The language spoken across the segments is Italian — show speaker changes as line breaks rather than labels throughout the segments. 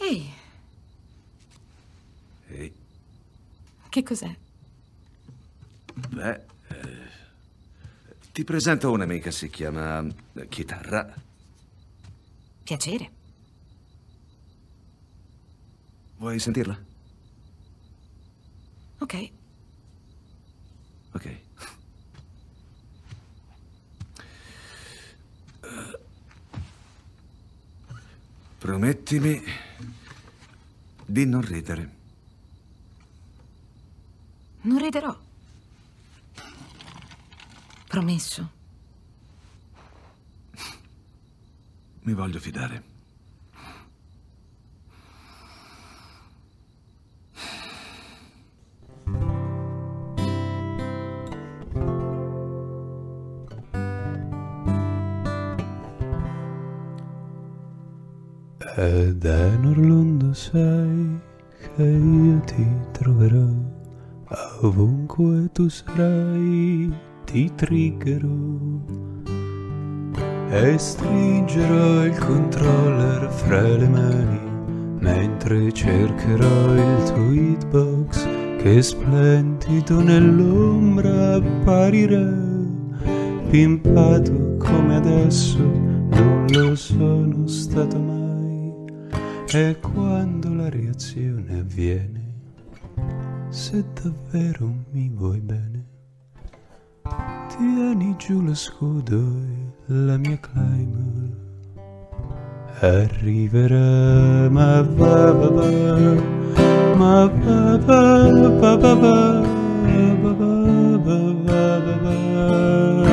Ehi.
Ehi. Che cos'è? Beh, eh, ti presento un'amica, si chiama eh, Chitarra. Piacere.
Vuoi sentirla? Ok. Ok. Eh, promettimi di non ridere.
Non riderò. Promesso.
Mi voglio fidare.
Ed è in Orlando sai che io ti troverò, ovunque tu sarai ti triggerò
e stringerò il controller fra le mani mentre cercherò il tuo hitbox che splendido nell'ombra apparirà pimpato come adesso non lo sono stato mai e
quando la reazione
avviene,
se davvero mi vuoi bene, tieni giù lo scudo e la mia clima
arriverà. Ma va va va, ma va va va va va va va va va va va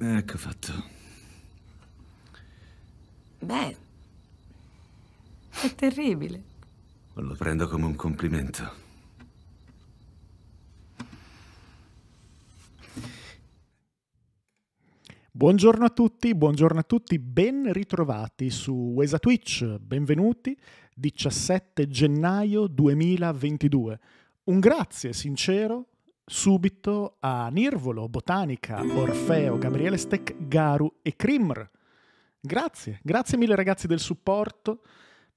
Ecco fatto.
Beh, è terribile.
Lo prendo come un complimento.
Buongiorno a tutti, buongiorno a tutti, ben ritrovati su Wesa Twitch, benvenuti, 17 gennaio 2022. Un grazie sincero subito a Nirvolo, Botanica, Orfeo, Gabriele Steck, Garu e Krimr. Grazie, grazie mille ragazzi del supporto.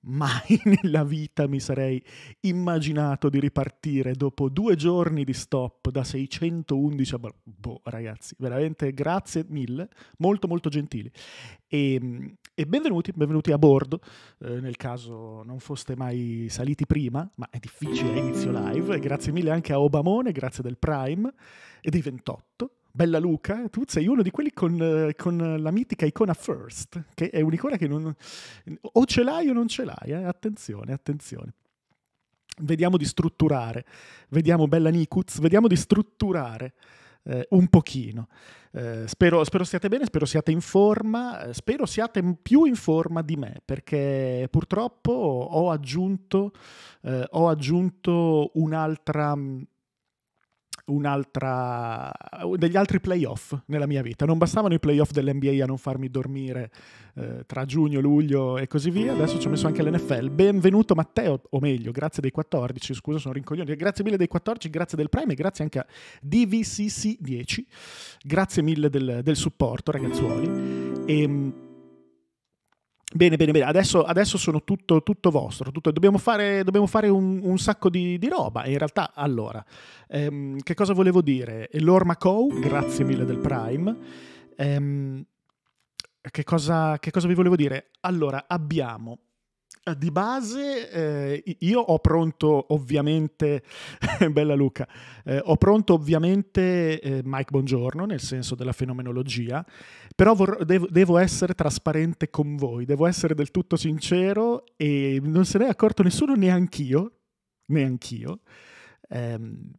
Mai nella vita mi sarei immaginato di ripartire dopo due giorni di stop da 611 a... Boh, ragazzi, veramente grazie mille, molto molto gentili. E, ehm, e benvenuti, benvenuti a bordo, eh, nel caso non foste mai saliti prima, ma è difficile inizio live. grazie mille anche a Obamone, grazie del Prime e dei 28 Bella Luca, tu sei uno di quelli con, eh, con, la mitica icona First, che è un'icona che non, o ce l'hai o non ce l'hai, eh? attenzione, attenzione. Vediamo di strutturare, vediamo Bella Nikuz, vediamo di strutturare eh, un pochino. Eh, spero, spero, siate bene, spero siate in forma, eh, spero siate più in forma di me, perché purtroppo ho aggiunto, eh, ho aggiunto un'altra mm, un'altra, degli altri playoff nella mia vita. Non bastavano i playoff dell'NBA a non farmi dormire eh, tra giugno, luglio e così via. Adesso ci ho messo anche l'NFL. Benvenuto Matteo, o meglio, grazie dei 14, scusa sono rincoglione. Grazie mille dei 14, grazie del prime e grazie anche a DVCC10. Grazie mille del, del supporto ragazzuoli. E, ehm, Bene, bene, bene. Adesso, adesso sono tutto, tutto vostro. Tutto, dobbiamo fare, dobbiamo fare un, un, sacco di, di, roba. In realtà, allora, ehm, che cosa volevo dire? Lorma Cow, grazie mille del Prime. Ehm, che, cosa, che cosa vi volevo dire? Allora, abbiamo eh, di base eh, io ho pronto ovviamente, bella Luca, eh, ho pronto ovviamente eh, Mike Buongiorno nel senso della fenomenologia, però vor- devo, devo, essere trasparente con voi, devo essere del tutto sincero e non se ne è accorto nessuno, neanch'io, neanch'io. Ehm,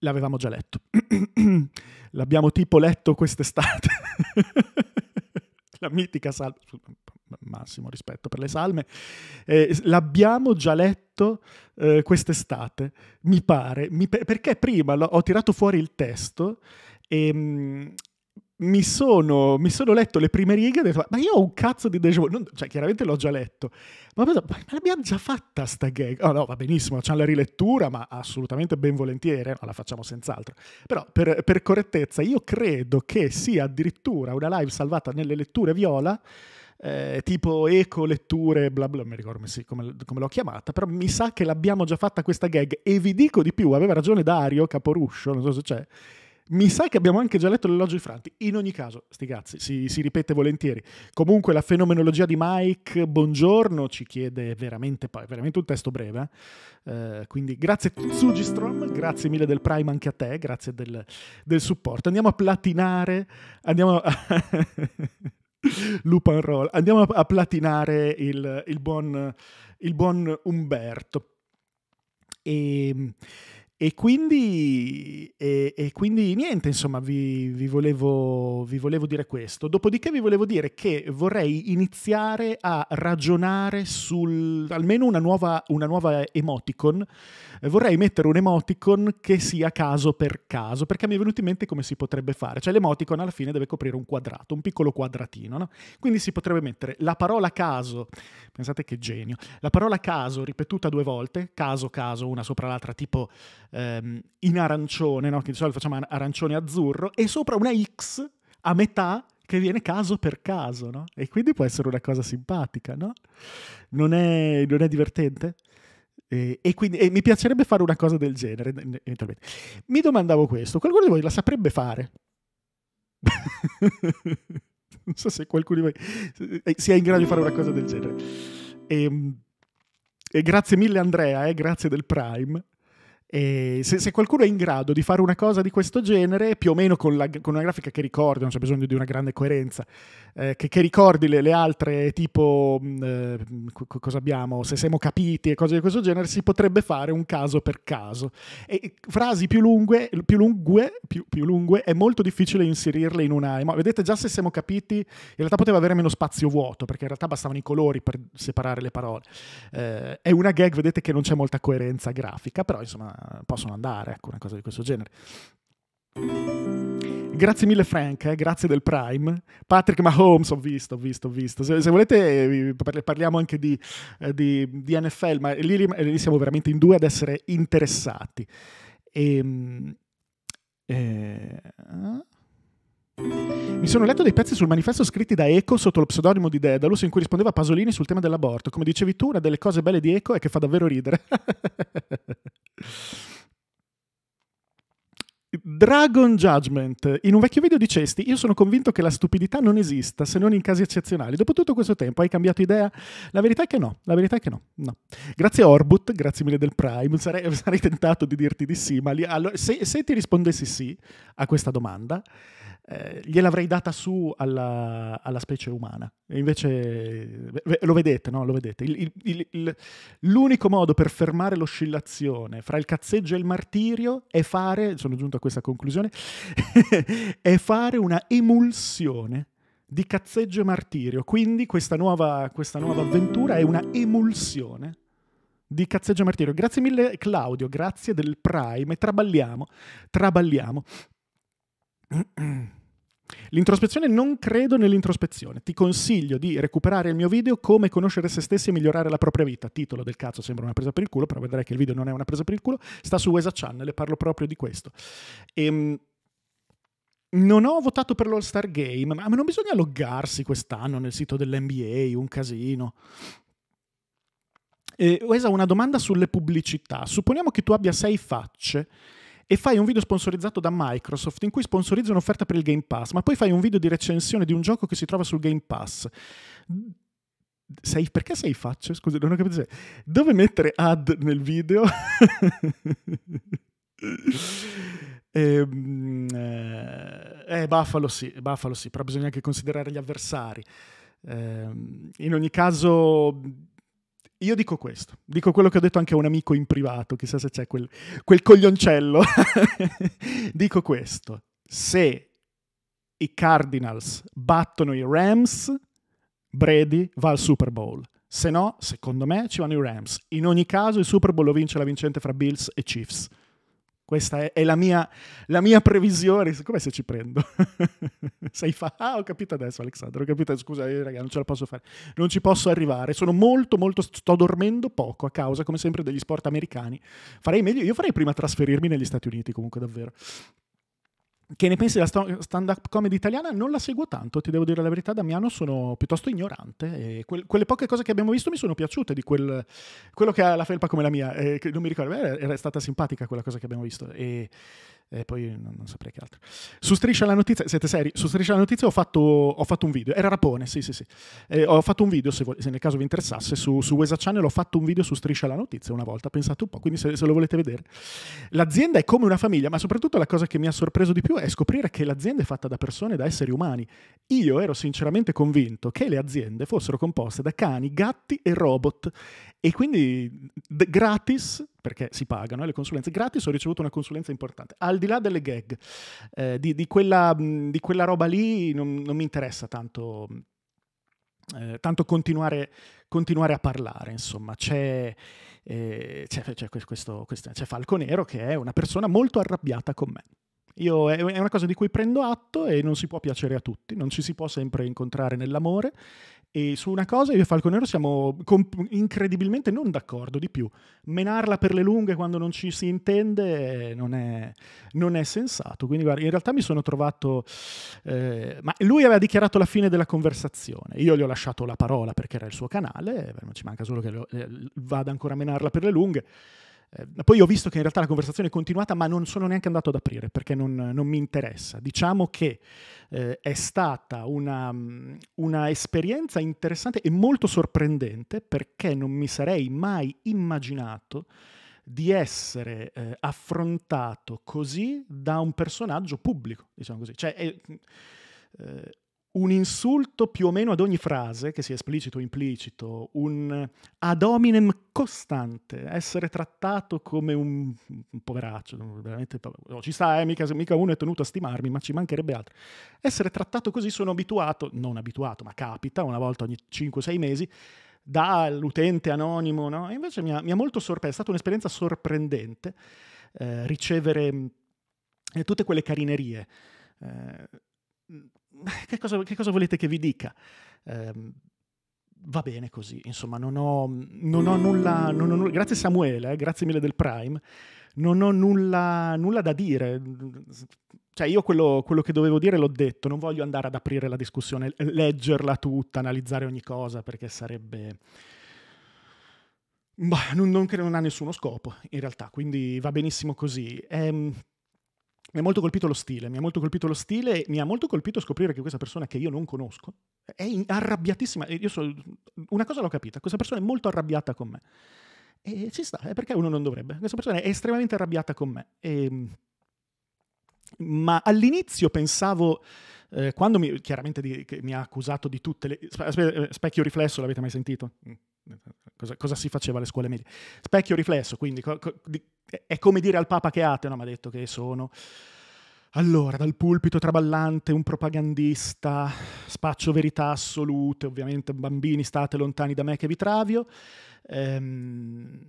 l'avevamo già letto, l'abbiamo tipo letto quest'estate. la mitica salva, massimo rispetto per le salme, eh, l'abbiamo già letto eh, quest'estate, mi pare, mi, perché prima lo, ho tirato fuori il testo e... Mh, mm, mi sono, mi sono, letto le prime righe e ho detto, ma io ho un cazzo di déjà vu, non, cioè chiaramente l'ho già letto, ma, ma, ma l'abbiamo già fatta sta gag? Oh no, va benissimo, c'è la rilettura, ma assolutamente ben volentieri, eh, no, la facciamo senz'altro. Però per, per correttezza, io credo che sia addirittura una live salvata nelle letture viola, eh, tipo eco, letture, bla bla, mi ricordo come, come, come, l'ho chiamata, però mi sa che l'abbiamo già fatta questa gag e vi dico di più, aveva ragione Dario Caporuscio, non so se c'è, mi sa che abbiamo anche già letto l'elogio di Franti. In ogni caso, sti cazzi, si, si, ripete volentieri. Comunque, la fenomenologia di Mike Buongiorno ci chiede veramente, veramente un testo breve. Eh? Eh, quindi, grazie Tsugistrom, grazie mille del Prime anche a te, grazie del, del supporto. Andiamo a platinare, andiamo a Loop and Roll. Andiamo a, platinare il, il, buon, il buon, Umberto. E, ehm, e, quindi, e, e quindi, niente, insomma, vi, vi, volevo, vi volevo dire questo. Dopodiché vi volevo dire che vorrei iniziare a ragionare su almeno una nuova, una nuova emoticon eh, vorrei mettere un emoticon che sia caso per caso, perché mi è venuto in mente come si potrebbe fare. Cioè l'emoticon alla fine deve coprire un quadrato, un piccolo quadratino, no? Quindi si potrebbe mettere la parola caso, pensate che genio, la parola caso ripetuta due volte, caso caso, una sopra l'altra, tipo ehm, in arancione, no? Che di solito facciamo arancione azzurro, e sopra una X a metà che viene caso per caso, no? E quindi può essere una cosa simpatica, no? Non è, non è divertente? E, eh, e quindi e mi piacerebbe fare una cosa del genere eventualmente. Mi domandavo questo, qualcuno di voi la saprebbe fare? non so se qualcuno di voi eh, sia in grado di fare una cosa del genere. E, ehm, e eh, grazie mille Andrea, eh, grazie del Prime. Se, se, qualcuno è in grado di fare una cosa di questo genere, più o meno con, la, con una grafica che ricorda, non c'è bisogno di una grande coerenza, eh, che, che, ricordi le, le altre, tipo mm, eh, cosa abbiamo, se siamo capiti e cose di questo genere, si potrebbe fare un caso per caso. E frasi più lunghe, più lunghe, più, più lunghe è molto difficile inserirle in una... Vedete già se siamo capiti, in realtà poteva avere meno spazio vuoto, perché in realtà bastavano i colori per separare le parole. Eh, è una gag, vedete che non c'è molta coerenza grafica, però insomma possono andare, ecco, una cosa di questo genere. Grazie mille Frank, eh? grazie del Prime. Patrick Mahomes, ho visto, ho visto, ho visto. Se, se volete eh, parliamo anche di, eh, di, di NFL, ma lì, lì, siamo veramente in due ad essere interessati. E, ehm, eh, mi sono letto dei pezzi sul manifesto scritti da Eco sotto lo pseudonimo di Dedalus in cui rispondeva a Pasolini sul tema dell'aborto. Come dicevi tu, una delle cose belle di Eco è che fa davvero ridere. Dragon Judgment. In un vecchio video dicesti: Io sono convinto che la stupidità non esista se non in casi eccezionali. Dopo tutto questo tempo hai cambiato idea? La verità è che no. La verità è che no. no. Grazie Orbut, grazie mille del Prime. Sarei, sarei tentato di dirti di sì, ma li, allora, se, se ti rispondessi sì a questa domanda. Eh, gliel'avrei data su alla, alla specie umana. E invece lo vedete, no? Lo vedete. Il, il, il, l'unico modo per fermare l'oscillazione fra il cazzeggio e il martirio è fare, sono giunto a questa conclusione, è fare una emulsione di cazzeggio e martirio. Quindi questa nuova, questa nuova avventura è una emulsione di Cazzeggio Martirio. Grazie mille Claudio, grazie del Prime. Traballiamo, traballiamo. L'introspezione non credo nell'introspezione. Ti consiglio di recuperare il mio video Come conoscere se stessi e migliorare la propria vita. Titolo del cazzo sembra una presa per il culo, però vedrai che il video non è una presa per il culo. Sta su Wesa Channel e parlo proprio di questo. Ehm, non ho votato per l'All-Star Game, ma non bisogna loggarsi quest'anno nel sito dell'NBA, un casino. Wesa, una domanda sulle pubblicità. Supponiamo che tu abbia sei facce e fai un video sponsorizzato da Microsoft in cui sponsorizzi un'offerta per il Game Pass, ma poi fai un video di recensione di un gioco che si trova sul Game Pass. Sei, perché sei facce? Scusa, non ho capito. Se... Dove mettere ad nel video? Ehm, eh, eh, Buffalo sì, Buffalo sì, però bisogna anche considerare gli avversari. Eh, in ogni caso io dico questo, dico quello che ho detto anche a un amico in privato, chissà se c'è quel, quel coglioncello. dico questo, se i Cardinals battono i Rams, Brady va al Super Bowl. Se no, secondo me ci vanno i Rams. In ogni caso il Super Bowl lo vince la vincente fra Bills e Chiefs. Questa è, è la, mia, la, mia, previsione. Come se ci prendo? Sei fa. Ah, ho capito adesso, Alessandro. Ho capito. Scusa, eh, ragazzi, non ce la posso fare. Non ci posso arrivare. Sono molto, molto. Sto dormendo poco a causa, come sempre, degli sport americani. Farei meglio. Io farei prima trasferirmi negli Stati Uniti, comunque, davvero che ne pensi della stand-up comedy italiana? Non la seguo tanto, ti devo dire la verità, Damiano, sono piuttosto ignorante. Que- quelle poche cose che abbiamo visto mi sono piaciute di quel, quello che ha la felpa come la mia. Eh, non mi ricordo, Beh, era stata simpatica quella cosa che abbiamo visto. E e poi non, non, saprei che altro. Su Striscia la Notizia, siete seri? Su Striscia la Notizia ho fatto, ho fatto un video, era Rapone, sì sì sì, eh, ho fatto un video, se, vo- se, nel caso vi interessasse, su, su Wesa Channel ho fatto un video su Striscia la Notizia una volta, pensate un po', quindi se, se, lo volete vedere. L'azienda è come una famiglia, ma soprattutto la cosa che mi ha sorpreso di più è scoprire che l'azienda è fatta da persone, da esseri umani. Io ero sinceramente convinto che le aziende fossero composte da cani, gatti e robot, e quindi d- gratis perché si pagano, eh, le consulenze gratis, ho ricevuto una consulenza importante. Al di là delle gag, eh, di, di, quella, di, quella, roba lì non, non mi interessa tanto, eh, tanto continuare, continuare, a parlare, insomma. C'è, eh, c'è, c'è, questo, questo, c'è Falco Nero che è una persona molto arrabbiata con me. Io, è una cosa di cui prendo atto e non si può piacere a tutti, non ci si può sempre incontrare nell'amore e su una cosa io e Falconero siamo comp- incredibilmente non d'accordo di più. Menarla per le lunghe quando non ci si intende eh, non è, non è sensato. Quindi guarda, in realtà mi sono trovato... Eh, ma lui aveva dichiarato la fine della conversazione. Io gli ho lasciato la parola perché era il suo canale, eh, non ci manca solo che lo, eh, vada ancora a menarla per le lunghe. Eh, poi ho visto che in realtà la conversazione è continuata, ma non sono neanche andato ad aprire perché non, non mi interessa. Diciamo che eh, è stata una, mm, una, esperienza interessante e molto sorprendente perché non mi sarei mai immaginato di essere eh, affrontato così da un personaggio pubblico, diciamo così. Cioè, è, mm, eh, un insulto più o meno ad ogni frase, che sia esplicito o implicito, un ad hominem costante, essere trattato come un, un poveraccio, veramente, no, ci sta, eh, mica, mica, uno è tenuto a stimarmi, ma ci mancherebbe altro. Essere trattato così sono abituato, non abituato, ma capita una volta ogni 5-6 mesi, dall'utente anonimo, no? invece mi ha, mi ha molto sorpreso, è stata un'esperienza sorprendente eh, ricevere eh, tutte quelle carinerie eh, che cosa, che cosa volete che vi dica? Eh, va bene così, insomma, non ho, non ho nulla, non ho grazie Samuele, eh, grazie mille del Prime, non ho nulla, nulla da dire. Cioè, io quello, quello, che dovevo dire l'ho detto, non voglio andare ad aprire la discussione, leggerla tutta, analizzare ogni cosa, perché sarebbe... Bah, non, non, non ha nessuno scopo, in realtà, quindi va benissimo così. Ehm, mi ha molto colpito lo stile, mi ha molto colpito lo stile, mi ha molto colpito scoprire che questa persona che io non conosco è arrabbiatissima. So, una cosa l'ho capita, questa persona è molto arrabbiata con me. E ci sta, eh, perché uno non dovrebbe? Questa persona è estremamente arrabbiata con me. E, ehm, ma all'inizio pensavo, eh, quando mi, chiaramente di, mi ha accusato di tutte le... Spe, eh, specchio riflesso, l'avete mai sentito? Mm. Cosa, cosa, si faceva alle scuole medie? Specchio riflesso, quindi co, co, di, è come dire al Papa che ateo, no, ma ha detto che sono... Allora, dal pulpito traballante, un propagandista, spaccio verità assolute, ovviamente bambini state lontani da me che vi travio, Ehm,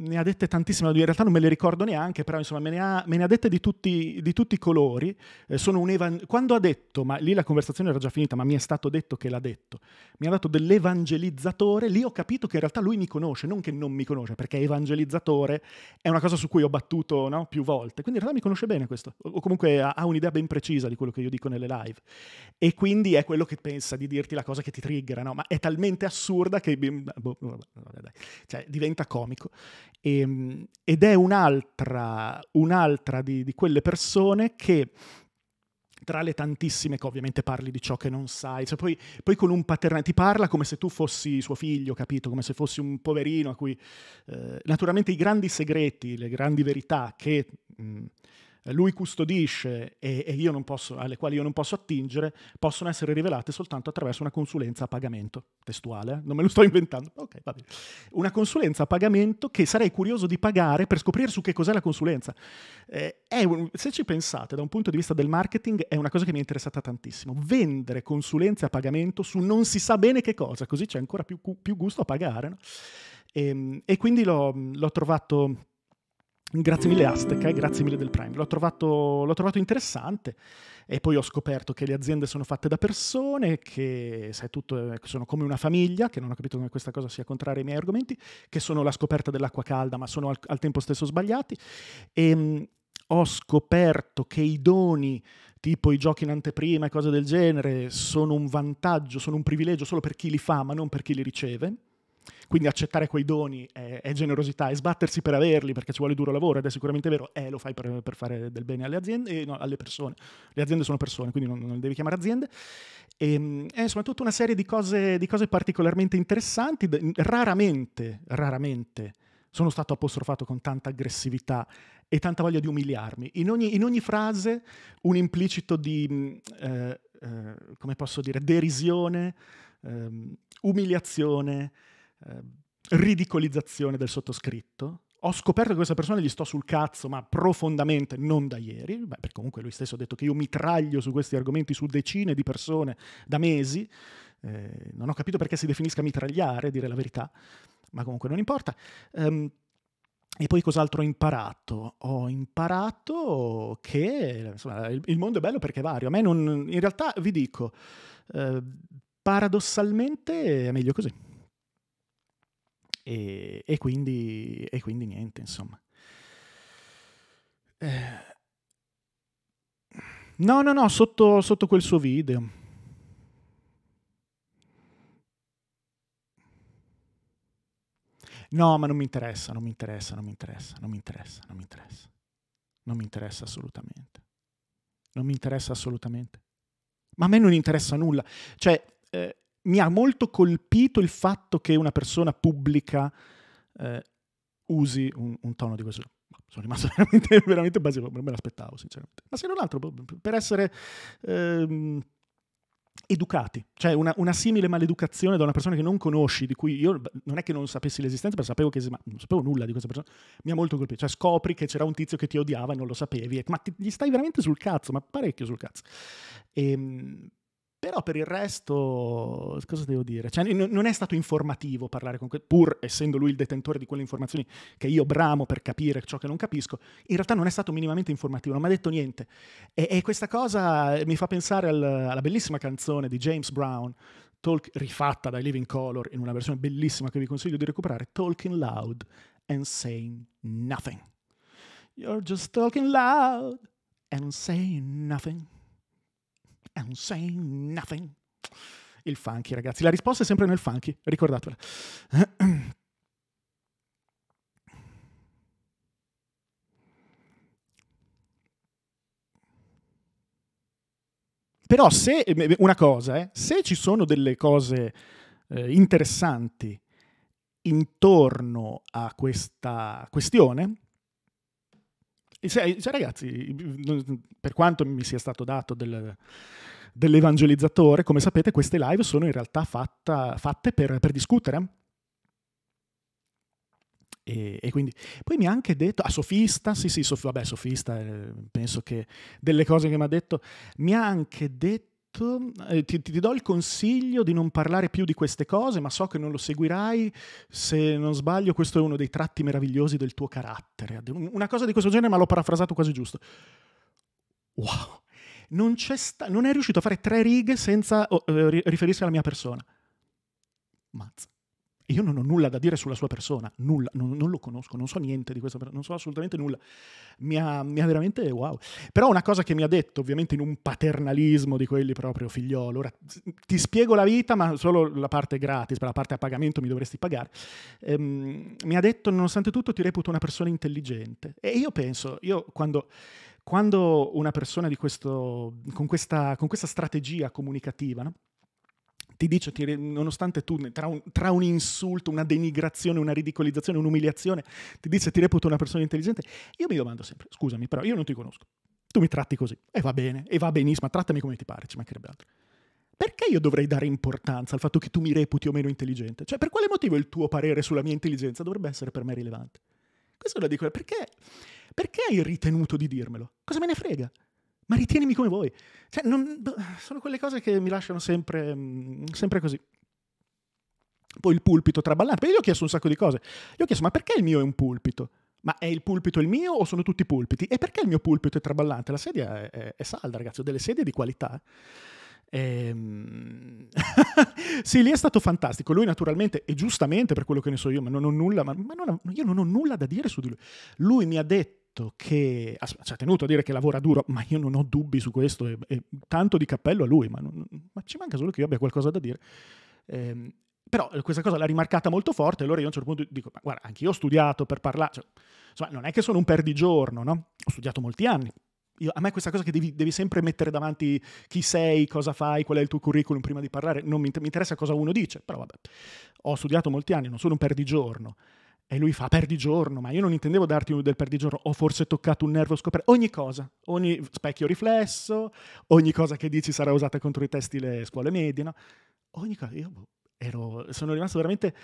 ne ha dette tantissime, in realtà non me le ricordo neanche, però insomma me ne ha, me ne ha dette di tutti, di tutti i colori. Eh, sono un evan- Quando ha detto, ma lì la conversazione era già finita, ma mi è stato detto che l'ha detto, mi ha dato dell'evangelizzatore, lì ho capito che in realtà lui mi conosce, non che non mi conosce, perché evangelizzatore è una cosa su cui ho battuto no, più volte, quindi in realtà mi conosce bene questo, o comunque ha, ha un'idea ben precisa di quello che io dico nelle live. E quindi è quello che pensa di dirti la cosa che ti triggera, no? ma è talmente assurda che... Boh, boh, vabbè, vabbè, dai cioè, diventa comico. E, ehm, ed è un'altra, un'altra di, di quelle persone che tra le tantissime che ovviamente parli di ciò che non sai, cioè, poi, poi, con un paternale ti parla come se tu fossi suo figlio, capito? Come se fossi un poverino a cui... Eh, naturalmente i grandi segreti, le grandi verità che mh, mm, eh, lui custodisce e, e posso, alle quali io non posso attingere, possono essere rivelate soltanto attraverso una consulenza a pagamento, testuale, eh? non me lo sto inventando, ok, va bene. Una consulenza a pagamento che sarei curioso di pagare per scoprire su che cos'è la consulenza. Eh, un, se ci pensate, da un punto di vista del marketing, è una cosa che mi è interessata tantissimo, vendere consulenze a pagamento su non si sa bene che cosa, così c'è ancora più, più gusto a pagare. No? E, ehm, e, quindi l'ho, l'ho trovato Grazie mille Azteca e eh, grazie mille del Prime, l'ho trovato, l'ho trovato, interessante e poi ho scoperto che le aziende sono fatte da persone, che sai, tutto, sono come una famiglia, che non ho capito come questa cosa sia contraria ai miei argomenti, che sono la scoperta dell'acqua calda ma sono al, al tempo stesso sbagliati e ehm, mh, ho scoperto che i doni tipo i giochi in anteprima e cose del genere sono un vantaggio, sono un privilegio solo per chi li fa ma non per chi li riceve quindi accettare quei doni è, è, generosità, è sbattersi per averli perché ci vuole duro lavoro ed è sicuramente vero, eh, lo fai per, per fare del bene alle aziende, eh, no, alle persone. Le aziende sono persone, quindi non, non le devi chiamare aziende. E, ehm, è eh, insomma tutta una serie di cose, di cose particolarmente interessanti, raramente, raramente sono stato apostrofato con tanta aggressività e tanta voglia di umiliarmi. In ogni, in ogni frase un implicito di, mm, eh, eh, come posso dire, derisione, eh, umiliazione, eh, ridicolizzazione del sottoscritto. Ho scoperto che questa persona gli sto sul cazzo, ma profondamente non da ieri, Beh, perché comunque lui stesso ha detto che io mitraglio su questi argomenti su decine di persone da mesi. Eh, non ho capito perché si definisca mitragliare, dire la verità, ma comunque non importa. Um, e poi cos'altro ho imparato? Ho imparato che insomma, il, il, mondo è bello perché è vario. A me non, in realtà vi dico, eh, paradossalmente è meglio così. E, e, quindi, e quindi niente, insomma. Eh. No, no, no, sotto, sotto quel suo video. No, ma non mi interessa, non mi interessa, non mi interessa, non mi interessa, non mi interessa. Non mi interessa assolutamente. Non mi interessa assolutamente. Ma a me non interessa nulla. Cioè, eh, mi ha molto colpito il fatto che una persona pubblica eh, usi un, un, tono di questo. Sono rimasto veramente, veramente basico, non me l'aspettavo sinceramente. Ma se non altro, boh, per essere eh, educati, cioè una, una, simile maleducazione da una persona che non conosci, di cui io non è che non sapessi l'esistenza, perché sapevo che ma non sapevo nulla di questa persona, mi ha molto colpito. Cioè scopri che c'era un tizio che ti odiava e non lo sapevi, ma ti, gli stai veramente sul cazzo, ma parecchio sul cazzo. E, ehm, però per il resto, cosa devo dire? Cioè, non è stato informativo parlare con que- pur essendo lui il detentore di quelle informazioni che io bramo per capire ciò che non capisco, in realtà non è stato minimamente informativo, non mi ha detto niente. E-, e, questa cosa mi fa pensare al- alla bellissima canzone di James Brown, talk- rifatta dai Living Color in una versione bellissima che vi consiglio di recuperare, Talking Loud and Saying Nothing. You're just talking loud and saying nothing and say nothing. Il funky, ragazzi. La risposta è sempre nel funky, ricordatela. Però se, eh, una cosa, eh, se ci sono delle cose eh, interessanti intorno a questa questione, cioè, ragazzi, per quanto mi sia stato dato del, dell'evangelizzatore, come sapete queste live sono in realtà fatta, fatte per, per discutere. E, e, quindi poi mi ha anche detto, ah sofista, sì sì, sof, vabbè sofista, eh, penso che delle cose che mi ha detto, mi ha anche detto detto, eh, ti, ti, do il consiglio di non parlare più di queste cose, ma so che non lo seguirai, se non sbaglio questo è uno dei tratti meravigliosi del tuo carattere. Una cosa di questo genere, ma l'ho parafrasato quasi giusto. Wow, non, sta- non è riuscito a fare tre righe senza oh, eh, riferirsi alla mia persona. Mazza io non ho nulla da dire sulla sua persona, nulla, non, non lo conosco, non so niente di questa persona, non so assolutamente nulla. Mi ha, mi ha, veramente wow. Però una cosa che mi ha detto, ovviamente in un paternalismo di quelli proprio figliolo, ora ti spiego la vita, ma solo la parte gratis, per la parte a pagamento mi dovresti pagare, ehm, mi ha detto nonostante tutto ti reputo una persona intelligente. E io penso, io quando quando una persona questo, con, questa, con, questa, strategia comunicativa no? ti dice, ti, nonostante tu, tra un, tra un, insulto, una denigrazione, una ridicolizzazione, un'umiliazione, ti dice ti reputo una persona intelligente, io mi domando sempre, scusami, però io non ti conosco, tu mi tratti così, e va bene, e va benissimo, trattami come ti pare, ci mancherebbe altro. Perché io dovrei dare importanza al fatto che tu mi reputi o meno intelligente? Cioè, per quale motivo il tuo parere sulla mia intelligenza dovrebbe essere per me rilevante? Questo lo dico, perché, perché hai ritenuto di dirmelo? Cosa me ne frega? ma ritienimi come voi. Cioè, non, sono quelle cose che mi lasciano sempre, mm, sempre così. Poi il pulpito traballante, perché gli ho chiesto un sacco di cose. Gli ho chiesto, ma perché il mio è un pulpito? Ma è il pulpito il mio o sono tutti pulpiti? E perché il mio pulpito è traballante? La sedia è, è, è salda, ragazzi, ho delle sedie di qualità. Ehm... sì, lì è stato fantastico. Lui, naturalmente, e giustamente per quello che ne so io, ma non ho nulla, ma, ma non, io non ho nulla da dire su di lui. Lui mi ha detto detto che ci cioè, ha tenuto a dire che lavora duro, ma io non ho dubbi su questo, e, e tanto di cappello a lui, ma, non, ma, ci manca solo che io abbia qualcosa da dire. Ehm, però eh, questa cosa l'ha rimarcata molto forte, allora io a un certo punto dico, ma guarda, anche io ho studiato per parlare, cioè, insomma, non è che sono un perdigiorno, no? Ho studiato molti anni. Io, a me questa cosa che devi, devi, sempre mettere davanti chi sei, cosa fai, qual è il tuo curriculum prima di parlare, non mi, mi interessa cosa uno dice, però vabbè, ho studiato molti anni, non sono un perdigiorno. E lui fa perdigiorno, ma io non intendevo darti del perdigiorno, ho forse toccato un nervo scoperto, ogni cosa, ogni specchio riflesso, ogni cosa che dici sarà usata contro i testi le scuole medie, no? Ogni cosa, io boh, ero, sono rimasto veramente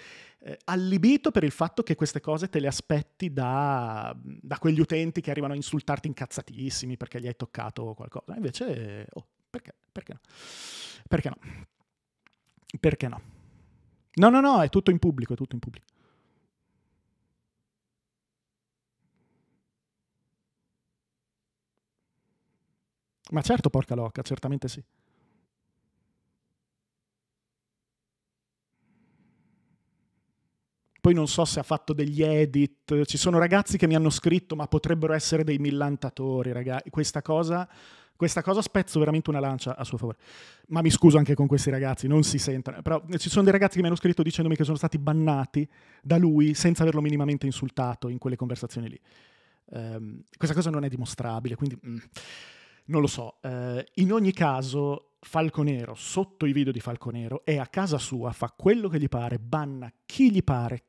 eh, allibito per il fatto che queste cose te le aspetti da, da, quegli utenti che arrivano a insultarti incazzatissimi perché gli hai toccato qualcosa, invece, oh, perché, perché no? Perché no? Perché no? No, no, no, è tutto in pubblico, è tutto in pubblico. Ma certo, porca locca, certamente sì. Poi non so se ha fatto degli edit, ci sono ragazzi che mi hanno scritto ma potrebbero essere dei millantatori, ragazzi. Questa cosa, questa cosa spezzo veramente una lancia a suo favore. Ma mi scuso anche con questi ragazzi, non si sentono. Però eh, ci sono dei ragazzi che mi hanno scritto dicendomi che sono stati bannati da lui senza averlo minimamente insultato in quelle conversazioni lì. Um, questa cosa non è dimostrabile, quindi... Mm. Non lo so. Eh, in ogni caso, Falconero, sotto i video di Falconero, è a casa sua, fa quello che gli pare, banna chi gli pare,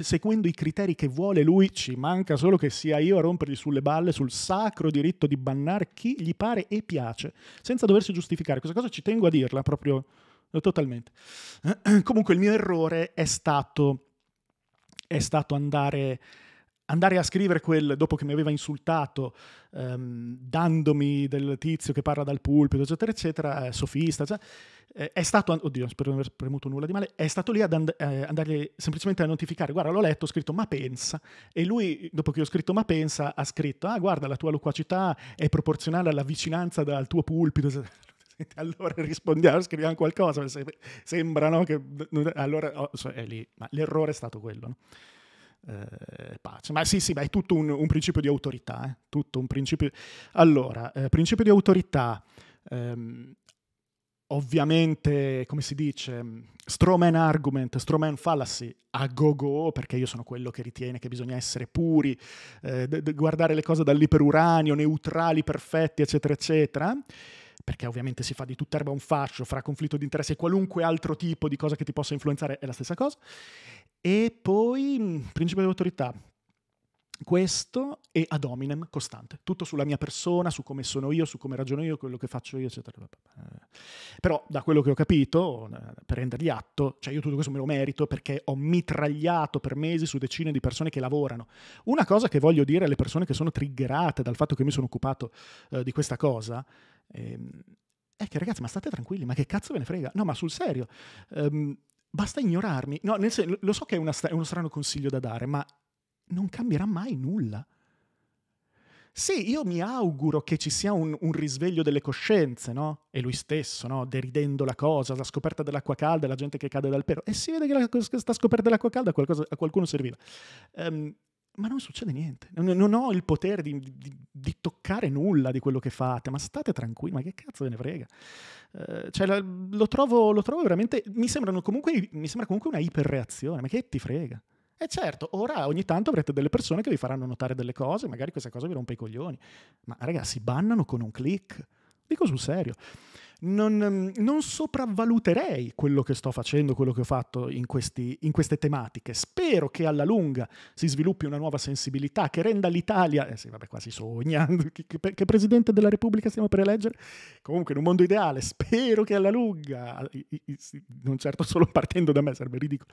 seguendo i criteri che vuole lui, ci manca solo che sia io a rompergli sulle balle sul sacro diritto di bannare chi gli pare e piace, senza doversi giustificare. Questa cosa ci tengo a dirla proprio eh, totalmente. Comunque il mio errore è stato, è stato andare andare a scrivere quel dopo che mi aveva insultato ehm, dandomi del tizio che parla dal pulpito eccetera eccetera eh, sofista cioè, eh, è stato oddio spero di non aver premuto nulla di male è stato lì ad and- eh, andargli semplicemente a notificare guarda l'ho letto ho scritto ma pensa e lui dopo che ho scritto ma pensa ha scritto ah guarda la tua loquacità è proporzionale alla vicinanza dal tuo pulpito eccetera allora rispondiamo, scriviamo qualcosa, sembra no, che allora oh, so, lì, ma l'errore è stato quello. No? eh, pace. Ma sì, sì, ma è tutto un, un principio di autorità. Eh? Tutto un principio... Allora, eh, principio di autorità, ehm, ovviamente, come si dice, mm, strawman argument, strawman fallacy a go-go, perché io sono quello che ritiene che bisogna essere puri, eh, guardare le cose dall'iperuranio, neutrali, perfetti, eccetera, eccetera perché ovviamente si fa di tutta erba un fascio fra conflitto di interesse e qualunque altro tipo di cosa che ti possa influenzare è la stessa cosa. E poi mm, principio di autorità. Questo è ad hominem costante, tutto sulla mia persona, su come sono io, su come ragiono io, quello che faccio io, eccetera. Eh, però da quello che ho capito, eh, per rendergli atto, cioè io tutto questo me lo merito perché ho mitragliato per mesi su decine di persone che lavorano. Una cosa che voglio dire alle persone che sono triggerate dal fatto che mi sono occupato eh, di questa cosa Ehm, è che ragazzi, ma state tranquilli, ma che cazzo ve ne frega? No, ma sul serio, ehm, basta ignorarmi. No, nel senso, lo so che è, una, è uno strano consiglio da dare, ma non cambierà mai nulla. Sì, io mi auguro che ci sia un, un risveglio delle coscienze, no? E lui stesso, no? Deridendo la cosa, la scoperta dell'acqua calda, la gente che cade dal pero. E si vede che la, sta scoperta dell'acqua calda qualcosa, a qualcuno serviva. Um, ma non succede niente. Non, non ho il potere di, di, di, toccare nulla di quello che fate, ma state tranquilli, ma che cazzo ve ne frega? Eh, cioè, lo, trovo, lo, trovo, veramente. Mi, comunque, mi sembra comunque una iperreazione, ma che ti frega? E certo, ora ogni tanto avrete delle persone che vi faranno notare delle cose, magari questa cosa vi rompe i coglioni. Ma ragazzi, bannano con un click. Dico sul serio non, mm, non, sopravvaluterei quello che sto facendo, quello che ho fatto in, questi, in, queste tematiche. Spero che alla lunga si sviluppi una nuova sensibilità che renda l'Italia, eh sì, vabbè, quasi sogna, che, che, presidente della Repubblica stiamo per eleggere, comunque in un mondo ideale, spero che alla lunga, non certo solo partendo da me, sarebbe ridicolo,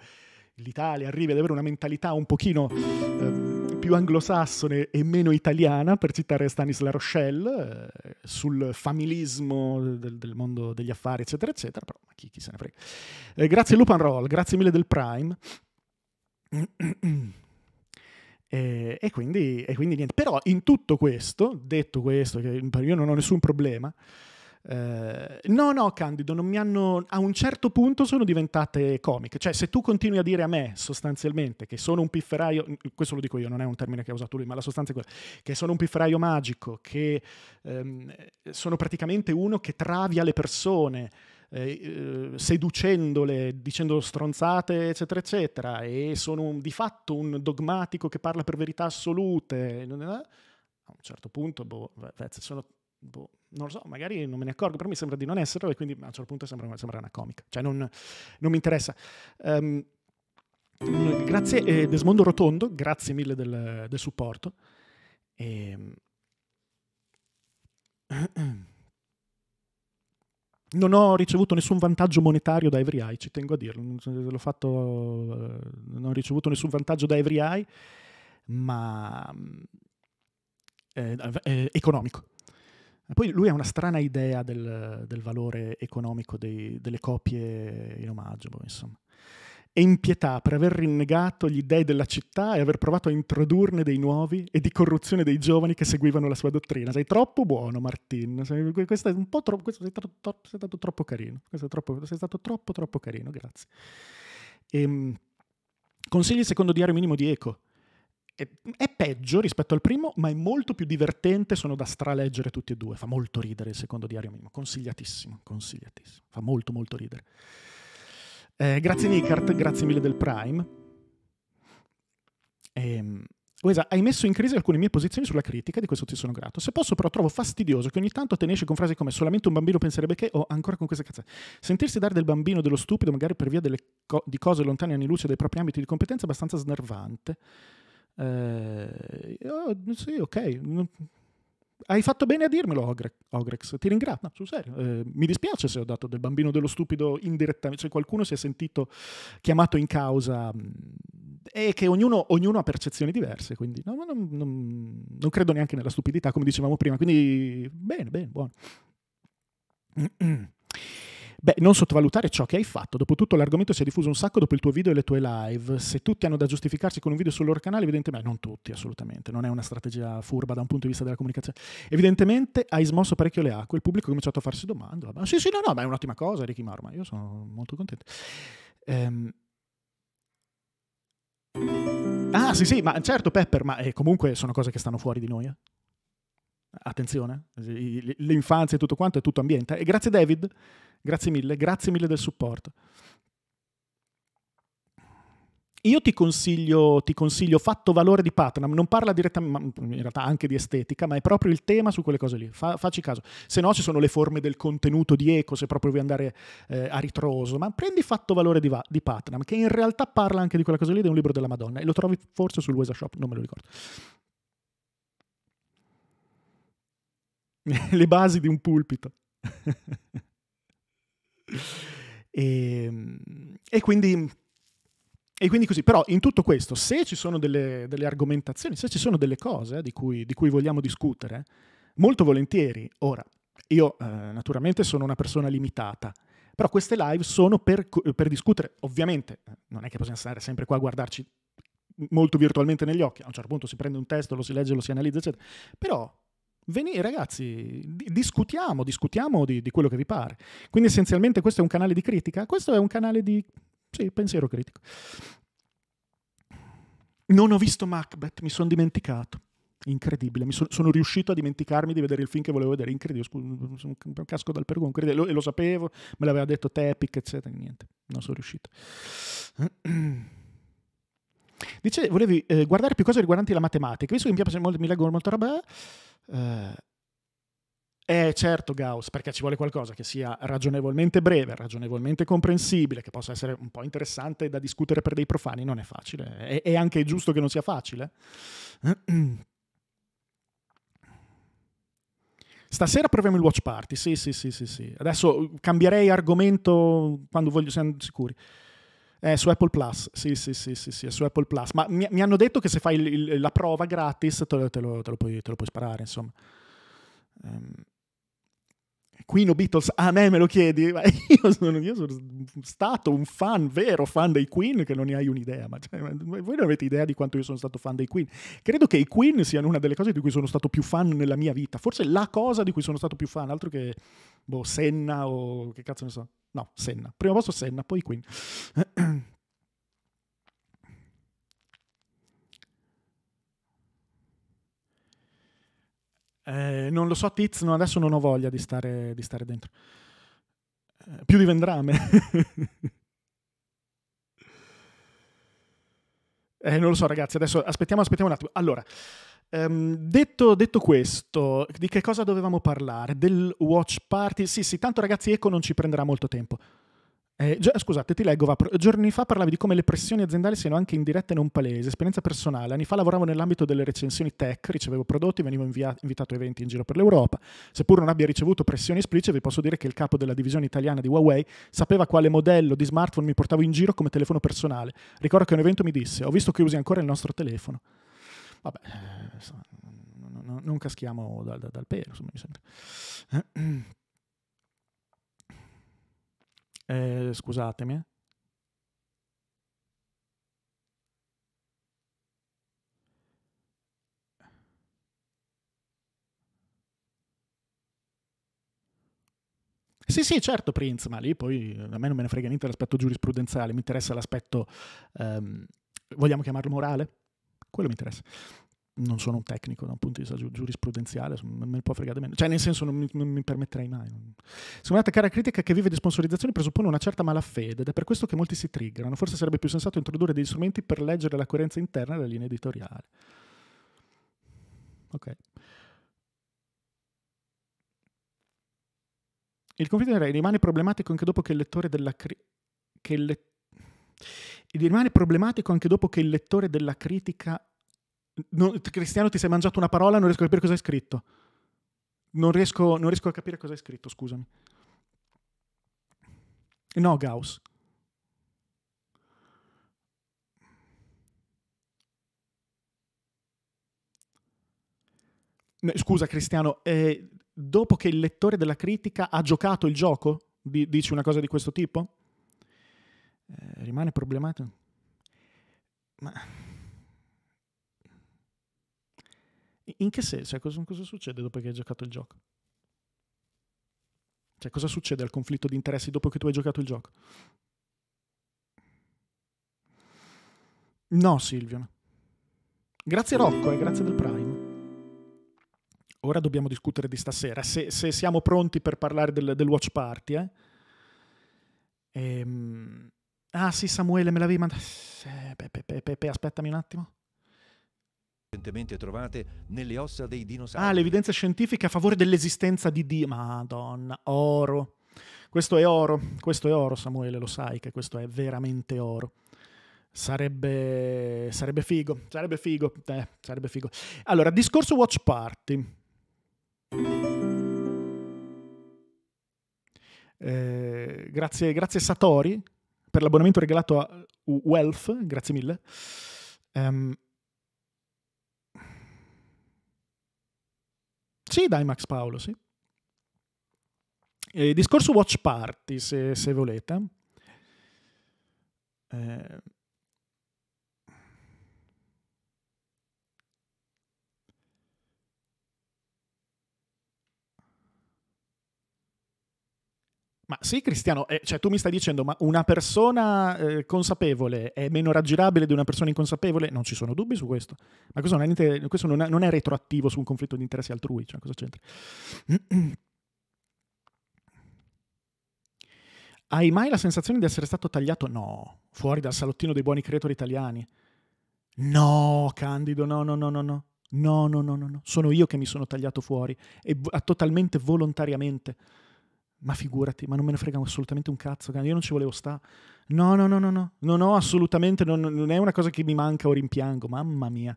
l'Italia arrivi ad avere una mentalità un pochino... Eh, più anglosassone e meno italiana, per citare Stanisla Rochelle, eh, sul familismo del, del, mondo degli affari, eccetera, eccetera, però chi, chi se ne frega. Eh, grazie Lupan Roll, grazie mille del Prime. E, e, quindi, e quindi niente. Però in tutto questo, detto questo, che io non ho nessun problema, eh, no, no, Candido, non mi hanno. A un certo punto sono diventate comiche. Cioè, se tu continui a dire a me sostanzialmente che sono un pifferaio, mm, questo lo dico io, non è un termine che ha usato lui, ma la sostanza è quella, che sono un pifferaio magico, che ehm, sono praticamente uno che travia le persone. Eh, eh, seducendole, dicendo stronzate, eccetera, eccetera, e sono un, di fatto un dogmatico che parla per verità assolute. A un certo punto, boh, sono, boh, non lo so, magari non me ne accorgo, però mi sembra di non esserlo e quindi a un certo punto sembra, sembra una comica, cioè non, non mi interessa. Um, grazie eh, Desmondo Rotondo, grazie mille del, del supporto. E... Ehm, non ho ricevuto nessun vantaggio monetario da Every Eye, ci tengo a dirlo, l'ho fatto, eh, non ho ricevuto nessun vantaggio da Every Eye, ma mm, eh, eh, economico poi lui ha una strana idea del, del valore economico dei, delle copie in omaggio, boh, insomma. E in pietà per aver rinnegato gli dèi della città e aver provato a introdurne dei nuovi e di corruzione dei giovani che seguivano la sua dottrina. Sei troppo buono, Martin. Sei, questo è un po' troppo, questo sei, tro, tro, sei stato troppo carino. Troppo, sei stato troppo, troppo carino, grazie. E, ehm, consigli secondo diario minimo di Eco è, è, peggio rispetto al primo, ma è molto più divertente, sono da straleggere tutti e due, fa molto ridere il secondo diario minimo, consigliatissimo, consigliatissimo, fa molto molto ridere. Eh, grazie Nickart, grazie mille del Prime. Ehm, Uesa, hai messo in crisi alcune mie posizioni sulla critica, di questo ti sono grato. Se posso, però, trovo fastidioso che ogni tanto te ne esci con frasi come solamente un bambino penserebbe che, o ancora con queste cazzate. Sentirsi dare del bambino dello stupido, magari per via co- di cose lontane anni luce dai propri ambiti di competenza, è abbastanza snervante. Eh, oh, sì, ok. Hai fatto bene a dirmelo, Ogre- Ogrex. Ti ringrazio. No, sul serio. Eh, mi dispiace se ho dato del bambino dello stupido indirettamente. Cioè, qualcuno si è sentito chiamato in causa. E mm, che ognuno, ognuno ha percezioni diverse, quindi no, non, non, non credo neanche nella stupidità, come dicevamo prima. Quindi, bene, bene, buono. Beh, non sottovalutare ciò che hai fatto. Dopotutto l'argomento si è diffuso un sacco dopo il tuo video e le tue live. Se tutti hanno da giustificarsi con un video sul loro canale, evidentemente, non tutti assolutamente, non è una strategia furba da un punto di vista della comunicazione. Evidentemente hai smosso parecchio le acque, il pubblico ha cominciato a farsi domande. Ma sì, sì, no, no, ma è un'ottima cosa, Ricky Maro, io sono molto contento. Ehm... Ah, sì, sì, ma certo, Pepper, ma eh, comunque sono cose che stanno fuori di noi. Eh? attenzione, l'infanzia e tutto quanto è tutto ambiente. E grazie David, grazie mille, grazie mille del supporto. Io ti consiglio, ti consiglio Fatto Valore di Patnam, non parla direttamente, in realtà anche di estetica, ma è proprio il tema su quelle cose lì, Fa, facci caso. Se no ci sono le forme del contenuto di Eco, se proprio vuoi andare eh, a ritroso, ma prendi Fatto Valore di, di, Patnam, che in realtà parla anche di quella cosa lì, ed è un libro della Madonna, e lo trovi forse sul Wesa Shop, non me lo ricordo. le basi di un pulpito. e, ehm, e, quindi, e, quindi, così, però in tutto questo, se ci sono delle, delle argomentazioni, se ci sono delle cose di cui, di cui vogliamo discutere, molto volentieri, ora, io eh, naturalmente sono una persona limitata, però queste live sono per, per, discutere, ovviamente eh, non è che possiamo stare sempre qua a guardarci molto virtualmente negli occhi, a un certo punto si prende un testo, lo si legge, lo si analizza, eccetera, però Veni, ragazzi, discutiamo, discutiamo di, di, quello che vi pare. Quindi essenzialmente questo è un canale di critica, questo è un canale di sì, pensiero critico. Non ho visto Macbeth, mi sono dimenticato. Incredibile, mi so, sono riuscito a dimenticarmi di vedere il film che volevo vedere. Incredibile, scusa, un casco dal pergon, incredibile. Lo, e lo sapevo, me l'aveva detto Tepic, eccetera. Niente, non sono riuscito. Dice, volevi eh, guardare più cose riguardanti la matematica, visto che mi piace molto, mi leggo molto roba. Eh, eh, certo, Gauss, perché ci vuole qualcosa che sia ragionevolmente breve, ragionevolmente comprensibile, che possa essere un po' interessante da discutere per dei profani. Non è facile. È, è anche giusto che non sia facile. Stasera proviamo il watch party. Sì, sì, sì, sì, sì. Adesso eh, cambierei argomento quando voglio, siamo sicuri. Eh, su Apple Plus, sì, sì, sì, sì, è su Apple Plus. Ma mi, hanno detto che se fai la prova gratis te, lo, puoi, sparare, insomma. Ehm, Queen o Beatles, a ah, me me lo chiedi? Io sono, io sono, stato un fan, vero fan dei Queen, che non ne hai un'idea, ma cioè, voi non avete idea di quanto io sono stato fan dei Queen. Credo che i Queen siano una delle cose di cui sono stato più fan nella mia vita, forse la cosa di cui sono stato più fan, altro che boh, Senna o che cazzo ne so. No, Senna. Prima posto Senna, poi Queen. Eh, non lo so, Tiz, no, adesso non ho voglia di stare, di stare dentro. Eh, più di Vendrame. eh, non lo so, ragazzi, adesso aspettiamo, aspettiamo un attimo. Allora, ehm, detto, detto, questo, di che cosa dovevamo parlare? Del watch party? Sì, sì, tanto ragazzi, Eco non ci prenderà molto tempo. Eh, eh, scusate, ti leggo. Vapro. Giorni fa parlavi di come le pressioni aziendali siano anche indirette e non palese. Esperienza personale. Anni fa lavoravo nell'ambito delle recensioni tech, ricevevo prodotti, venivo invia- invitato a eventi in giro per l'Europa. Seppur non abbia ricevuto pressioni esplicite, vi posso dire che il capo della divisione italiana di Huawei sapeva quale modello di smartphone mi portavo in giro come telefono personale. Ricordo che un evento mi disse: Ho visto che usi ancora il nostro telefono. Vabbè, eh, insomma, non, non caschiamo dal, dal pelo, insomma, mi sembra. Eh, scusatemi. Eh. Sì, sì, certo Prince, ma lì poi eh, a me non me ne frega niente l'aspetto giurisprudenziale, mi interessa l'aspetto, ehm, vogliamo chiamarlo morale? Quello mi interessa non sono un tecnico da un punto di vista giurisprudenziale, me ne può fregare meno. Cioè, nel senso, non mi, non mi permetterei mai. Secondo me, attaccare la critica che vive di sponsorizzazione presuppone una certa malafede ed è per questo che molti si triggerano. Forse sarebbe più sensato introdurre degli strumenti per leggere la coerenza interna della linea editoriale. Ok. Il conflitto di rimane problematico anche dopo che il lettore della cri- che il le- rimane problematico anche dopo che il lettore della critica non, Cristiano, ti sei mangiato una parola, non riesco a capire cosa hai scritto. Non riesco, non riesco a capire cosa hai scritto, scusami. No, Gauss. Scusa Cristiano, eh, dopo che il lettore della critica ha giocato il gioco, D- dici una cosa di questo tipo? Eh, rimane problematico. Ma In che senso? Cioè, cosa, cosa succede dopo che hai giocato il gioco? Cioè, cosa succede al conflitto di interessi dopo che tu hai giocato il gioco? No, Silvio. Grazie Rocco e eh, grazie del Prime. Ora dobbiamo discutere di stasera, se, se siamo pronti per parlare del, del watch party. Eh? Ehm... Ah sì, Samuele, me l'avevi mandato... Eh, pe, pe, pe, aspettami un attimo
recentemente trovate nelle ossa dei dinosauri.
Ah, l'evidenza scientifica a favore dell'esistenza di Dio. Madonna, oro. Questo è oro, questo è oro Samuele, lo sai che questo è veramente oro. Sarebbe, sarebbe figo, sarebbe figo, eh, sarebbe figo. Allora, discorso watch party. Eh, grazie, grazie Satori per l'abbonamento regalato a Wealth, grazie mille. Um, Sì, dai Max Paolo, sì. Eh, discorso watch party, se, se volete. Eh, Ma sì, Cristiano, eh, cioè, tu mi stai dicendo, ma una persona eh, consapevole è meno raggirabile di una persona inconsapevole? Non ci sono dubbi su questo. Ma questo non è, niente, questo non è, non è retroattivo su un conflitto di interessi altrui, cioè cosa c'entra? Hai mai la sensazione di essere stato tagliato? No, fuori dal salottino dei buoni creatori italiani. No, Candido, no, no, no, no, no. No, no, no, no, no. Sono io che mi sono tagliato fuori e totalmente volontariamente ma figurati, ma non me ne frega assolutamente un cazzo, io non ci volevo stare. No, no, no, no, no, no, no, assolutamente, non, non, è una cosa che mi manca o rimpiango, mamma mia.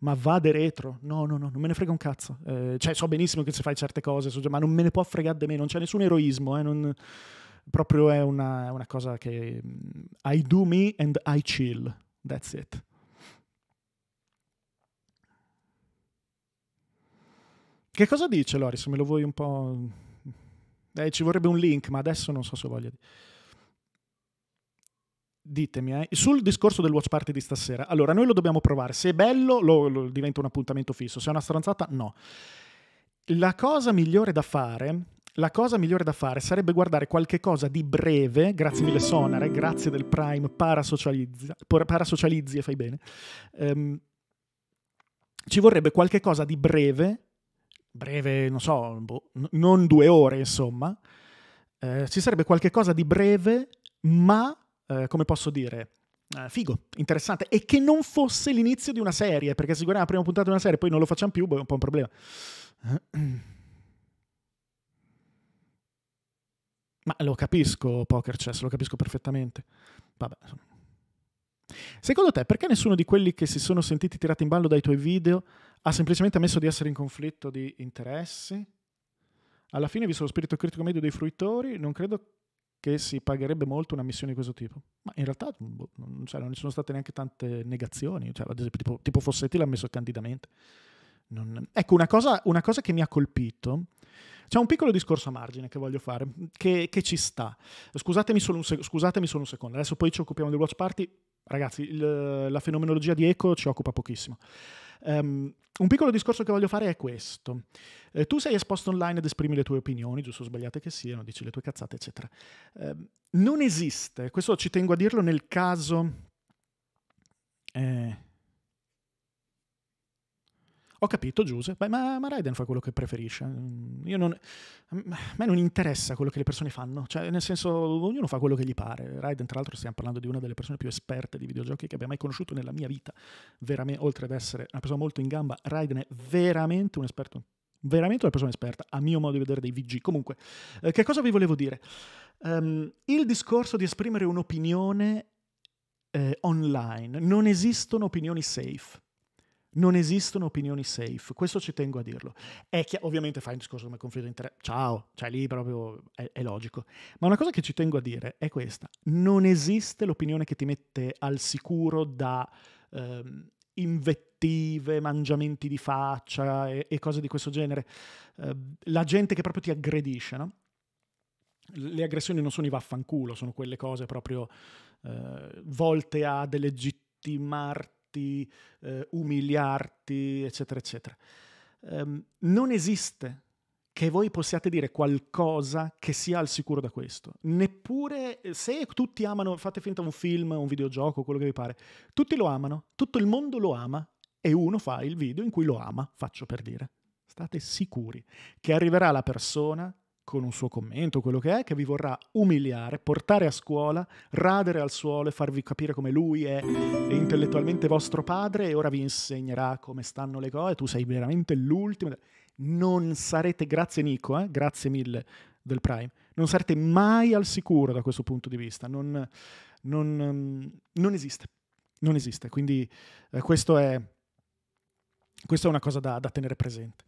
Ma vade retro, no, no, no, non me ne frega un cazzo. Eh, cioè, so benissimo che se fai certe cose, so, ma non me ne può fregare di me, non c'è nessun eroismo, eh, non, proprio è una, una cosa che... Mm, I do me and I chill, that's it. Che cosa dice Loris? Me lo vuoi un po'... Eh, ci vorrebbe un link, ma adesso non so se voglio. Ditemi, eh. sul discorso del watch party di stasera, allora noi lo dobbiamo provare, se è bello lo, lo diventa un appuntamento fisso, se è una stronzata no. La cosa migliore da fare, la cosa migliore da fare sarebbe guardare qualche cosa di breve, grazie mille Sonare, grazie del Prime, parasocializzi, parasocializzi e fai bene. Um, ci vorrebbe qualche cosa di breve breve, non so, boh, non due ore insomma, eh, ci sarebbe qualcosa di breve ma, eh, come posso dire, eh, figo, interessante e che non fosse l'inizio di una serie, perché se guardiamo la prima puntata di una serie e poi non lo facciamo più, boh, è un po' un problema. Ma lo capisco, Poker Chess, lo capisco perfettamente. Vabbè. Secondo te, perché nessuno di quelli che si sono sentiti tirati in ballo dai tuoi video ha semplicemente ammesso di essere in conflitto di interessi. Alla fine, visto lo spirito critico medio dei fruitori, non credo che si pagherebbe molto una missione di questo tipo. Ma in realtà boh, non, cioè, non, ci sono state neanche tante negazioni, cioè, ad esempio, tipo, tipo Fossetti l'ha messo candidamente. Non... Ecco, una cosa, una cosa, che mi ha colpito, c'è un piccolo discorso a margine che voglio fare, che, che ci sta. Scusatemi solo, sec- scusatemi solo, un secondo, adesso poi ci occupiamo del watch party. Ragazzi, il, la fenomenologia di Eco ci occupa pochissimo. Um, un piccolo discorso che voglio fare è questo. Eh, tu sei esposto online ed esprimi le tue opinioni, giusto o sbagliate che siano, dici le tue cazzate, eccetera. Eh, non esiste, questo ci tengo a dirlo nel caso... Eh, ho capito Giuseppe, ma, ma Raiden fa quello che preferisce. Mm, non, mm, a me non interessa quello che le persone fanno, cioè nel senso ognuno fa quello che gli pare. Raiden tra l'altro stiamo parlando di una delle persone più esperte di videogiochi che abbia mai conosciuto nella mia vita. Veramente, oltre ad essere una persona molto in gamba, Raiden è veramente un esperto, veramente una persona esperta, a mio modo di vedere dei VG. Comunque, eh, che cosa vi volevo dire? Um, il discorso di esprimere un'opinione eh, online, non esistono opinioni safe non esistono opinioni safe, questo ci tengo a dirlo. Chi- ovviamente fai un discorso come conflitto di interesse, ciao, cioè lì proprio è, è logico, ma una cosa che ci tengo a dire è questa, non esiste l'opinione che ti mette al sicuro da ehm, invettive, mangiamenti di faccia e, e cose di questo genere, eh, la gente che proprio ti aggredisce, no? Le aggressioni non sono i vaffanculo, sono quelle cose proprio eh, volte a delegittimarti umiliarti, eh, umiliarti, eccetera, eccetera. Um, non esiste che voi possiate dire qualcosa che sia al sicuro da questo. Neppure eh, se tutti amano, fate finta un film, un videogioco, quello che vi pare, tutti lo amano, tutto il mondo lo ama e uno fa il video in cui lo ama, faccio per dire. State sicuri che arriverà la persona con un suo commento, quello che è, che vi vorrà umiliare, portare a scuola, radere al suolo e farvi capire come lui è, intellettualmente vostro padre e ora vi insegnerà come stanno le cose, tu sei veramente l'ultimo. Non sarete, grazie Nico, eh, grazie mille del Prime, non sarete mai al sicuro da questo punto di vista, non, non, ehm, non esiste, non esiste, quindi eh, questo, è, questo è una cosa da, da tenere presente.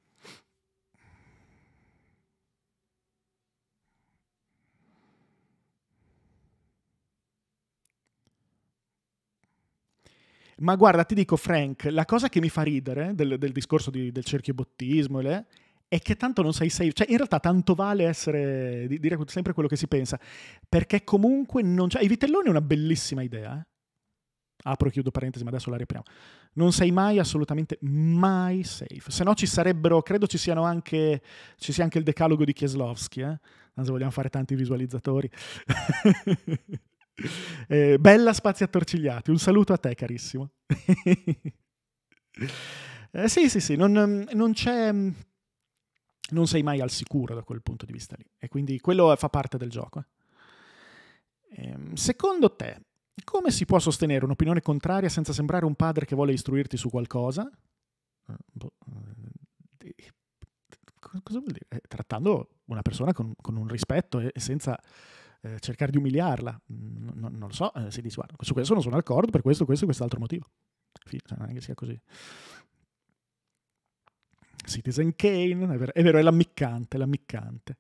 Ma guarda, ti dico Frank, la cosa che mi fa ridere del, del discorso di, del cerchio bottismo le, è che tanto non sei safe, cioè in realtà tanto vale essere, dire sempre quello che si pensa, perché comunque non c'è, i vitelloni è una bellissima idea, eh? apro e chiudo parentesi, ma adesso la riapriamo. Non sei mai assolutamente mai safe. Se no ci sarebbero, credo ci siano anche, ci sia anche il decalogo di Kieslowski, eh? Se vogliamo fare tanti visualizzatori. Eh, bella Spazi Attorcigliati, un saluto a te carissimo. eh, sì, sì, sì, non, ehm, non c'è... Mm, non sei mai al sicuro da quel punto di vista lì. E quindi quello fa parte del gioco. Eh. Ehm, secondo te, come si può sostenere un'opinione contraria senza sembrare un padre che vuole istruirti su qualcosa? Eh, boh, eh, cosa vuol dire? Eh, trattando una persona con, con un rispetto e senza eh, cercare di umiliarla, mm, no, non lo so, eh, si dice guarda, su questo non sono d'accordo, per questo, questo e quest'altro motivo. Fine, cioè, non è che sia così. Citizen Kane, è vero, è, vero, è l'ammiccante, è l'ammiccante.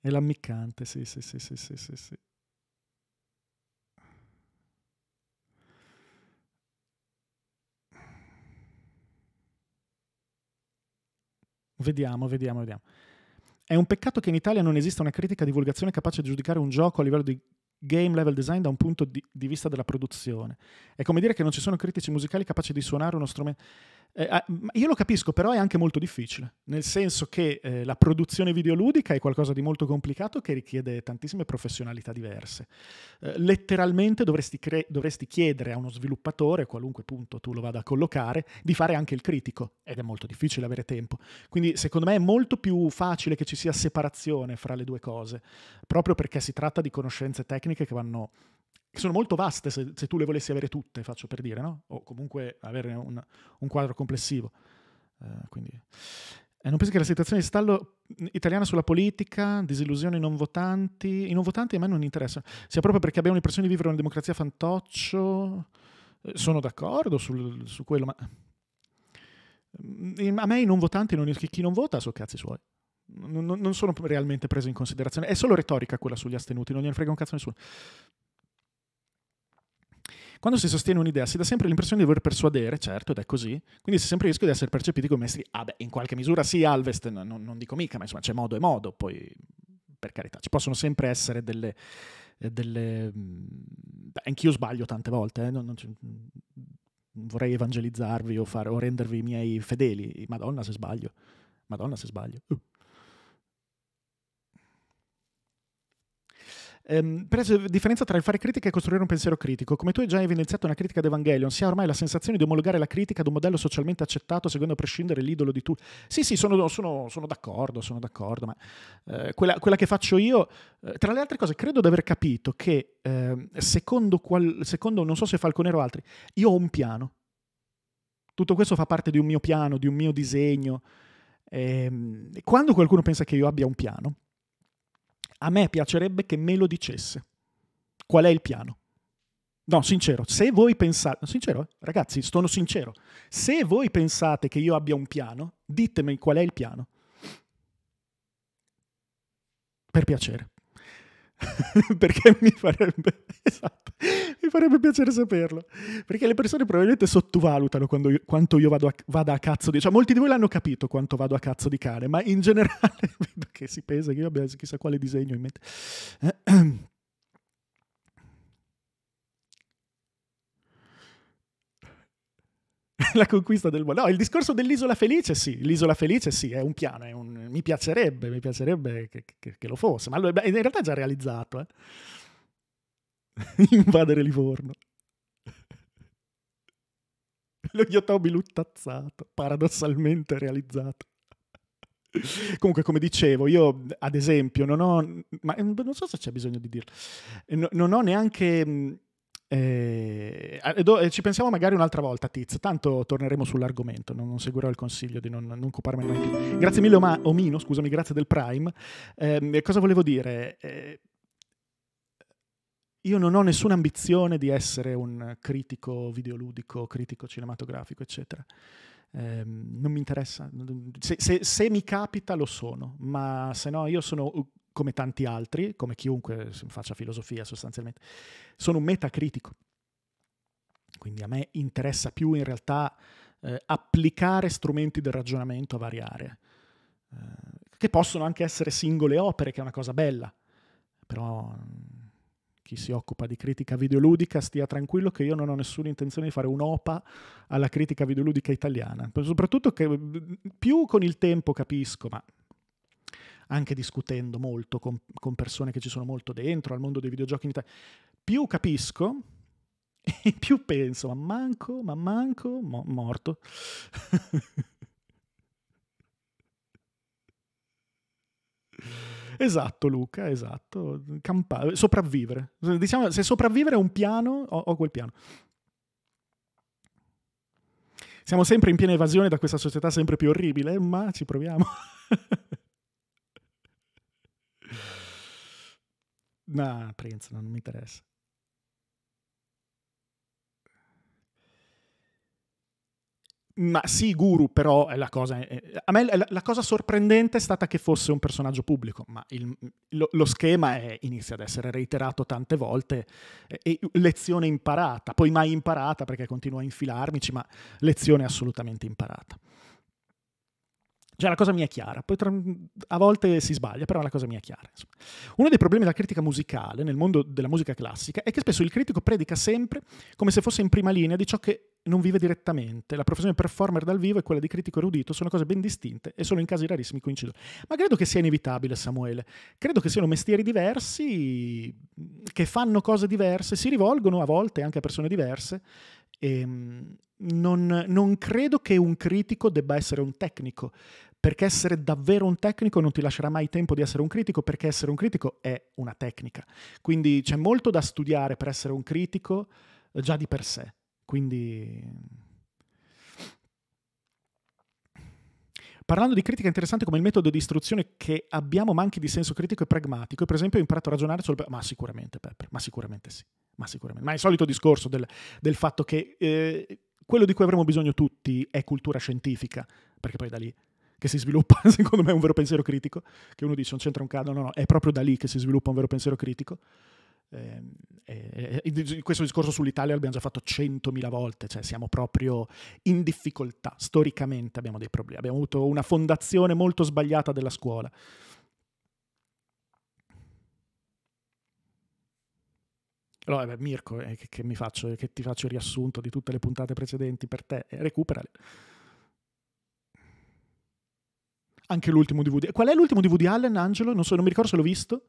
È l'ammiccante, sì, sì, sì, sì, sì, sì. sì. Vediamo, vediamo, vediamo. È un peccato che in Italia non esista una critica divulgazione capace di giudicare un gioco a livello di game level design da un punto di, di vista della produzione. È come dire che non ci sono critici musicali capaci di suonare uno strumento. Eh, ah, io lo capisco, però è anche molto difficile, nel senso che eh, la produzione videoludica è qualcosa di molto complicato che richiede tantissime professionalità diverse. Eh, letteralmente dovresti, cre- dovresti, chiedere a uno sviluppatore, a qualunque punto tu lo vada a collocare, di fare anche il critico ed è molto difficile avere tempo. Quindi secondo me è molto più facile che ci sia separazione fra le due cose, proprio perché si tratta di conoscenze tecniche che vanno che sono molto vaste se, se, tu le volessi avere tutte, faccio per dire, no? O comunque avere un, un quadro complessivo. Uh, quindi... Eh, non pensi che la situazione di stallo italiana sulla politica, disillusione ai non votanti, i non votanti a me non interessano, sia proprio perché abbiamo l'impressione di vivere una democrazia fantoccio, eh, sono d'accordo sul, su quello, ma mm, a me i non votanti, non, chi non vota, sono cazzi suoi. Non, non, sono realmente presi in considerazione. È solo retorica quella sugli astenuti, non gliene frega un cazzo nessuno. Quando si sostiene un'idea si dà sempre l'impressione di voler persuadere, certo, ed è così, quindi si sempre rischio di essere percepiti come estri. Ah beh, in qualche misura sì, Alvest, non, non dico mica, ma insomma c'è modo e modo, poi per carità, ci possono sempre essere delle... Eh, delle mhmm, anch'io sbaglio tante volte, eh, non, non mhmm, vorrei evangelizzarvi o, far, o rendervi i miei fedeli, madonna se sbaglio, madonna se sbaglio. Uh. Ehm, per differenza tra il fare critica e costruire un pensiero critico. Come tu hai già evidenziato una critica ad Evangelion, si ha ormai la sensazione di omologare la critica ad un modello socialmente accettato, seguendo a prescindere l'idolo di tu. Sì, sì, sono, sono, sono d'accordo, sono d'accordo, ma eh, quella, quella, che faccio io, eh, tra le altre cose, credo di aver capito che eh, secondo, qual, secondo, non so se Falconero o altri, io ho un piano. Tutto questo fa parte di un mio piano, di un mio disegno. Ehm, quando qualcuno pensa che io abbia un piano, a me piacerebbe che me lo dicesse. Qual è il piano? No, sincero, se voi pensate, sincero, eh? ragazzi, sono sincero, se voi pensate che io abbia un piano, ditemi qual è il piano. Per piacere. perché mi farebbe, esatto, mi farebbe piacere saperlo. Perché le persone probabilmente sottovalutano io, quanto io vado a, vado a, cazzo di... Cioè, molti di voi l'hanno capito quanto vado a cazzo di cane, ma in generale vedo che si pensa che io abbia chissà quale disegno in mente. Eh, la conquista del mondo. No, il discorso dell'isola felice sì, l'isola felice sì, è un piano, è un... mi piacerebbe, mi piacerebbe che, che, che, lo fosse, ma in realtà è già realizzato. Eh. Invadere Livorno. Lo Yotobi luttazzato, paradossalmente realizzato. Comunque, come dicevo, io ad esempio non ho, ma eh, non so se c'è bisogno di dirlo, non ho neanche eh, eh, ci pensiamo magari un'altra volta, Tiz. Tanto torneremo sull'argomento. Non, non seguirò il consiglio di non, non occuparmene mai più. Grazie mille, Oma, Omino. Scusami, grazie del Prime. Eh, cosa volevo dire? Eh, io non ho nessuna ambizione di essere un critico videoludico, critico cinematografico, eccetera. Eh, non mi interessa. Se, se, se, mi capita lo sono, ma se no io sono come tanti altri, come chiunque faccia filosofia sostanzialmente, sono un metacritico. Quindi a me interessa più in realtà eh, applicare strumenti del ragionamento a varie aree, eh, che possono anche essere singole opere, che è una cosa bella, però chi si occupa di critica videoludica stia tranquillo che io non ho nessuna intenzione di fare un'opa alla critica videoludica italiana, soprattutto che più con il tempo capisco, ma anche discutendo molto con, con persone che ci sono molto dentro al mondo dei videogiochi in Italia. Più capisco, e più penso, ma manco, ma manco, mo- morto. esatto, Luca, esatto. Campa- sopravvivere. Diciamo, se sopravvivere è un piano, ho, ho quel piano. Siamo sempre in piena evasione da questa società sempre più orribile, ma ci proviamo. No, Prince no, non mi interessa. Ma sì, Guru, però è la cosa, è, a me la, la, cosa sorprendente è stata che fosse un personaggio pubblico, ma il, lo, lo, schema è, inizia ad essere reiterato tante volte, e, lezione imparata, poi mai imparata perché continua a infilarmici, ma lezione assolutamente imparata. Cioè la cosa mi è chiara, poi tra... a volte si sbaglia, però la cosa mia è chiara. Insomma. Uno dei problemi della critica musicale nel mondo della musica classica è che spesso il critico predica sempre come se fosse in prima linea di ciò che non vive direttamente. La professione performer dal vivo e quella di critico erudito sono cose ben distinte e solo in casi rarissimi coincidono. Ma credo che sia inevitabile, Samuele. Credo che siano mestieri diversi, che fanno cose diverse, si rivolgono a volte anche a persone diverse. E, ehm, non, non credo che un critico debba essere un tecnico, perché essere davvero un tecnico non ti lascerà mai tempo di essere un critico, perché essere un critico è una tecnica. Quindi c'è molto da studiare per essere un critico eh, già di per sé. Quindi... Parlando di critica è interessante come il metodo di istruzione che abbiamo manchi di senso critico e pragmatico. Io, per esempio, ho imparato a ragionare sul. Ma sicuramente, Pepper, ma sicuramente sì. Ma sicuramente. Ma è il solito discorso del, del fatto che eh, quello di cui avremo bisogno tutti è cultura scientifica, perché poi da lì che si sviluppa, secondo me, un vero pensiero critico, che uno dice non c'entra un cazzo, no, no, è proprio da lì che si sviluppa un vero pensiero critico. Eh, eh, questo discorso sull'Italia l'abbiamo già fatto centomila volte, cioè siamo proprio in difficoltà, storicamente abbiamo dei problemi, abbiamo avuto una fondazione molto sbagliata della scuola. Allora, beh, Mirko, eh, che, che, mi faccio, che ti faccio il riassunto di tutte le puntate precedenti per te, eh, recuperale. Anche l'ultimo DVD. Woody. Qual è l'ultimo di Allen, Angelo? Non, so, non mi ricordo se l'ho visto.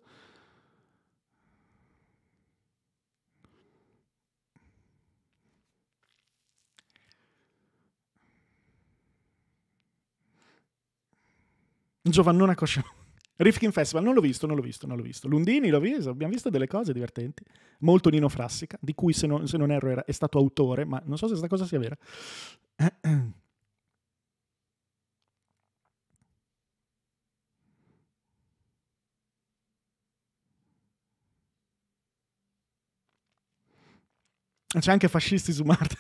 Giovannona Cosciano. Rifkin Festival, non l'ho visto, non l'ho visto, non l'ho visto. Lundini l'ho visto, abbiamo visto delle cose divertenti. Molto Nino Frassica, di cui se non, se non erro era, è stato autore, ma non so se questa cosa sia vera. Eh, C'è anche Fascisti su Marte.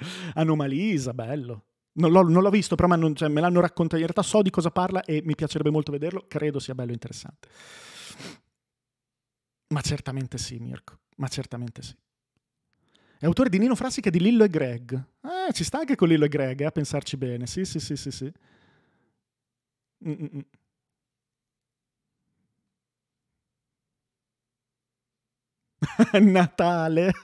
Anomalisa, bello. Non l'ho, non l'ho, visto, però non, cioè, me l'hanno raccontato. In realtà so di cosa parla e mi piacerebbe molto vederlo. Credo sia bello e interessante. Ma certamente sì, Mirko. Ma certamente sì. È autore di Nino Frassica e di Lillo e Greg. Eh, ci sta anche con Lillo e Greg, eh, a pensarci bene. Sì, sì, sì, sì, sì. Mm-mm. Natale.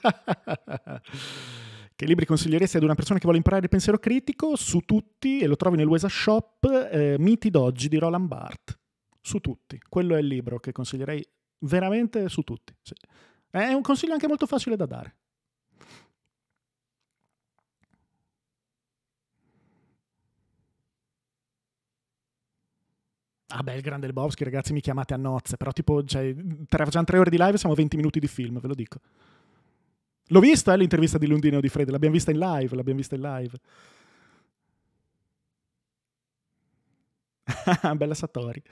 che libri consiglieresti ad una persona che vuole imparare il pensiero critico? Su tutti, e lo trovi nel nell'UESA Shop, eh, Miti d'oggi di Roland Barthes. Su tutti. Quello è il libro che consiglierei veramente su tutti. Sì. È un consiglio anche molto facile da dare. ah beh, il grande Lebowski, ragazzi, mi chiamate a nozze, però tipo, cioè, facciamo tre ore di live, e siamo 20 minuti di film, ve lo dico. L'ho vista eh, l'intervista di Lundino di Fred, l'abbiamo vista in live, l'abbiamo vista in live. Bella Satori.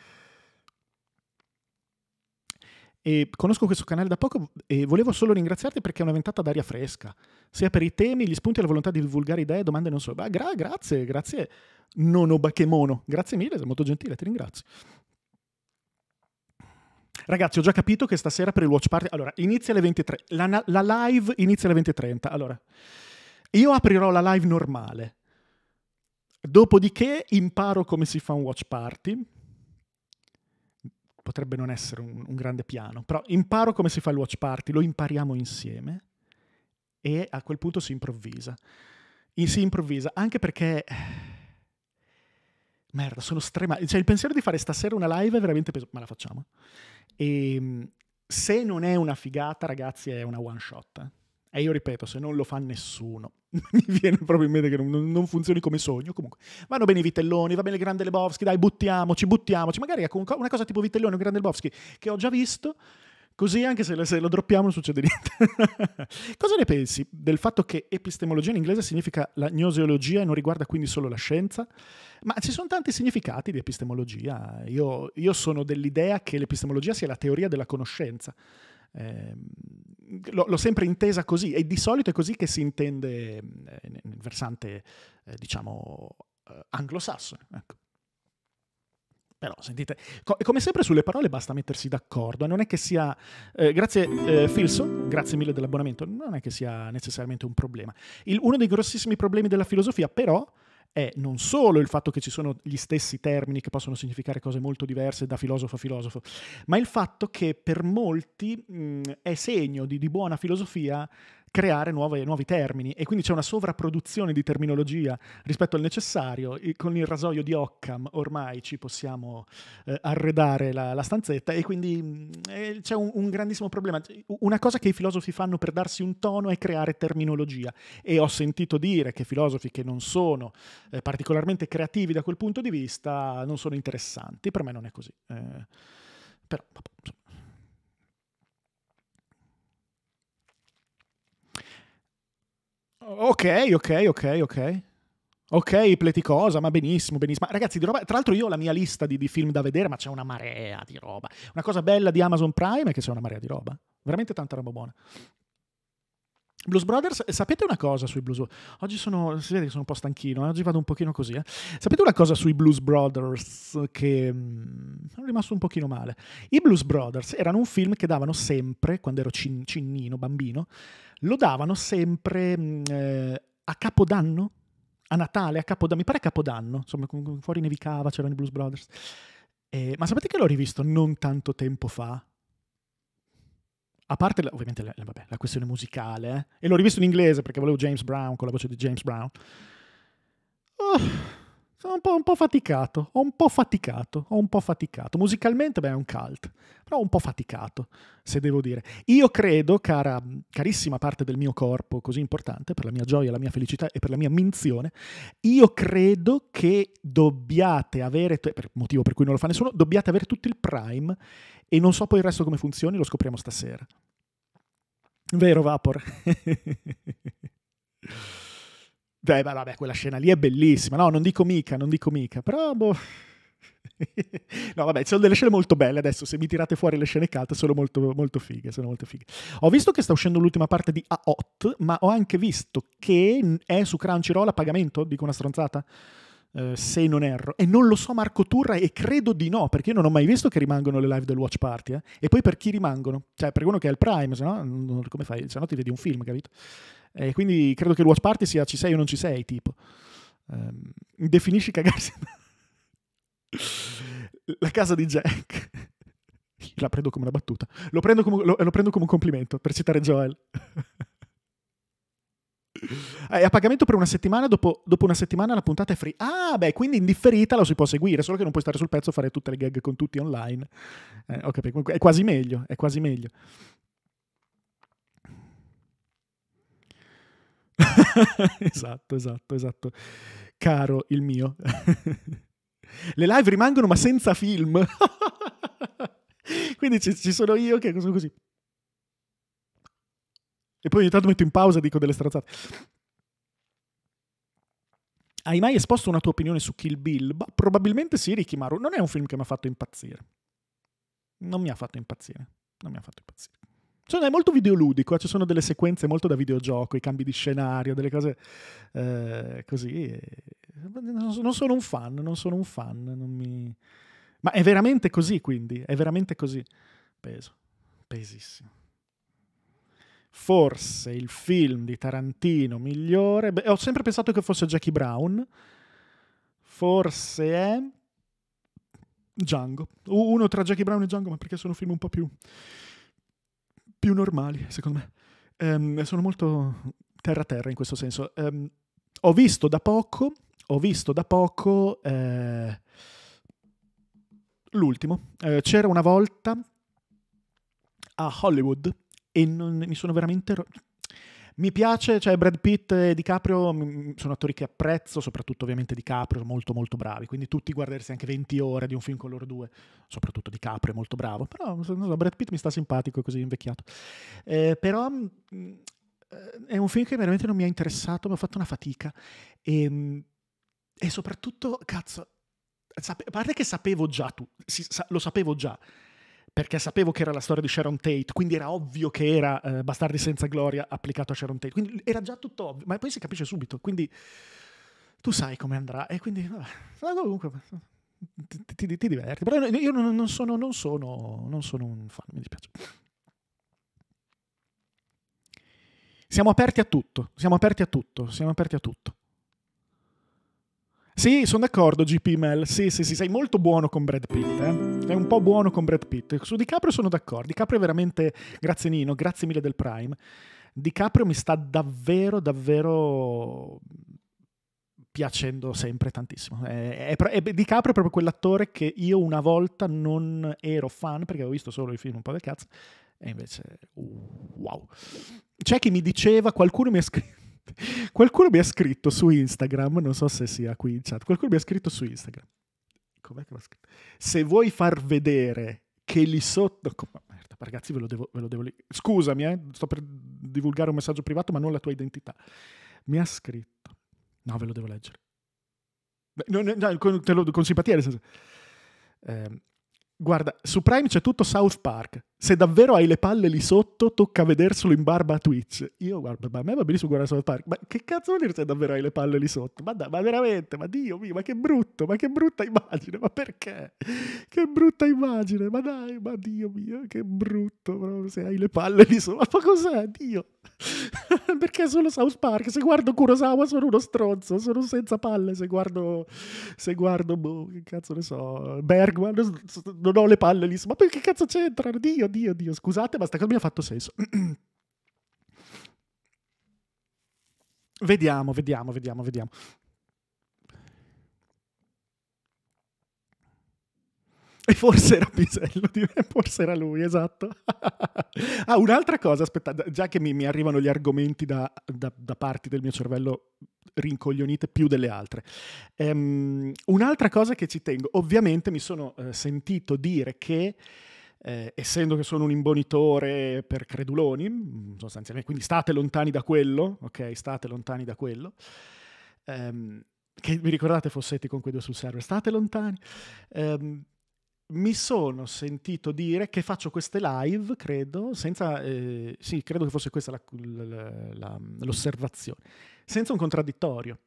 E conosco questo canale da poco e volevo solo ringraziarti perché è una ventata d'aria fresca, sia per i temi, gli spunti e la volontà di divulgare idee, domande non solo. Bah, gra- grazie, grazie nono bachemono, grazie mille, sei molto gentile, ti ringrazio. Ragazzi, ho già capito che stasera per il watch party... Allora, inizia alle 23, la, la live inizia alle 20.30, allora... Io aprirò la live normale, dopodiché imparo come si fa un watch party, potrebbe non essere un, un grande piano, però imparo come si fa il watch party, lo impariamo insieme e a quel punto si improvvisa. E si improvvisa anche perché... Eh, merda, sono stremato. Cioè, il pensiero di fare stasera una live è veramente pesante. Ma la facciamo. E ehm, se non è una figata, ragazzi, è una one shot. E io ripeto, se non lo fa nessuno, mi viene proprio in mente che non, non, funzioni come sogno. Comunque, vanno bene i Vitelloni, va bene il Grande Lebowski, dai, buttiamoci, buttiamoci. Magari ecco, una cosa tipo Vitelloni o Grande Lebowski che ho già visto. Così anche se, lo droppiamo non succede niente. cosa ne pensi del fatto che epistemologia in inglese significa la gnoseologia e non riguarda quindi solo la scienza? Ma ci sono tanti significati di epistemologia. io, io sono dell'idea che l'epistemologia sia la teoria della conoscenza eh, l'ho sempre intesa così e di solito è così che si intende eh, nel versante, eh, diciamo, eh, anglosassone. Ecco. Però sentite, co- come sempre sulle parole basta mettersi d'accordo, non è che sia... Eh, grazie eh, Filson, grazie mille dell'abbonamento, non è che sia necessariamente un problema. Il, uno dei grossissimi problemi della filosofia però è non solo il fatto che ci sono gli stessi termini che possono significare cose molto diverse da filosofo a filosofo, ma il fatto che per molti mh, mm, è segno di, di buona filosofia creare nuove, nuovi termini e quindi c'è una sovrapproduzione di terminologia rispetto al necessario. E con il rasoio di Occam ormai ci possiamo eh, arredare la, la, stanzetta e quindi mm, eh, c'è un, un, grandissimo problema. Una cosa che i filosofi fanno per darsi un tono è creare terminologia e ho sentito dire che filosofi che non sono eh, particolarmente creativi da quel punto di vista non sono interessanti. Per me non è così. Eh. però, insomma. Ok, ok, ok, ok. Ok, Pleticosa, ma benissimo, benissimo. Ma ragazzi, roba... tra l'altro io ho la mia lista di, di, film da vedere, ma c'è una marea di roba. Una cosa bella di Amazon Prime è che c'è una marea di roba. Veramente tanta roba buona. Blues Brothers, eh, sapete una cosa sui Blues Brothers? Oggi sono, si vede che sono un po' stanchino, eh, oggi vado un pochino così. Eh? Sapete una cosa sui Blues Brothers che mh, mm, sono rimasto un pochino male? I Blues Brothers erano un film che davano sempre, quando ero cin- cinnino, bambino, lo davano sempre mh, mm, eh, a Capodanno, a Natale, a Capodanno, mi pare a Capodanno, insomma fuori nevicava, c'erano i Blues Brothers. Eh, ma sapete che l'ho rivisto non tanto tempo fa? a parte la, ovviamente la, vabbè, la questione musicale, eh? e l'ho rivisto in inglese perché volevo James Brown con la voce di James Brown. Oh, sono un po', un po', faticato, ho un po' faticato, ho un po' faticato. Musicalmente, beh, è un cult, però ho un po' faticato, se devo dire. Io credo, cara, carissima parte del mio corpo, così importante per la mia gioia, la mia felicità e per la mia minzione, io credo che dobbiate avere, per motivo per cui non lo fa nessuno, dobbiate avere tutto il prime e non so poi il resto come funzioni, lo scopriamo stasera. Vero Vapor? Beh, vabbè, quella scena lì è bellissima. No, non dico mica, non dico mica, però boh. No, vabbè, ci sono delle scene molto belle adesso. Se mi tirate fuori le scene calde, sono molto, molto fighe. Sono molto fighe. Ho visto che sta uscendo l'ultima parte di A8, ma ho anche visto che è su Crunchyroll a pagamento. Dico una stronzata. Eh, se non erro. E non lo so Marco Turra e credo di no, perché io non ho mai visto che rimangono le live del Watch Party. Eh? E poi per chi rimangono? Cioè, per uno che è il Prime, se no, come fai? Se no ti vedi un film, capito? E quindi credo che il Watch Party sia ci sei o non ci sei, tipo. Um, definisci cagarsi. La casa di Jack. La prendo come una battuta. Lo prendo come, lo, lo prendo come un complimento, per citare Joel. Eh, è a pagamento per una settimana, dopo, dopo, una settimana la puntata è free. Ah, beh, quindi in differita lo si può seguire, solo che non puoi stare sul pezzo e fare tutte le gag con tutti online. Eh, ho capito, è quasi meglio, è quasi meglio. esatto, esatto, esatto. Caro il mio. le live rimangono ma senza film. quindi ci, ci sono io che sono così. E poi ogni tanto metto in pausa e dico delle strazzate. Hai mai esposto una tua opinione su Kill Bill? Bah, probabilmente sì, Ricky Maru. Non è un film che mi ha fatto impazzire. Non mi ha fatto impazzire. Non mi ha fatto impazzire. Cioè, è molto videoludico, eh. ci sono delle sequenze molto da videogioco, i cambi di scenario, delle cose eh, così. Non sono un fan, non sono un fan. Mi... Ma è veramente così, quindi. È veramente così. Peso. Pesissimo forse il film di Tarantino migliore. Beh, ho sempre pensato che fosse Jackie Brown. Forse è Django. Uno tra Jackie Brown e Django, ma perché sono film un po' più, più normali, secondo me. Um, sono molto terra-terra in questo senso. Um, ho visto da poco, ho visto da poco eh, l'ultimo. Eh, c'era una volta a Hollywood e non, mi sono veramente... Ro- mi piace, cioè Brad Pitt e DiCaprio mm, mm, sono attori che apprezzo, soprattutto ovviamente DiCaprio, molto molto bravi, quindi tutti guardarsi anche 20 ore di un film con loro due, soprattutto DiCaprio è molto bravo, però so, Brad Pitt mi sta simpatico così invecchiato. Eh, però mm, eh, è un film che veramente non mi ha interessato, mi ha fatto una fatica e, ehm, e soprattutto, cazzo, a parte che sapevo già tu, si, sa, lo sapevo già, perché sapevo che era la storia di Sharon Tate, quindi era ovvio che era eh, Bastardi senza gloria applicato a Sharon Tate, quindi era già tutto ovvio, ma poi si capisce subito, quindi tu sai come andrà e quindi vabbè, comunque ti, ti, ti, diverti, però io non sono, non, sono, non sono un fan, mi dispiace. Siamo aperti a tutto, siamo aperti a tutto, siamo aperti a tutto. Sì, sono d'accordo, GP Mel. Sì, sì, sì, sei molto buono con Brad Pitt. Eh? È un po' buono con Brad Pitt. Su DiCaprio sono d'accordo. DiCaprio è veramente. Grazie Nino, grazie mille del Prime. DiCaprio mi sta davvero, davvero piacendo sempre tantissimo. È, è, è, DiCaprio è proprio quell'attore che io una volta non ero fan perché avevo visto solo i film un po' del cazzo. E invece, wow. C'è chi mi diceva, qualcuno mi ha scritto niente. Qualcuno mi ha scritto su Instagram, non so se sia qui in chat, qualcuno mi ha scritto su Instagram. Com'è che l'ha scritto? Se vuoi far vedere che lì sotto... Oh, ma ragazzi, ve lo devo, ve lo devo lì. Scusami, eh, sto per divulgare un messaggio privato, ma non la tua identità. Mi ha scritto... No, ve lo devo leggere. Beh, no, no, con, te lo, con simpatia, nel senso... Eh, guarda, su Prime c'è tutto South Park se davvero hai le palle lì sotto, tocca vederselo in barba a Twitch. Io guarda, ma a me va benissimo guardare South Park, ma che cazzo vuol dire se davvero hai le palle lì sotto? Ma, da, ma veramente, ma Dio mio, ma che brutto, ma che brutta immagine, ma perché? Che brutta immagine, ma dai, ma Dio mio, che brutto, bro, se hai le palle lì sotto, ma cos'è, Dio? perché solo South Park, se guardo Kurosawa sono uno stronzo, sono senza palle, se guardo, se guardo, boh, che cazzo ne so, Bergman, non ho le palle lì sotto, ma che cazzo c'entra, Dio? Dio, Dio, scusate, ma sta cosa mi ha fatto senso. vediamo, vediamo, vediamo, vediamo. E forse era Pisello, forse era lui, esatto. ah, un'altra cosa, aspettate, già che mi, mi arrivano gli argomenti da, da, da, parti del mio cervello rincoglionite più delle altre. Um, un'altra cosa che ci tengo, ovviamente mi sono eh, sentito dire che eh, essendo che sono un imbonitore per creduloni, mm, sostanzialmente, quindi state lontani da quello, ok? State lontani da quello. Ehm, che vi ricordate Fossetti con quei due sul server? State lontani. Ehm, mi sono sentito dire che faccio queste live, credo, senza... Eh, sì, credo che fosse questa la, la, la, l'osservazione, senza un contraddittorio.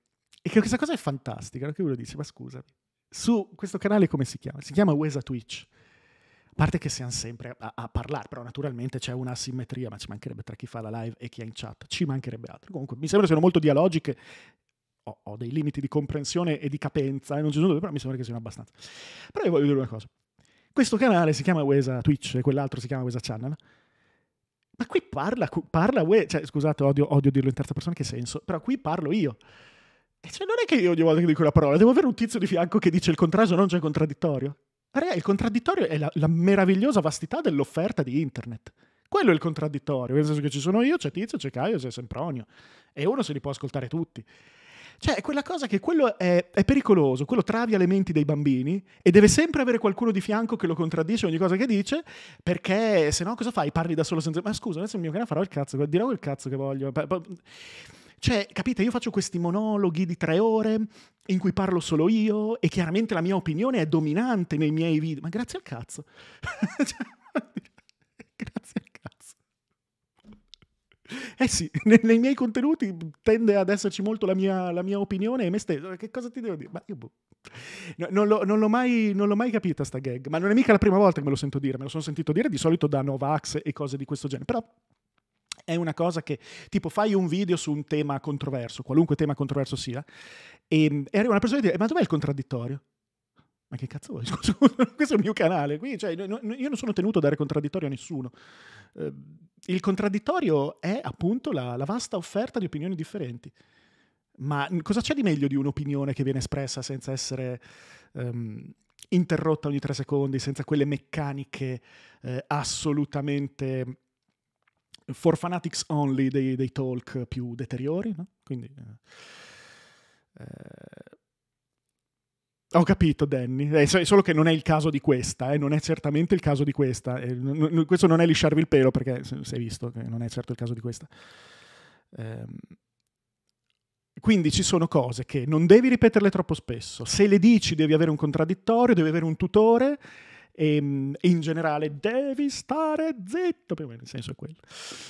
E che questa cosa è fantastica, perché uno dice, ma scusami, su questo canale come si chiama? Si chiama Wesa Twitch a parte che siamo sempre a, a parlare, però naturalmente c'è una simmetria, ma ci mancherebbe tra chi fa la live e chi è in chat, ci mancherebbe altro. Comunque mi sembra siano molto dialogiche, ho, ho dei limiti di comprensione e di capenza, e eh, non ci sono due, però mi sembra che siano abbastanza. Però io voglio dire una cosa. Questo canale si chiama Wesa Twitch e quell'altro si chiama Wesa Channel. Ma qui parla, parla we, cioè, scusate, odio, odio dirlo in terza persona, che senso, però qui parlo io. E cioè, non è che io ogni volta che dico una parola devo avere un tizio di fianco che dice il contrario non c'è contraddittorio il contraddittorio è la, la, meravigliosa vastità dell'offerta di internet. Quello è il contraddittorio, nel senso che ci sono io, c'è Tizio, c'è Caio, c'è Sempronio. E uno se li può ascoltare tutti. Cioè, è quella cosa che quello è, è, pericoloso, quello travia le menti dei bambini e deve sempre avere qualcuno di fianco che lo contraddice ogni cosa che dice, perché se no cosa fai? Parli da solo senza... Ma scusa, adesso il mio canale farò il cazzo, dirò il cazzo che voglio. Cioè, capite, io faccio questi monologhi di tre ore in cui parlo solo io e chiaramente la mia opinione è dominante nei miei video. Ma grazie al cazzo. Cioè, grazie al cazzo. Eh sì, nei, nei, miei contenuti tende ad esserci molto la mia, la mia opinione e me stesso. Che cosa ti devo dire? Ma io boh. No, non, lo, non, l'ho mai, non, l'ho mai, capita sta gag, ma non è mica la prima volta che me lo sento dire, me lo sono sentito dire di solito da Novax e cose di questo genere, però è una cosa che, tipo, fai un video su un tema controverso, qualunque tema controverso sia, e, mm, e arriva una persona e dice, ma dov'è il contraddittorio? Ma che cazzo vuoi? Scusa, questo è il mio canale, qui, cioè, no, no, io non sono tenuto a dare contraddittorio a nessuno. Eh, il contraddittorio è appunto la, la vasta offerta di opinioni differenti. Ma mm, cosa c'è di meglio di un'opinione che viene espressa senza essere um, interrotta ogni tre secondi, senza quelle meccaniche eh, assolutamente for fanatics only dei, dei talk più deteriori, no? Quindi... Eh, eh ho capito, Danny. Eh, è solo che non è il caso di questa, eh? non è certamente il caso di questa. Eh, questo non è lisciarvi il pelo perché si è visto che non è certo il caso di questa. Ehm, quindi ci sono cose che non devi ripeterle troppo spesso. Se le dici devi avere un contraddittorio, devi avere un tutore Ehm, e, in generale devi stare zitto, più o meno il senso è quello.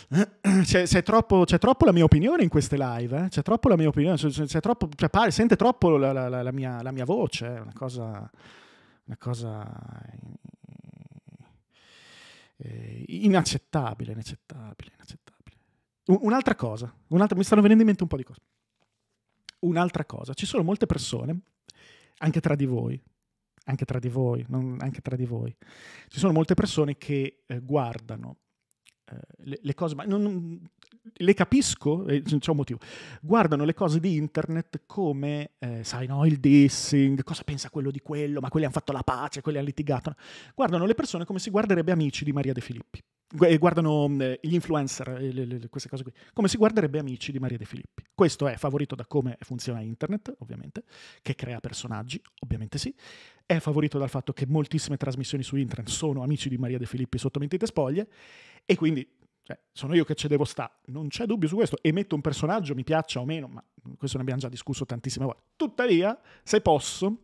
C'è, c'è, troppo, c'è troppo, la mia opinione in queste live, eh? c'è troppo la mia opinione, c'è, troppo, cioè, pare, sente troppo la, la, la, mia, la, mia, voce, è una cosa... Una cosa eh, inaccettabile, inaccettabile, inaccettabile. Un'altra cosa, un'altra, mi stanno venendo in mente un po' di cose. Un'altra cosa, ci sono molte persone, anche tra di voi, anche tra di voi, non, anche tra di voi. Ci sono molte persone che eh, guardano eh, le, le, cose, ma non, le capisco, eh, c'è un motivo, guardano le cose di internet come, eh, sai, no, il dissing, cosa pensa quello di quello, ma quelli hanno fatto la pace, quelli hanno litigato. Guardano le persone come si guarderebbe amici di Maria De Filippi. Eh, guardano mm, eh, gli influencer, eh, le, le, queste cose qui, come si guarderebbe Amici di Maria De Filippi. Questo è favorito da come funziona internet, ovviamente, che crea personaggi, ovviamente sì, è favorito dal fatto che moltissime trasmissioni su internet sono Amici di Maria De Filippi sotto mentite spoglie, e quindi cioè, sono io che ce devo sta, non c'è dubbio su questo, emetto un personaggio, mi piaccia o meno, ma questo ne abbiamo già discusso tantissime volte. Tuttavia, se posso,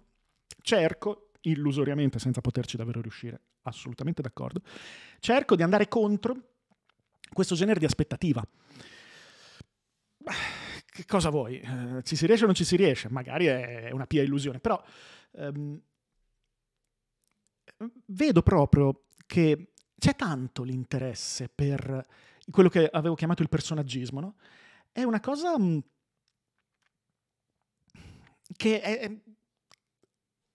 cerco, illusoriamente, senza poterci davvero riuscire, assolutamente d'accordo, cerco di andare contro questo genere di aspettativa. Che cosa vuoi? Eh, ci si riesce o non ci si riesce? Magari è una pia illusione, però ehm, vedo proprio che c'è tanto l'interesse per quello che avevo chiamato il personaggismo, no? È una cosa mm, che è,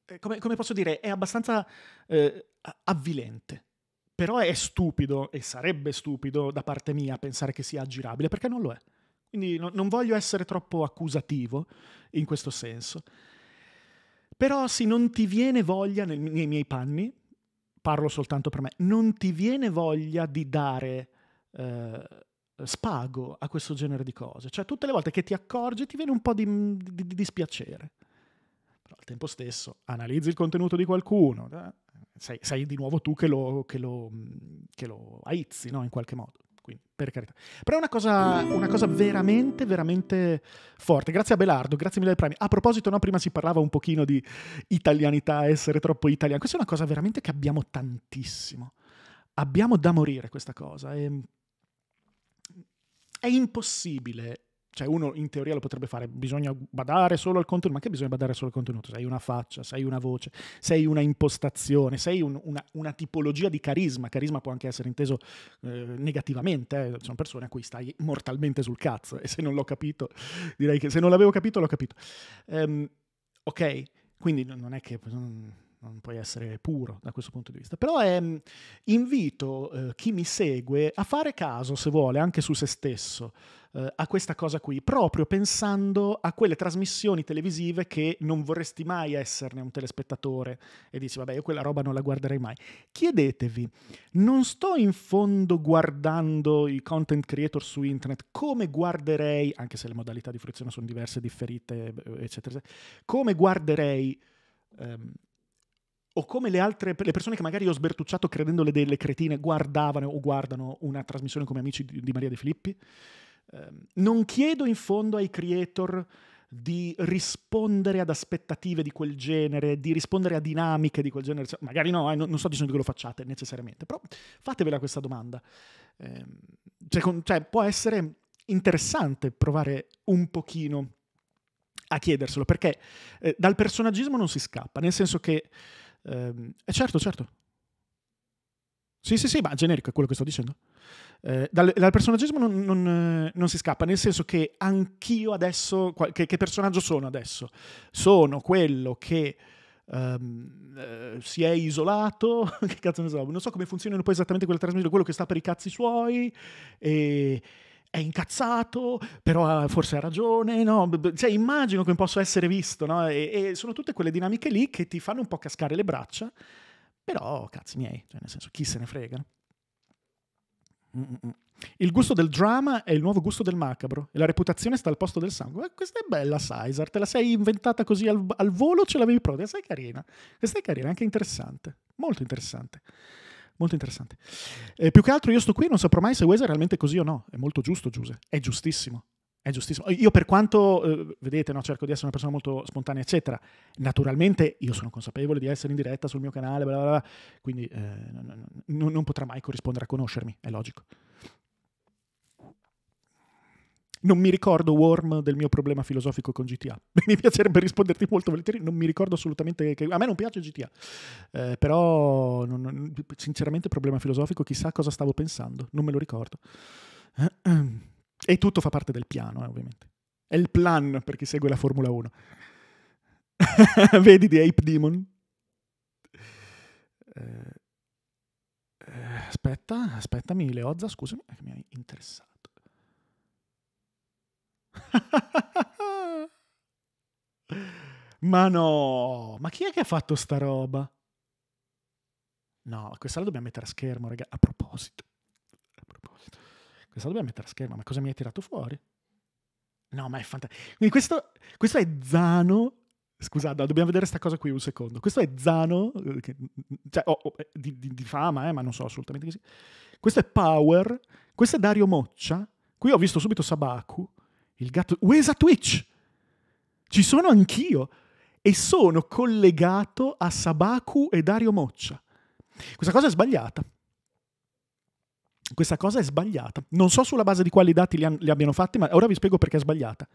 è come, come, posso dire, è abbastanza eh, avvilente. Però è stupido e sarebbe stupido da parte mia pensare che sia aggirabile perché non lo è. Quindi no, non voglio essere troppo accusativo in questo senso. Però se non ti viene voglia nei, nei miei panni, parlo soltanto per me, non ti viene voglia di dare eh, spago a questo genere di cose. Cioè tutte le volte che ti accorgi ti viene un po' di, di, di dispiacere. Però al tempo stesso analizzi il contenuto di qualcuno. Eh? sei, sei, di nuovo tu che lo, che lo, mm, che lo aizzi no? in qualche modo. Quindi, per carità. Però è una cosa, una cosa, veramente, veramente forte. Grazie a Belardo, grazie mille ai premi. A proposito, no, prima si parlava un pochino di italianità, essere troppo italiano. Questa è una cosa veramente che abbiamo tantissimo. Abbiamo da morire questa cosa. E ehm, è impossibile cioè uno in teoria lo potrebbe fare, bisogna badare solo al contenuto, ma che bisogna badare solo al contenuto? Sei una faccia, sei una voce, sei una impostazione, sei un, una, una, tipologia di carisma, carisma può anche essere inteso eh, negativamente, eh. sono persone a cui stai mortalmente sul cazzo e se non l'ho capito, direi che se non l'avevo capito l'ho capito. Um, ok, quindi non è che... Mm, non puoi essere puro da questo punto di vista. Però ehm, invito eh, chi mi segue a fare caso, se vuole, anche su se stesso, eh, a questa cosa qui, proprio pensando a quelle trasmissioni televisive che non vorresti mai esserne un telespettatore e dici, vabbè, io quella roba non la guarderei mai. Chiedetevi, non sto in fondo guardando i content creator su internet, come guarderei, anche se le modalità di fruizione sono diverse, differite, eccetera, eccetera come guarderei... Ehm, o come le altre le persone che magari ho sbertucciato credendole delle cretine guardavano o guardano una trasmissione come Amici di, Maria De Filippi. Ehm, non chiedo in fondo ai creator di rispondere ad aspettative di quel genere, di rispondere a dinamiche di quel genere. Magari no, eh, non sto dicendo che lo facciate necessariamente, però fatevela questa domanda. Ehm, cioè, cioè, può essere interessante provare un pochino a chiederselo, perché eh, dal personaggismo non si scappa, nel senso che Ehm, eh, certo, certo. Sì, sì, sì, ma generico è quello che sto dicendo. Eh, dal, dal, personaggismo non, non, non, si scappa, nel senso che anch'io adesso, che, che personaggio sono adesso? Sono quello che Um, eh, si è isolato, che cazzo ne so, non so come funzionano poi esattamente quelle trasmissioni, quello che sta per i cazzi suoi e, è incazzato, però eh, forse ha ragione, no? Cioè, immagino come posso essere visto, no? E, e, sono tutte quelle dinamiche lì che ti fanno un po' cascare le braccia, però cazzi miei, cioè, nel senso, chi se ne frega? Mm-mm. Il gusto del drama è il nuovo gusto del macabro e la reputazione sta al posto del sangue. Ma eh, questa è bella, Caesar, te la sei inventata così al, al volo, ce l'avevi pronta, sai carina. Questa è carina, anche interessante, molto interessante molto interessante. Eh, più che altro io sto qui e non saprò mai se Wes è realmente così o no. È molto giusto Giuse, è giustissimo. È giustissimo. Io per quanto, eh, vedete, no, cerco di essere una persona molto spontanea, eccetera, naturalmente io sono consapevole di essere in diretta sul mio canale, bla bla bla, quindi eh, non, non potrà mai corrispondere a conoscermi, è logico non mi ricordo Worm del mio problema filosofico con GTA. mi piacerebbe risponderti molto volentieri, non mi ricordo assolutamente che... A me non piace GTA, eh, però non, sinceramente problema filosofico, chissà cosa stavo pensando, non me lo ricordo. E tutto fa parte del piano, eh, ovviamente. È il plan per chi segue la Formula 1. Vedi di Ape Demon? Eh, eh aspetta, aspettami, Leozza, scusami, che mi hai interessato. ma no, ma chi è che ha fatto sta roba? No, questa la dobbiamo mettere a schermo, raga. A proposito. A proposito. Questa la dobbiamo mettere a schermo, ma cosa mi hai tirato fuori? No, ma è fantastico. Quindi questo, questo è Zano Scusate, dobbiamo vedere questa cosa qui un secondo. Questo è Zano, eh, che, mm, cioè, oh, oh, eh, di, di, di, fama, eh, ma non so assolutamente che sia. Questo è Power, questo è Dario Moccia. Qui ho visto subito Sabaku il gatto, Where's a Twitch, ci sono anch'io e sono collegato a Sabaku e Dario Moccia. Questa cosa è sbagliata. Questa cosa è sbagliata. Non so sulla base di quali dati li, han, li abbiano fatti, ma ora vi spiego perché è sbagliata.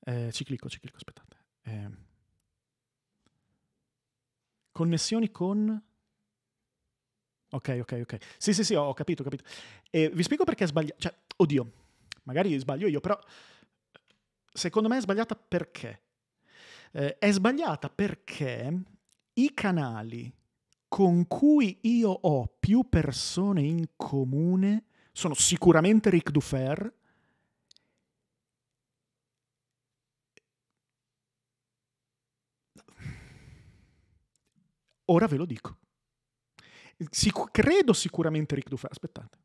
Eh, ci clicco, ci clicco, aspettate. Eh. Connessioni con... Ok, ok, ok. Sì, sì, sì, ho, ho capito, ho capito. Eh, vi spiego perché è sbagliata. Cioè, oddio, magari sbaglio io, però secondo me è sbagliata perché? Eh, è sbagliata perché i canali con cui io ho più persone in comune sono sicuramente Ric Dufer Ora ve lo dico. Sic- credo sicuramente Ric Dufer. Aspettate.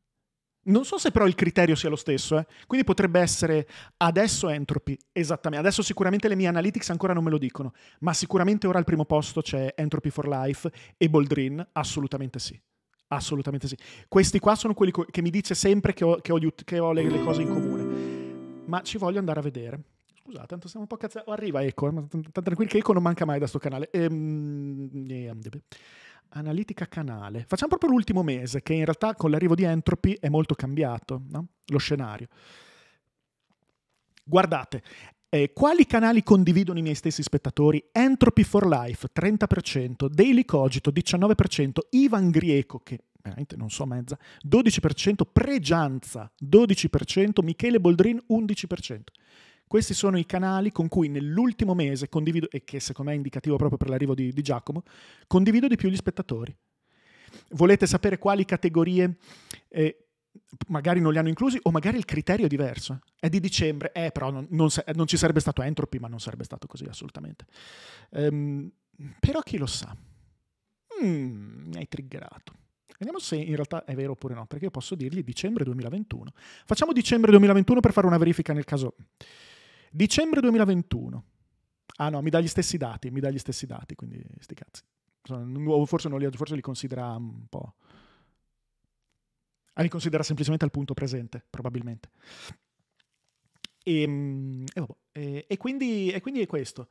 Non so se però il criterio sia lo stesso, eh? quindi potrebbe essere adesso Entropy, esattamente, adesso sicuramente le mie analytics ancora non me lo dicono, ma sicuramente ora al primo posto c'è Entropy for Life e Boldrin, assolutamente sì. Assolutamente sì. Questi qua sono quelli che mi dice sempre che ho, che ho, che ho le, le, cose in comune. Ma ci voglio andare a vedere. Scusate, tanto siamo un po' cazzati. Oh, arriva Eco, tanto tranquillo che Eco non manca mai da sto canale. Ehm, Analitica canale. Facciamo proprio l'ultimo mese, che in realtà con l'arrivo di Entropy è molto cambiato no? lo scenario. Guardate, eh, quali canali condividono i miei stessi spettatori? Entropy for Life 30%, Daily Cogito 19%, Ivan Grieco, che veramente non so mezza, 12%, Pregianza 12%, Michele Boldrin 11%. Questi sono i canali con cui nell'ultimo mese condivido, e che secondo me è indicativo proprio per l'arrivo di, di Giacomo, condivido di più gli spettatori. Volete sapere quali categorie eh, magari non li hanno inclusi o magari il criterio è diverso. È di dicembre, eh, però non, non, non ci sarebbe stato Entropy, ma non sarebbe stato così assolutamente. Um, però chi lo sa? Mm, mi hai triggerato. Vediamo se in realtà è vero oppure no, perché io posso dirgli dicembre 2021. Facciamo dicembre 2021 per fare una verifica nel caso... Dicembre 2021. Ah no, mi dà gli stessi dati, mi dà gli stessi dati, quindi sti cazzi. Forse, non li, forse li considera un po'... Ah, li considera semplicemente al punto presente, probabilmente. Ehm, e, e, e, quindi, e quindi, è questo.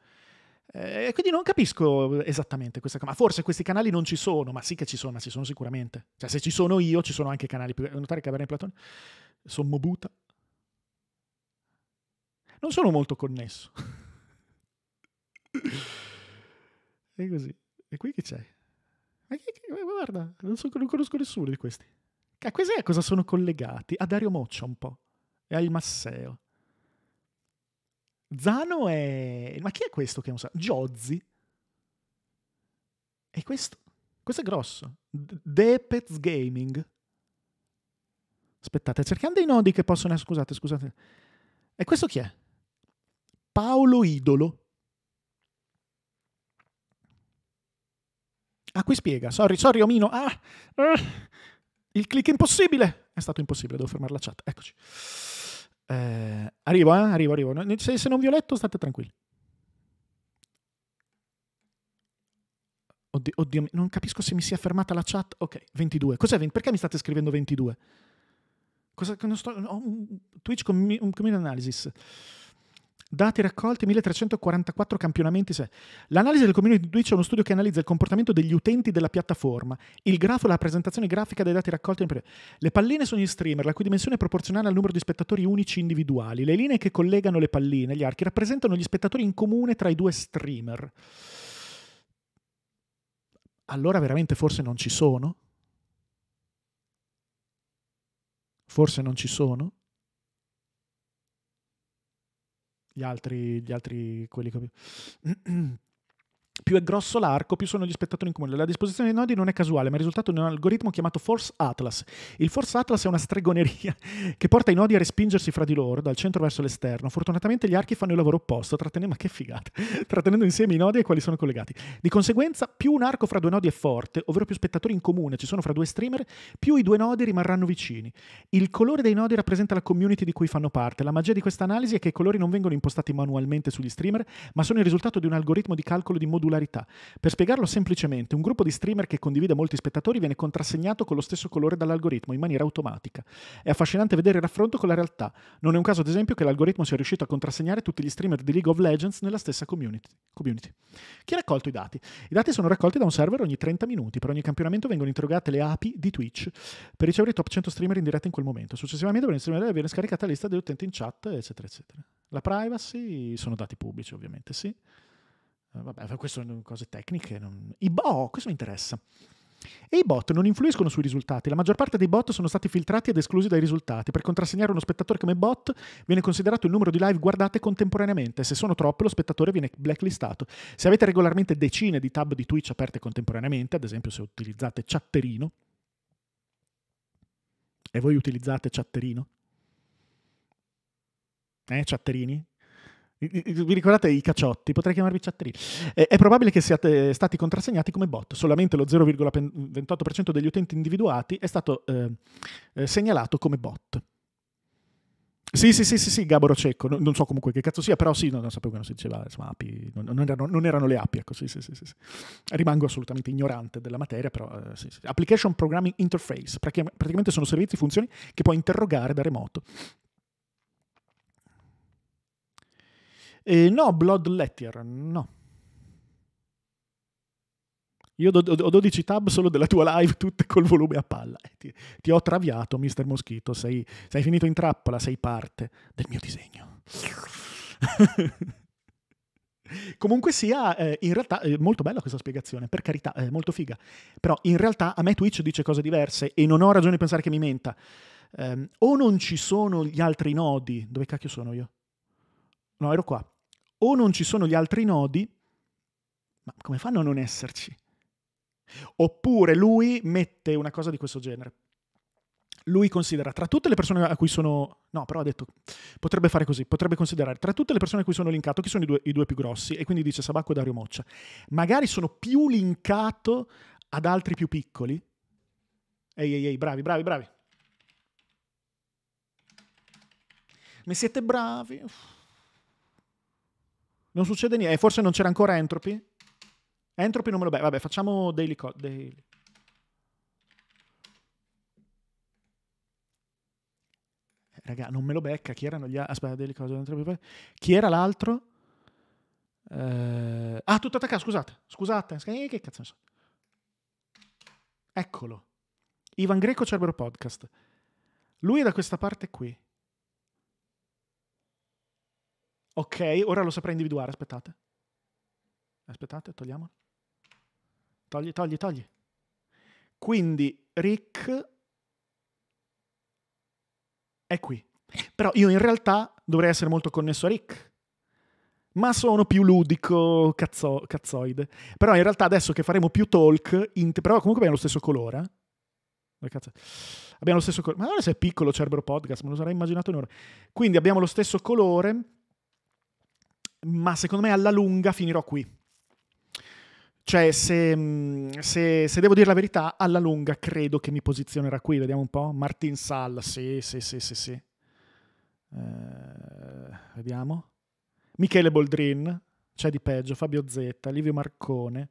Eh, e quindi non capisco esattamente questa cosa. Ma Forse questi canali non ci sono, ma sì che ci sono, ma ci sono sicuramente. Cioè, se ci sono io, ci sono anche canali più. Notare che Averne Platone, sono Mobuta. Non sono molto connesso. e così. E qui che c'è? Ma che, chi, guarda, non, so, non conosco nessuno di questi. A questi a cosa sono collegati? A Dario Moccia un po'. E al Masseo. Zano è... Ma chi è questo che non sa? Giozzi. E questo? Questo è grosso. Depez Gaming. Aspettate, cercando i nodi che possono... Scusate, scusate. E questo chi è? Paolo Idolo. Ah, qui spiega. Sorry, sorry, omino. Ah, ah, il click è impossibile. È stato impossibile, devo fermare la chat. Eccoci. Eh, arrivo, eh? arrivo, arrivo. Se, se non vi ho letto, state tranquilli. Oddio, oddio, non capisco se mi sia fermata la chat. Ok, 22. Cos'è? Perché mi state scrivendo 22? Cosa, sto, ho un Twitch con, un, con analysis. Dati raccolti, 1344 campionamenti. L'analisi del community di Twitch è uno studio che analizza il comportamento degli utenti della piattaforma, il grafo è la presentazione grafica dei dati raccolti. In Le palline sono gli streamer, la cui dimensione è proporzionale al numero di spettatori unici individuali. Le linee che collegano le palline, gli archi, rappresentano gli spettatori in comune tra i due streamer. Allora veramente forse non ci sono? Forse non ci sono? gli altri, gli altri quelli che... più è grosso l'arco, più sono gli spettatori in comune. La disposizione dei nodi non è casuale, ma è il risultato di un algoritmo chiamato Force Atlas. Il Force Atlas è una stregoneria che porta i nodi a respingersi fra di loro, dal centro verso l'esterno. Fortunatamente gli archi fanno il lavoro opposto, trattenendo, ma che figata, trattenendo insieme i nodi e quali sono collegati. Di conseguenza, più un arco fra due nodi è forte, ovvero più spettatori in comune ci sono fra due streamer, più i due nodi rimarranno vicini. Il colore dei nodi rappresenta la community di cui fanno parte. La magia di questa analisi è che i colori non vengono impostati manualmente sugli streamer, ma sono il risultato di un algoritmo di calcolo di modulazione popolarità. Per spiegarlo semplicemente, un gruppo di streamer che condivide molti spettatori viene contrassegnato con lo stesso colore dall'algoritmo in maniera automatica. È affascinante vedere il raffronto con la realtà. Non è un caso, ad esempio, che l'algoritmo sia riuscito a contrassegnare tutti gli streamer di League of Legends nella stessa community. Chi ha raccolto i dati? I dati sono raccolti da un server ogni 30 minuti. Per ogni campionamento vengono interrogate le API di Twitch per ricevere i top 100 streamer in diretta in quel momento. Successivamente viene scaricata la lista degli utenti in chat, eccetera, eccetera. La privacy sono dati pubblici, ovviamente, sì. Eh, vabbè, queste sono cose tecniche. Non... I bot, questo mi interessa. E i bot non influiscono sui risultati. La maggior parte dei bot sono stati filtrati ed esclusi dai risultati. Per contrassegnare uno spettatore come bot viene considerato il numero di live guardate contemporaneamente. Se sono troppe, lo spettatore viene blacklistato. Se avete regolarmente decine di tab di Twitch aperte contemporaneamente, ad esempio se utilizzate chatterino, e voi utilizzate chatterino? Eh, chatterini? Vi ricordate i cacciotti? Potrei chiamarvi ciatteri. È probabile che siate stati contrassegnati come bot. Solamente lo 0,28% degli utenti individuati è stato ehm, eh, segnalato come bot. Sì, sì, sì, sì, sì, Gaboro Cecco. Non, non, so comunque che cazzo sia, però sì, non, non sapevo che non si diceva insomma, api. Non, non, erano, non erano, le api, ecco. Sì, sì, sì, sì, Rimango assolutamente ignorante della materia, però eh, sì, sì. Application Programming Interface. Praticamente sono servizi e funzioni che puoi interrogare da remoto. E eh, no, Blood Letter, no. Io ho 12 tab solo della tua live, tutte col volume a palla. Eh, ti, ti, ho traviato, mister Moschito. Sei, sei finito in trappola, sei parte del mio disegno. Comunque sia, eh, in realtà è eh, molto bella questa spiegazione, per carità, è eh, molto figa. Però in realtà a me Twitch dice cose diverse e non ho ragione di pensare che mi menta. Ehm, o non ci sono gli altri nodi. Dove cacchio sono io? No, ero qua o non ci sono gli altri nodi, ma come fanno a non esserci? Oppure lui mette una cosa di questo genere. Lui considera tra tutte le persone a cui sono... No, però ha detto... Potrebbe fare così, potrebbe considerare tra tutte le persone a cui sono linkato chi sono i due, i due più grossi e quindi dice Sabacco e Dario Moccia. Magari sono più linkato ad altri più piccoli. Ehi, ehi, ehi, bravi, bravi, bravi. Ne siete bravi. Uff. Non succede niente. Eh, forse non c'era ancora Entropy? Entropy non me lo bevo. Vabbè, facciamo daily, co- daily. Raga, non me lo becca. Chi erano gli... Aspetta, daily Chi era l'altro? Eh... Ah, tutto attaccato, scusate. Scusate. Eh, che cazzo ne so. Eccolo. Ivan Greco Cerbero Podcast. Lui è da questa parte qui. Ok, ora lo saprei individuare, aspettate. Aspettate, togliamolo. Togli, togli, togli. Quindi Rick è qui. Però io in realtà dovrei essere molto connesso a Rick. Ma sono più ludico, cazzo, cazzoide. Però in realtà adesso che faremo più talk, però comunque abbiamo lo stesso colore. Eh? eh abbiamo lo stesso colore. Ma non è se è piccolo Cerbero Podcast, me lo sarei immaginato in ora. Quindi abbiamo lo stesso colore ma secondo me alla lunga finirò qui. Cioè, se, mm, se, se, devo dire la verità, alla lunga credo che mi posizionerà qui. Vediamo un po'. Martin Sall, sì, sì, sì, sì, sì. Eh, vediamo. Michele Boldrin, c'è di peggio. Fabio Zetta, Livio Marcone.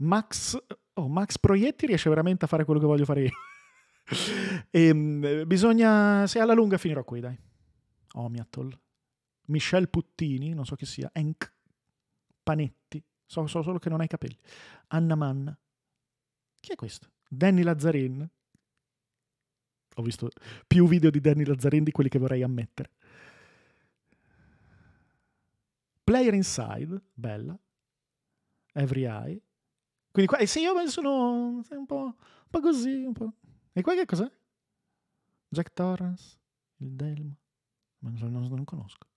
Max, oh, Max Proietti riesce veramente a fare quello che voglio fare io. e, ehm, bisogna, se alla lunga finirò qui, dai. Omiatol. Michel Puttini, non so chi sia, Enk, Panetti, so, so solo che non ha i capelli, Anna Manna. Chi è questo? Danny Lazzarin. Ho visto più video di Danny Lazzarin di quelli che vorrei ammettere. Player Inside, bella. Every Eye. Quindi qua, eh sì, io sono un po', un po' così, un po'. E qua che cos'è? Jack Torrance, il Delmo. non, non, non conosco.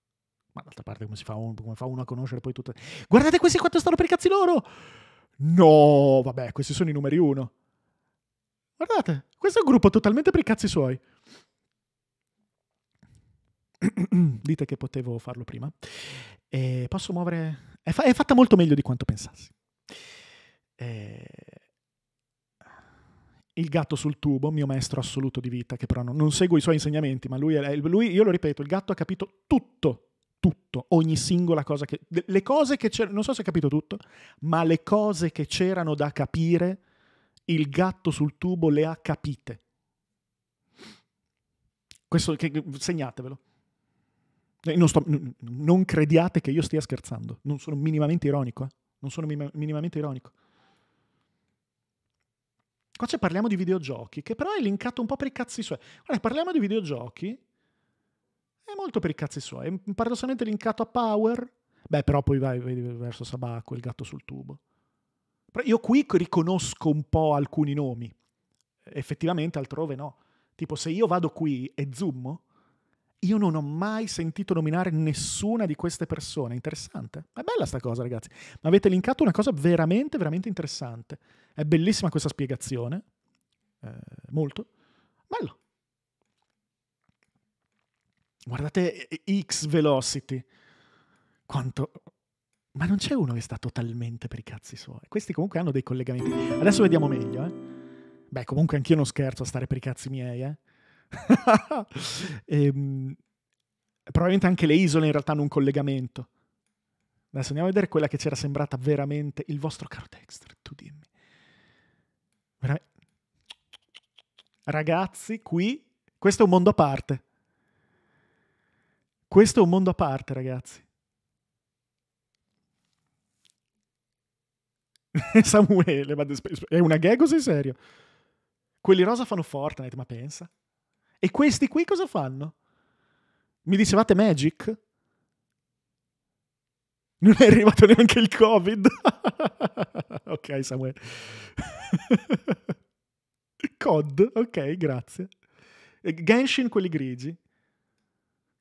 Ma d'altra parte come, si fa, un, come fa uno a conoscere poi tutte... Guardate questi quanto stanno per i cazzi loro! No, vabbè, questi sono i numeri uno. Guardate, questo è un gruppo totalmente per i cazzi suoi. Dite che potevo farlo prima. E posso muovere... È, fa- è, fatta molto meglio di quanto pensassi. E... Il gatto sul tubo, mio maestro assoluto di vita, che però non, non segue i suoi insegnamenti, ma lui, è, lui, io lo ripeto, il gatto ha capito tutto tutto, ogni singola cosa che... Le cose che c'erano, non so se hai capito tutto, ma le cose che c'erano da capire, il gatto sul tubo le ha capite. Questo che, segnatevelo. Eh, non, sto, non, crediate che io stia scherzando, non sono minimamente ironico. Eh? Non sono minimamente ironico. Qua c'è parliamo di videogiochi, che però è linkato un po' per i cazzi suoi. Guarda, parliamo di videogiochi è molto per i cazzi suoi. È paradossalmente linkato a Power. Beh, però poi vai, vai verso Sabacco, il gatto sul tubo. Però io qui riconosco un po' alcuni nomi. Effettivamente altrove no. Tipo, se io vado qui e zoomo, io non ho mai sentito nominare nessuna di queste persone. Interessante. È bella sta cosa, ragazzi. Ma avete linkato una cosa veramente, veramente interessante. È bellissima questa spiegazione. Eh, molto. Bello. Guardate eh, eh, X Velocity. Quanto... Ma non c'è uno che sta totalmente per i cazzi suoi. Questi comunque hanno dei collegamenti. Adesso vediamo meglio, eh. Beh, comunque anch'io non scherzo a stare per i cazzi miei, eh. ehm, probabilmente anche le isole in realtà hanno un collegamento. Adesso andiamo a vedere quella che c'era sembrata veramente il vostro caro Dexter, tu dimmi. Veramente. Ragazzi, qui questo è un mondo a parte. Questo è un mondo a parte, ragazzi. Samuele, è una gag o serio? Quelli rosa fanno Fortnite, ma pensa. E questi qui cosa fanno? Mi dicevate Magic? Non è arrivato neanche il Covid. ok, Samuele. COD, ok, grazie. Genshin quelli grigi.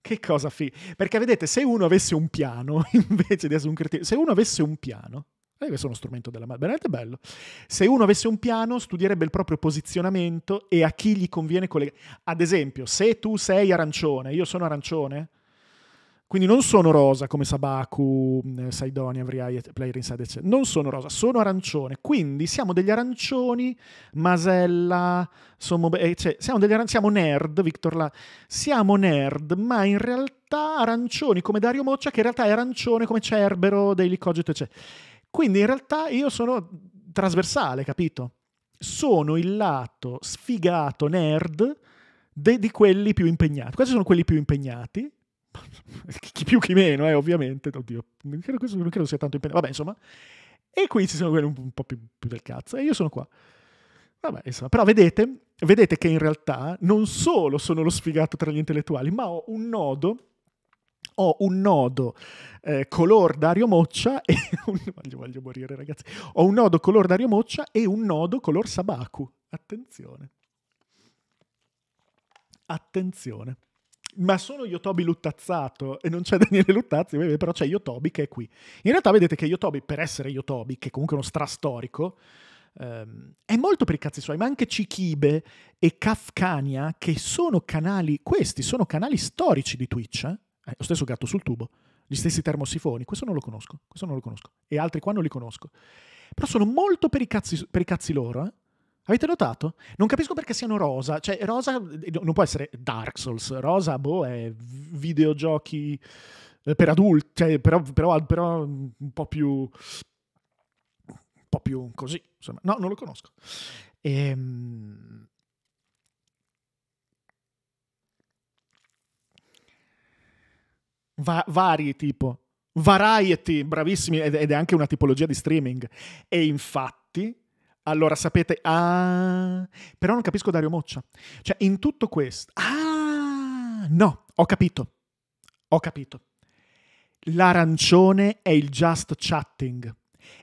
Che cosa figa. Perché vedete, se uno avesse un piano, invece di essere un creativo, se uno avesse un piano, eh, questo è uno strumento della madre, veramente bello. Se uno avesse un piano, studierebbe il proprio posizionamento e a chi gli conviene collegare. Ad esempio, se tu sei arancione, io sono arancione, quindi non sono rosa come Sabaku, mm, eh, Saidonia, Vriai, Player Inside, eccetera. Non sono rosa, sono arancione. Quindi siamo degli arancioni, Masella, sommo, eh, cioè, siamo, degli aran- siamo nerd, Victor La. Siamo nerd, ma in realtà arancioni come Dario Moccia, che in realtà è arancione come Cerbero, Daily Cogito, eccetera. Quindi in realtà io sono trasversale, capito? Sono il lato sfigato nerd de- di quelli più impegnati. Questi sono quelli più impegnati chi più chi meno, eh, ovviamente. Oddio, non credo, questo, non credo sia tanto impegnato. Vabbè, insomma. E qui ci sono quelli un, un po' più, più, del cazzo. E io sono qua. Vabbè, insomma. Però vedete, vedete che in realtà non solo sono lo sfigato tra gli intellettuali, ma ho un nodo ho un nodo eh, color Dario Moccia e un, voglio, voglio morire ragazzi ho un nodo color Dario Moccia e un nodo color Sabaku attenzione attenzione ma sono Yotobi Luttazzato e non c'è Daniele Luttazzi, però c'è Yotobi che è qui. In realtà vedete che Yotobi, per essere Yotobi, che è comunque uno strastorico, ehm, è molto per i cazzi suoi, ma anche Cichibe e Kafkania, che sono canali, questi sono canali storici di Twitch, eh? Eh, lo stesso gatto sul tubo, gli stessi termosifoni, questo non lo conosco, questo non lo conosco, e altri qua non li conosco. Però sono molto per i cazzi, per i cazzi loro, eh? Avete notato? Non capisco perché siano rosa, cioè rosa non può essere Dark Souls, rosa boh è videogiochi eh, per adulti, cioè, però, però, però mm, un po' più un po' più così, insomma. No, non lo conosco. Ehm Va- vari tipo Variety, bravissimi, ed è anche una tipologia di streaming. E infatti allora sapete, ah, però non capisco Dario Moccia. Cioè, in tutto questo, ah, no, ho capito. Ho capito. L'arancione è il just chatting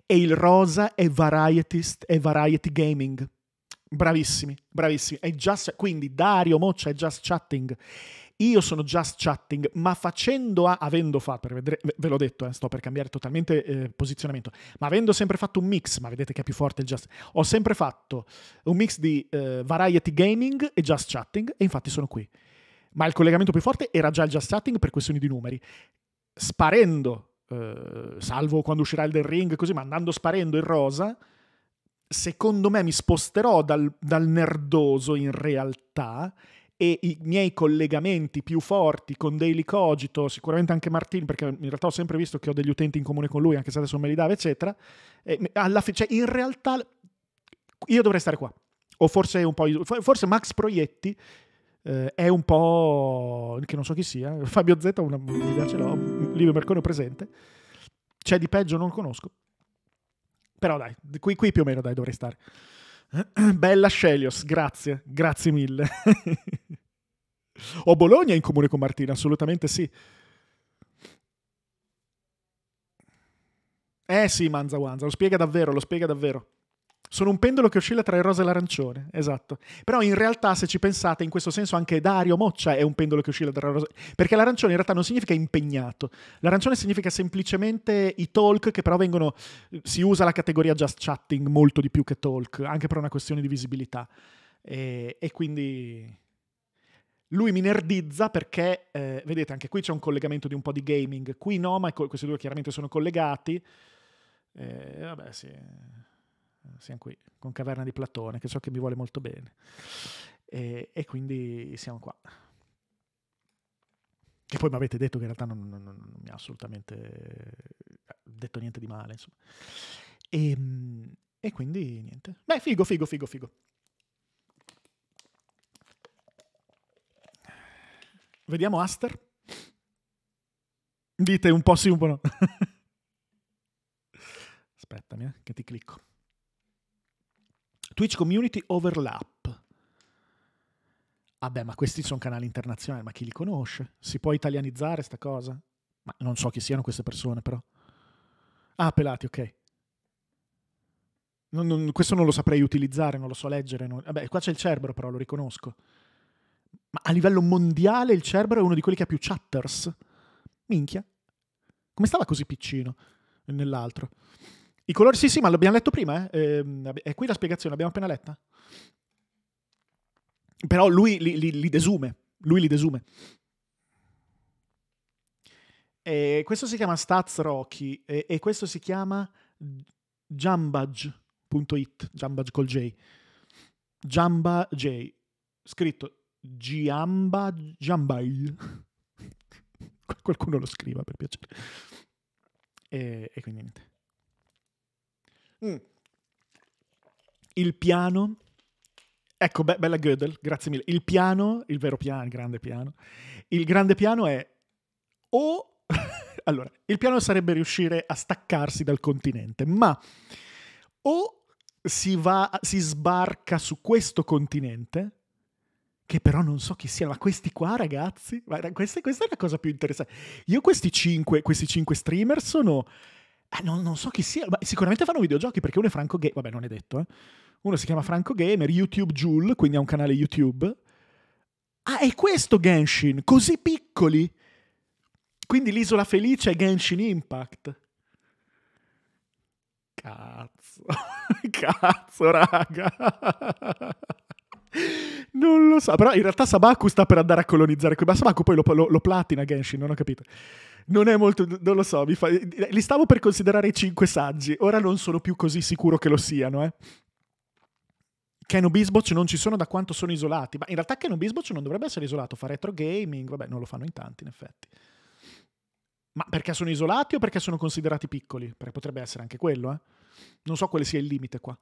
e il rosa è, varietist e variety gaming. Bravissimi, bravissimi. Just, quindi Dario Moccia è just chatting. Io sono just chatting, ma facendo a, avendo fatto, ve, ve l'ho detto, eh, sto per cambiare totalmente eh, posizionamento, ma avendo sempre fatto un mix, ma vedete che è più forte il just, ho sempre fatto un mix di eh, variety gaming e just chatting e infatti sono qui. Ma il collegamento più forte era già il just chatting per questioni di numeri. Sparendo, eh, salvo quando uscirà il del ring, così, ma andando sparendo in rosa, secondo me mi sposterò dal, dal nerdoso in realtà e i miei collegamenti più forti con Daily Cogito, sicuramente anche Martini, perché in realtà ho sempre visto che ho degli utenti in comune con lui, anche se adesso me li dava, eccetera. Fi- cioè, in realtà io dovrei stare qua. O forse un po'. Forse Max Proietti eh, è un po'. che non so chi sia. Fabio Z, una, un'idea ce l'ho. Livio Mercone presente. C'è di peggio, non conosco. Però dai, qui, qui più o meno dai, dovrei stare. Bella Scelios, grazie, grazie mille. Ho Bologna in comune con Martina, assolutamente sì. Eh sì, Manza Wanza, lo spiega davvero, lo spiega davvero. Sono un pendolo che oscilla tra il rosa e l'arancione, esatto. Però in realtà, se ci pensate, in questo senso anche Dario Moccia è un pendolo che oscilla tra il rosa. Perché l'arancione in realtà non significa impegnato. L'arancione significa semplicemente i talk che però vengono. Si usa la categoria just chatting molto di più che talk, anche per una questione di visibilità. E, e quindi. Lui mi nerdizza perché, eh, vedete, anche qui c'è un collegamento di un po' di gaming. Qui no, ma questi due chiaramente sono collegati. E, eh, vabbè, sì siamo qui con Caverna di Platone, che so che mi vuole molto bene. E, e quindi siamo qua. Che poi mi avete detto che in realtà non, non, non mi ha assolutamente eh, detto niente di male, insomma. E, ehm, e quindi niente. Beh, figo, figo, figo, figo. Vediamo Aster. Dite un po' sì, un po' no. Aspettami, eh, che ti clicco. Twitch Community Overlap. Vabbè, ma questi sono canali internazionali, ma chi li conosce? Si può italianizzare sta cosa? Ma non so chi siano queste persone, però. Ah, pelati, ok. Non, non, questo non lo saprei utilizzare, non lo so leggere. Non... Vabbè, qua c'è il Cerbero, però lo riconosco. Ma a livello mondiale il Cerbero è uno di quelli che ha più chatters. Minchia. Come stava così piccino nell'altro? I colori, sì, sì, ma l'abbiamo letto prima, eh? Ehm, è qui la spiegazione, l'abbiamo appena letta. Però lui li, li, li desume, lui li desume. E questo si chiama Stats Rocky e, e questo si chiama Jambaj.it. jambage col J. Jamba J, scritto Giamba Jambai. Qualcuno lo scriva per piacere. E, e quindi niente. Mm. Il piano. Ecco, be- bella Gödel, grazie mille. Il piano, il vero piano, il grande piano. Il grande piano è o... allora, il piano sarebbe riuscire a staccarsi dal continente, ma o si, va, si sbarca su questo continente, che però non so chi sia, ma questi qua ragazzi, questa, questa, è la cosa più interessante. Io questi cinque, questi cinque streamer sono eh, non, non, so chi sia, ma sicuramente fanno videogiochi perché uno è Franco Gamer, vabbè non è detto, eh. uno si chiama Franco Gamer, YouTube Jule, quindi ha un canale YouTube. Ah, è questo Genshin, così piccoli. Quindi l'isola felice è Genshin Impact. Cazzo, cazzo raga. Non lo so, però in realtà Sabaku sta per andare a colonizzare qui, ma Sabaku poi lo, lo, lo platina Genshin, non ho capito non è molto, non lo so, fa, li stavo per considerare cinque saggi, ora non sono più così sicuro che lo siano, eh. Keno Bisboch non ci sono da quanto sono isolati, ma in realtà Keno Bisboch non dovrebbe essere isolato, fa retro gaming, vabbè, non lo fanno in tanti in effetti. Ma perché sono isolati o perché sono considerati piccoli? Perché potrebbe essere anche quello, eh. Non so quale sia il limite qua.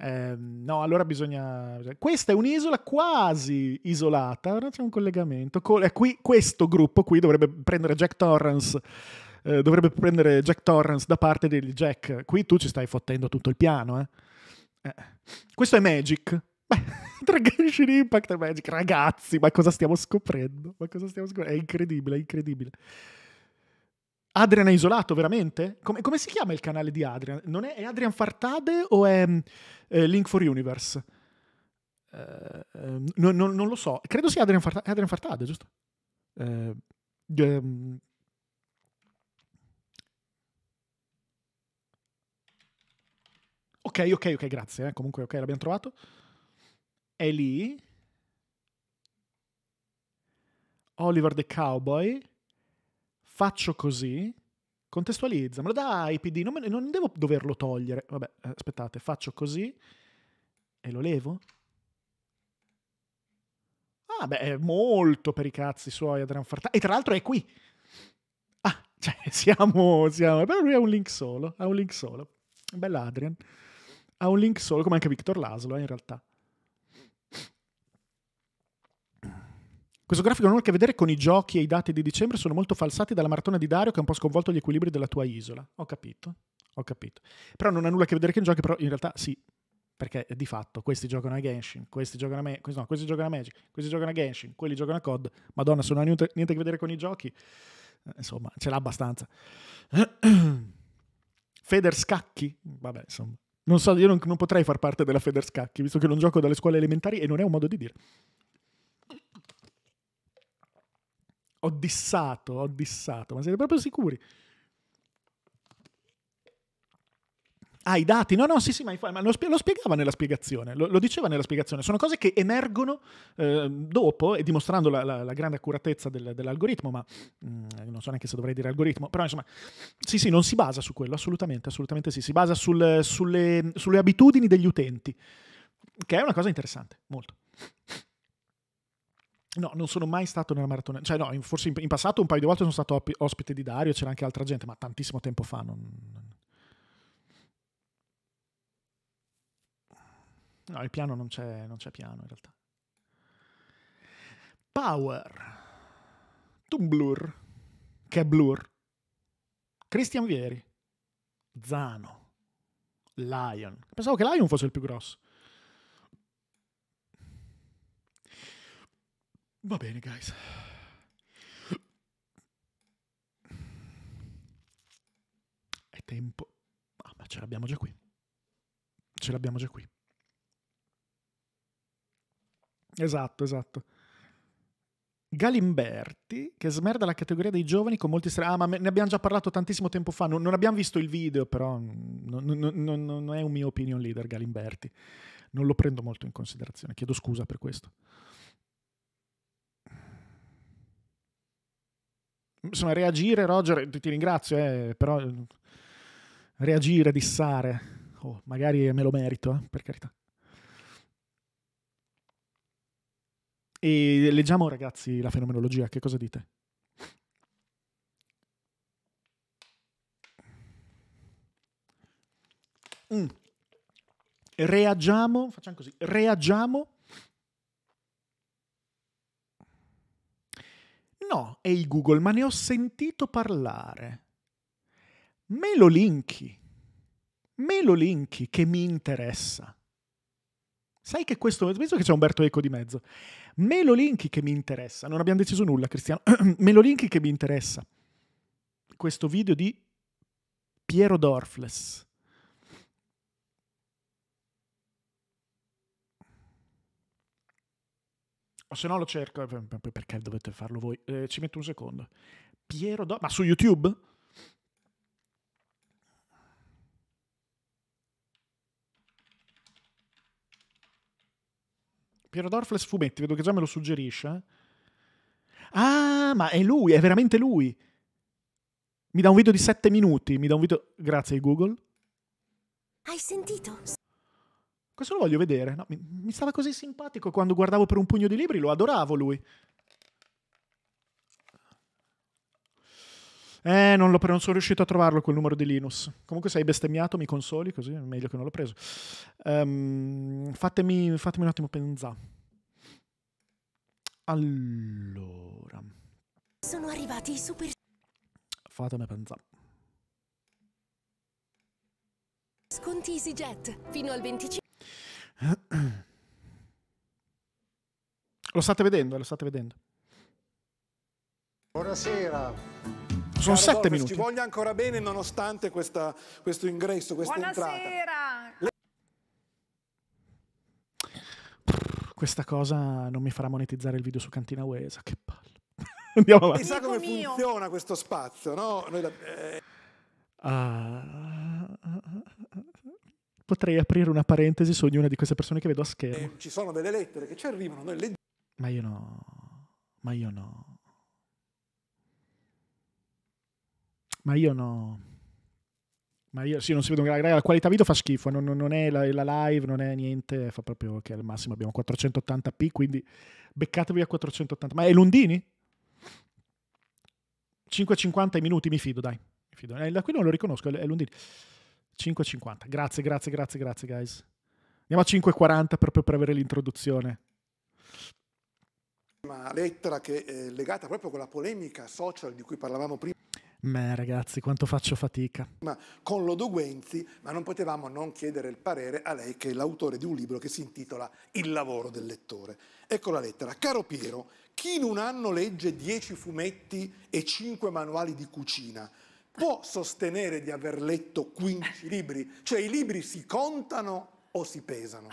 Ehm, no, allora bisogna... Questa è un'isola quasi isolata, ora c'è un collegamento. Con... Eh, qui, questo gruppo qui dovrebbe prendere Jack Torrance. Eh, dovrebbe prendere Jack Torrance da parte del Jack. Qui tu ci stai fottendo tutto il piano. Eh. Eh. Questo è Magic. Beh, Dragon Impact è Magic. Ragazzi, ma cosa stiamo scoprendo? Ma cosa stiamo scoprendo? È incredibile, è incredibile. Adrian è isolato, veramente? Come, come, si chiama il canale di Adrian? È, è, Adrian Fartade o è mm, eh, Link for Universe? Eh, ehm, no, no, non lo so. Credo sia Adrian, Fartade, Adrian Fartade giusto? Eh, ehm. Ok, ok, ok, grazie. Eh. Comunque, ok, l'abbiamo trovato. È lì. Oliver the Cowboy faccio così, contestualizzamelo, dai PD, non, me, non devo doverlo togliere. Vabbè, eh, aspettate, faccio così e lo levo? Ah, beh, è molto per i cazzi suoi Adrian Fartà. E tra l'altro è qui. Ah, cioè, siamo, siamo... Però lui ha un link solo, ha un link solo. Bella Adrian. Ha un link solo, come anche Victor Laszlo, eh, in realtà. Questo grafico non ha a che vedere con i giochi e i dati di dicembre, sono molto falsati dalla maratona di Dario che ha un po' sconvolto gli equilibri della tua isola. Ho capito, ho capito. Però non ha nulla a che vedere con i giochi, però in realtà sì, perché di fatto questi giocano a Genshin, questi giocano a, Ma- questi, no, questi giocano a Magic, questi giocano a Genshin, quelli giocano a COD. Madonna, se sono niente, niente a che vedere con i giochi. Eh, insomma, ce l'ha abbastanza. Feder Scacchi? Vabbè, insomma. Non so, io non, non potrei far parte della Feder Scacchi, visto che non gioco dalle scuole elementari e non è un modo di dire. Ho dissato, ho dissato, ma siete proprio sicuri? Ah, i dati. No, no, sì, sì, ma, lo, spiegava nella spiegazione, lo, lo diceva nella spiegazione. Sono cose che emergono eh, dopo e dimostrando la, la, la grande accuratezza del, dell'algoritmo, ma mh, mm, non so neanche se dovrei dire algoritmo, però insomma, sì, sì, non si basa su quello, assolutamente, assolutamente sì. Si basa sul, sulle, sulle abitudini degli utenti, che è una cosa interessante, molto. No, non sono mai stato nella maratona. Cioè, no, forse in, in passato un paio di volte sono stato op- ospite di Dario, c'era anche altra gente, ma tantissimo tempo fa. Non... No, il piano non c'è, non c'è piano in realtà. Power. Tumblr. Che è blur. Christian Vieri. Zano. Lion. Pensavo che Lion fosse il più grosso. Va bene, guys. È tempo. Ah, ma ce l'abbiamo già qui. Ce l'abbiamo già qui. Esatto, esatto. Galimberti che smerda la categoria dei giovani con molti strani. Ah, ma ne abbiamo già parlato tantissimo tempo fa. Non, non abbiamo visto il video, però non, non, non, è un mio opinion leader. Galimberti non lo prendo molto in considerazione. Chiedo scusa per questo. insomma, reagire, Roger, ti, ringrazio, eh, però eh, reagire, dissare, oh, magari me lo merito, eh, per carità. E leggiamo, ragazzi, la fenomenologia, che cosa dite? Mm. Reagiamo, facciamo così, reagiamo No, è il Google, ma ne ho sentito parlare. Me lo linki. Me lo linki che mi interessa. Sai che questo, penso che c'è Umberto Eco di mezzo. Me lo linki che mi interessa. Non abbiamo deciso nulla, Cristiano. Me lo linki che mi interessa. Questo video di Piero Dorfles se no lo cerco, eh, perché dovete farlo voi? Eh, ci metto un secondo. Piero Do... Ma su YouTube? Piero Dorfles Fumetti, vedo che già me lo suggerisce. Eh. Ah, ma è lui, è veramente lui. Mi dà un video di 7 minuti, mi dà un video... Grazie Google.
Hai sentito?
Questo lo voglio vedere. No, mi, mi stava così simpatico quando guardavo per un pugno di libri, lo adoravo lui. Eh, non, lo, non, sono riuscito a trovarlo quel numero di Linus. Comunque se hai bestemmiato, mi consoli, così è meglio che non l'ho preso. Um, fatemi, fatemi, un attimo pensare. Allora.
Sono arrivati i super...
Fatemi pensare.
Sconti
EasyJet fino al 25.
Lo state vedendo, lo state vedendo.
Buonasera.
Sono sette Dolphins, minuti. Ci voglia
ancora bene nonostante questa, questo ingresso, questa Buonasera.
entrata.
Buonasera. Questa cosa non mi farà monetizzare il video su Cantina Uesa, che palle. Andiamo avanti. Chissà
come funziona questo spazio, no? Noi da... eh...
uh potrei aprire una parentesi su ognuna di queste persone che vedo a schermo. Eh, ci sono delle lettere che ci arrivano, noi leggiamo. Ma io no. Ma io no. Ma io no. Ma io sì, non si vede un la qualità video fa schifo, non, non è la, la, live, non è niente, fa proprio che al massimo abbiamo 480p, quindi beccatevi a 480. Ma è Lundini? 5,50 minuti, mi fido, dai. Mi fido. Eh, da qui non lo riconosco, è Lundini. 5,50. Grazie, grazie, grazie, grazie, guys. Andiamo a 5,40 proprio per avere l'introduzione. Una lettera che è legata proprio con la polemica social di cui parlavamo prima. Beh, ragazzi, quanto faccio fatica.
Ma con Lodo Guenzi, ma non potevamo non chiedere il parere a lei, che è l'autore di un libro che si intitola Il lavoro del lettore. Ecco la lettera. Caro Piero, chi in un anno legge 10 fumetti e 5 manuali
di cucina può sostenere di aver letto 15 libri, cioè i libri si contano o si pesano?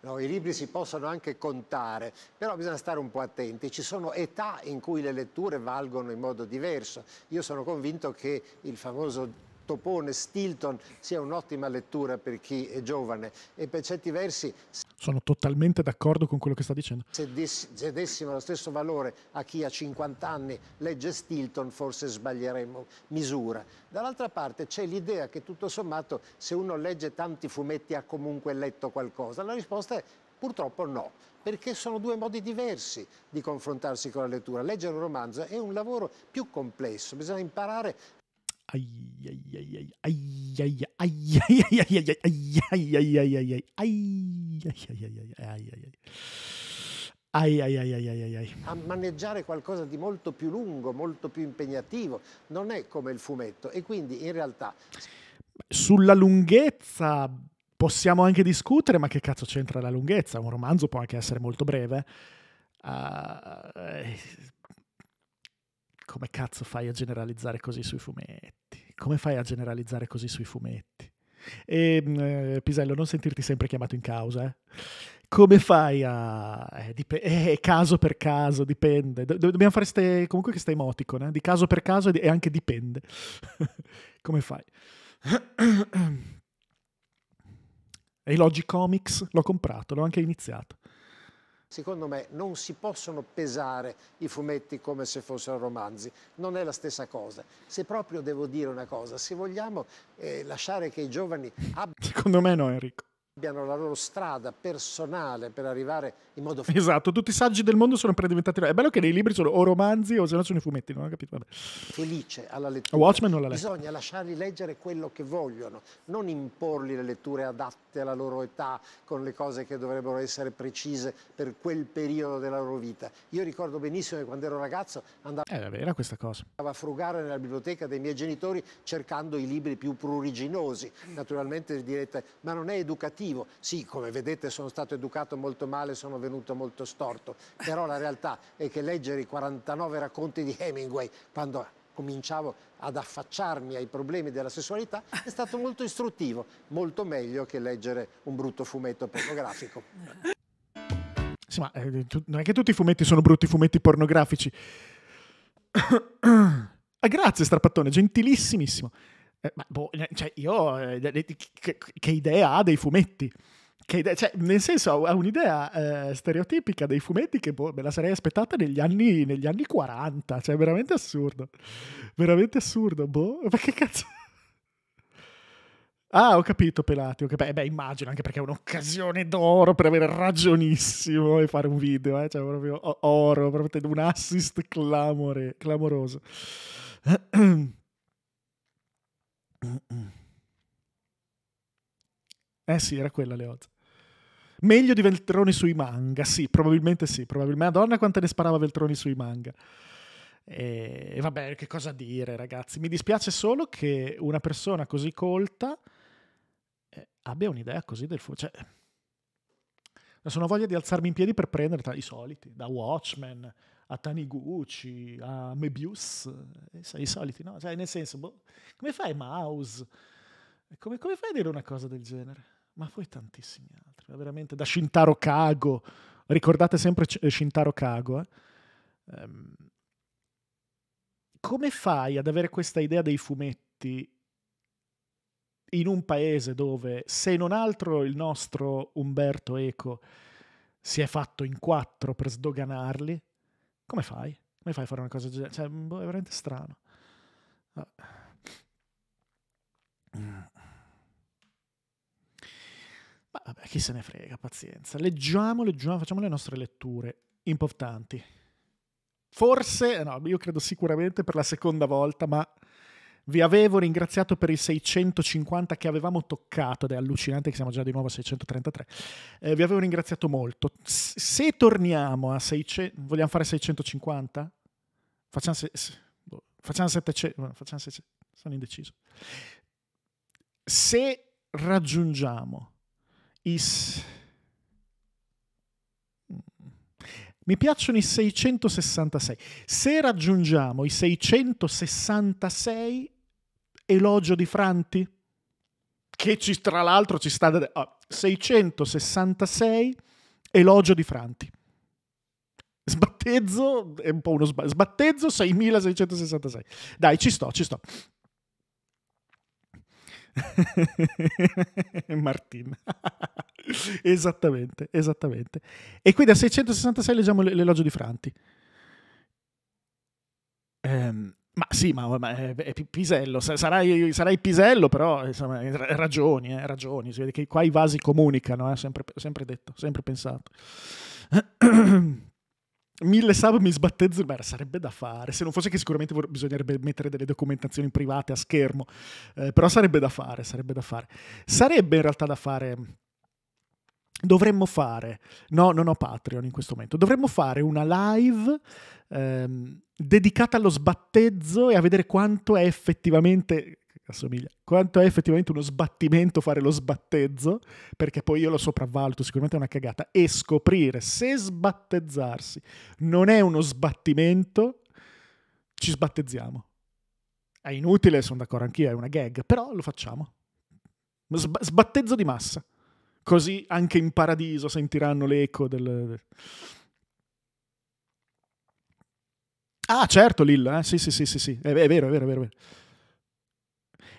No, I libri si possono anche contare, però bisogna stare un po' attenti. Ci sono età in cui le letture valgono in modo diverso. Io sono convinto che il famoso Topone, Stilton sia un'ottima lettura per chi è giovane e per certi versi...
Sono totalmente d'accordo con quello che sta dicendo.
Se, dess se dessimo lo stesso valore a chi ha 50 anni legge Stilton forse sbaglieremmo misura. Dall'altra parte c'è l'idea che tutto sommato se uno legge tanti fumetti ha comunque letto qualcosa. La risposta è Purtroppo no, perché sono due modi diversi di confrontarsi con la lettura. Leggere un romanzo è un lavoro più complesso, bisogna imparare a maneggiare qualcosa di molto più lungo, molto più impegnativo, non è come il fumetto e quindi in realtà...
Sulla lunghezza possiamo anche discutere, ma che cazzo c'entra la lunghezza? Un romanzo può anche essere molto breve. Uh, come cazzo fai a generalizzare così sui fumetti? Come fai a generalizzare così sui fumetti? E ehm, eh, Pisello, non sentirti sempre chiamato in causa. Eh? Come fai a... Eh, dip- eh, caso per caso, dipende. Do- dobbiamo fare ste, comunque questa emoticon, eh, di caso per caso e, di- e anche dipende. come fai? Elogi Logicomics? l'ho comprato, l'ho anche iniziato.
Secondo me non si possono pesare i fumetti come se fossero romanzi, non è la stessa cosa. Se proprio devo dire una cosa, se vogliamo eh, lasciare che i giovani abbiano...
Secondo me no Enrico
abbiano la loro strada personale per arrivare in modo...
Esatto, tutti i saggi del mondo sono prediventati... È bello che nei libri sono o romanzi o se no sono i fumetti, non ho capito. Vabbè. Felice alla lettura. Watchmen non la legge. Bisogna
lasciarli leggere quello che vogliono, non imporli le letture adatte alla loro età, con le cose che dovrebbero essere precise per quel periodo della loro vita. Io ricordo benissimo che quando ero ragazzo andavo...
Eh, era questa cosa.
Andavo a frugare nella biblioteca dei miei genitori cercando i libri più pruriginosi, mm. naturalmente direte, ma non è educativo negativo. Sì, come vedete sono stato educato molto male, sono venuto molto storto, però la realtà è che leggere i 49 racconti di Hemingway quando cominciavo ad affacciarmi ai problemi della sessualità è stato molto istruttivo, molto meglio che leggere un brutto fumetto pornografico.
Sì, ma eh, tu, non è che tutti i fumetti sono brutti fumetti pornografici. ah, grazie, Strapattone, gentilissimissimo. Eh, ma boh, cioè io eh, che, che, idea ha dei fumetti? Che idea, cioè, nel senso, ha un'idea eh, stereotipica dei fumetti che boh, me la sarei aspettata negli anni, negli anni 40. Cioè, veramente assurdo. Veramente assurdo, boh. Ma che cazzo... Ah, ho capito, Pelati. Ho cap- eh, beh, immagino, anche perché è un'occasione d'oro per avere ragionissimo e fare un video. Eh? Cioè, proprio oro, proprio un assist clamore, clamoroso. Eh sì, era quella le odds. Meglio di Veltroni sui manga, sì, probabilmente sì. Probabilmente. Madonna quante ne sparava Veltroni sui manga. E, e vabbè, che cosa dire ragazzi. Mi dispiace solo che una persona così colta eh, abbia un'idea così del futuro. Cioè, adesso ho voglia di alzarmi in piedi per prendere tra i soliti, da Watchmen, a Taniguchi, a Mebius, eh, i soliti, no? Cioè, nel senso, boh, come fai Mouse? Come, come, fai a dire una cosa del genere? Ma poi tantissimi altri, veramente, da Shintaro Kago, ricordate sempre eh, Shintaro Kago, eh? um, come fai ad avere questa idea dei fumetti in un paese dove, se non altro, il nostro Umberto Eco si è fatto in quattro per sdoganarli, come fai? Come fai a fare una cosa del genere? Cioè, boh, è veramente strano. Ah. Ma vabbè, chi se ne frega, pazienza. Leggiamo, leggiamo, facciamo le nostre letture importanti. Forse, no, io credo sicuramente per la seconda volta, ma vi avevo ringraziato per i 650 che avevamo toccato, ed è allucinante che siamo già di nuovo a 633. Eh, vi avevo ringraziato molto. Se torniamo a 600, vogliamo fare 650? Facciamo, se, boh, facciamo 700, facciamo 600, sono indeciso. Se raggiungiamo i Mi piacciono i 666. Se raggiungiamo i 666, elogio di Franti, che ci, tra l'altro ci sta... oh, 666, elogio di Franti. Sbattezzo, è un po' uno Sbattezzo 6666. Dai, ci sto, ci sto. Martin. esattamente, esattamente. E qui da 666 leggiamo l'elogio di Franti. Ehm, ma sì, ma, ma eh, è, è, Pisello, sarai, sarai Pisello, però insomma, ragioni, eh, ragioni. Si vede che qua i vasi comunicano, eh, sempre, sempre detto, sempre pensato. mille sub mi sbattezzo, beh, sarebbe da fare, se non fosse che sicuramente vor- bisognerebbe mettere delle documentazioni private a schermo, eh, però sarebbe da fare, sarebbe da fare. Sarebbe in realtà da fare... Dovremmo fare, no, non ho Patreon in questo momento, dovremmo fare una live ehm, dedicata allo sbattezzo e a vedere quanto è effettivamente assomiglia. Quanto è effettivamente uno sbattimento fare lo sbattezzo, perché poi io lo sopravvaluto, sicuramente è una cagata, e scoprire se sbattezzarsi non è uno sbattimento, ci sbattezziamo. È inutile, sono d'accordo anch'io, è una gag, però lo facciamo. Sb- sbattezzo di massa. Così anche in paradiso sentiranno l'eco del... Ah, certo, Lilla, eh? sì, sì, sì, sì, sì, è, vero, è vero, è vero. È vero.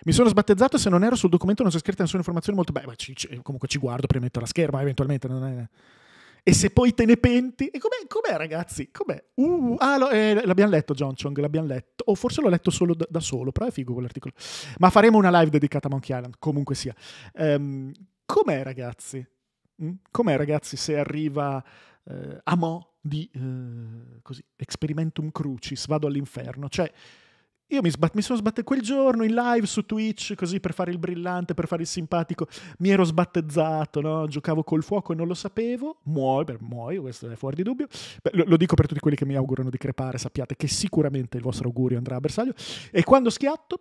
Mi sono sbattezzato e se non ero sul documento non c'è scritta nessuna informazione molto bella. Comunque ci guardo, prima metto la scherma eventualmente. non È... Eh. E se poi te ne penti... E com'è, com'è ragazzi? Com'è? Uh, ah, lo, eh, l'abbiamo letto John Chong, l'abbiamo letto. O forse l'ho letto solo da, da, solo, però è figo quell'articolo. Ma faremo una live dedicata a Monkey Island, comunque sia. Um, com'è ragazzi? Mm? Com'è ragazzi se arriva eh, a mo' di eh, così, experimentum crucis, vado all'inferno? Cioè io mi, sbat- mi sono sbattuto quel giorno in live su Twitch, così per fare il brillante, per fare il simpatico. Mi ero sbattezzato, no? giocavo col fuoco e non lo sapevo. Muoio, beh, muoio, questo è fuori di dubbio. Beh, lo, lo, dico per tutti quelli che mi augurano di crepare, sappiate che sicuramente il vostro augurio andrà a bersaglio. E quando schiatto,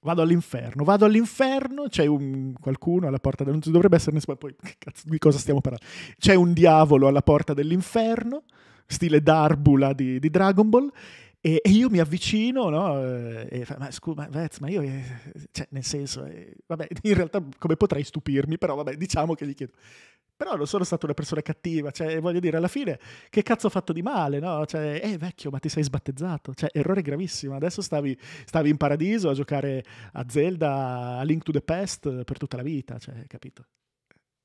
vado all'inferno, vado all'inferno, c'è un, qualcuno alla porta, del, non dovrebbe essere nessuno, poi cazzo, di cosa stiamo parlando? C'è un diavolo alla porta dell'inferno, stile Darbula di, di Dragon Ball e, e io mi avvicino, no? Eh, e fa, ma scusa, ma io, eh, cioè, nel senso, eh, vabbè, in realtà come potrei stupirmi, però vabbè, diciamo che gli chiedo. Però non sono stata una persona cattiva, cioè, voglio dire, alla fine, che cazzo ho fatto di male, no? Cioè, eh, vecchio, ma ti sei sbattezzato, cioè, errore gravissimo. Adesso stavi, stavi in paradiso a giocare a Zelda, a Link to the Past per tutta la vita, cioè, capito?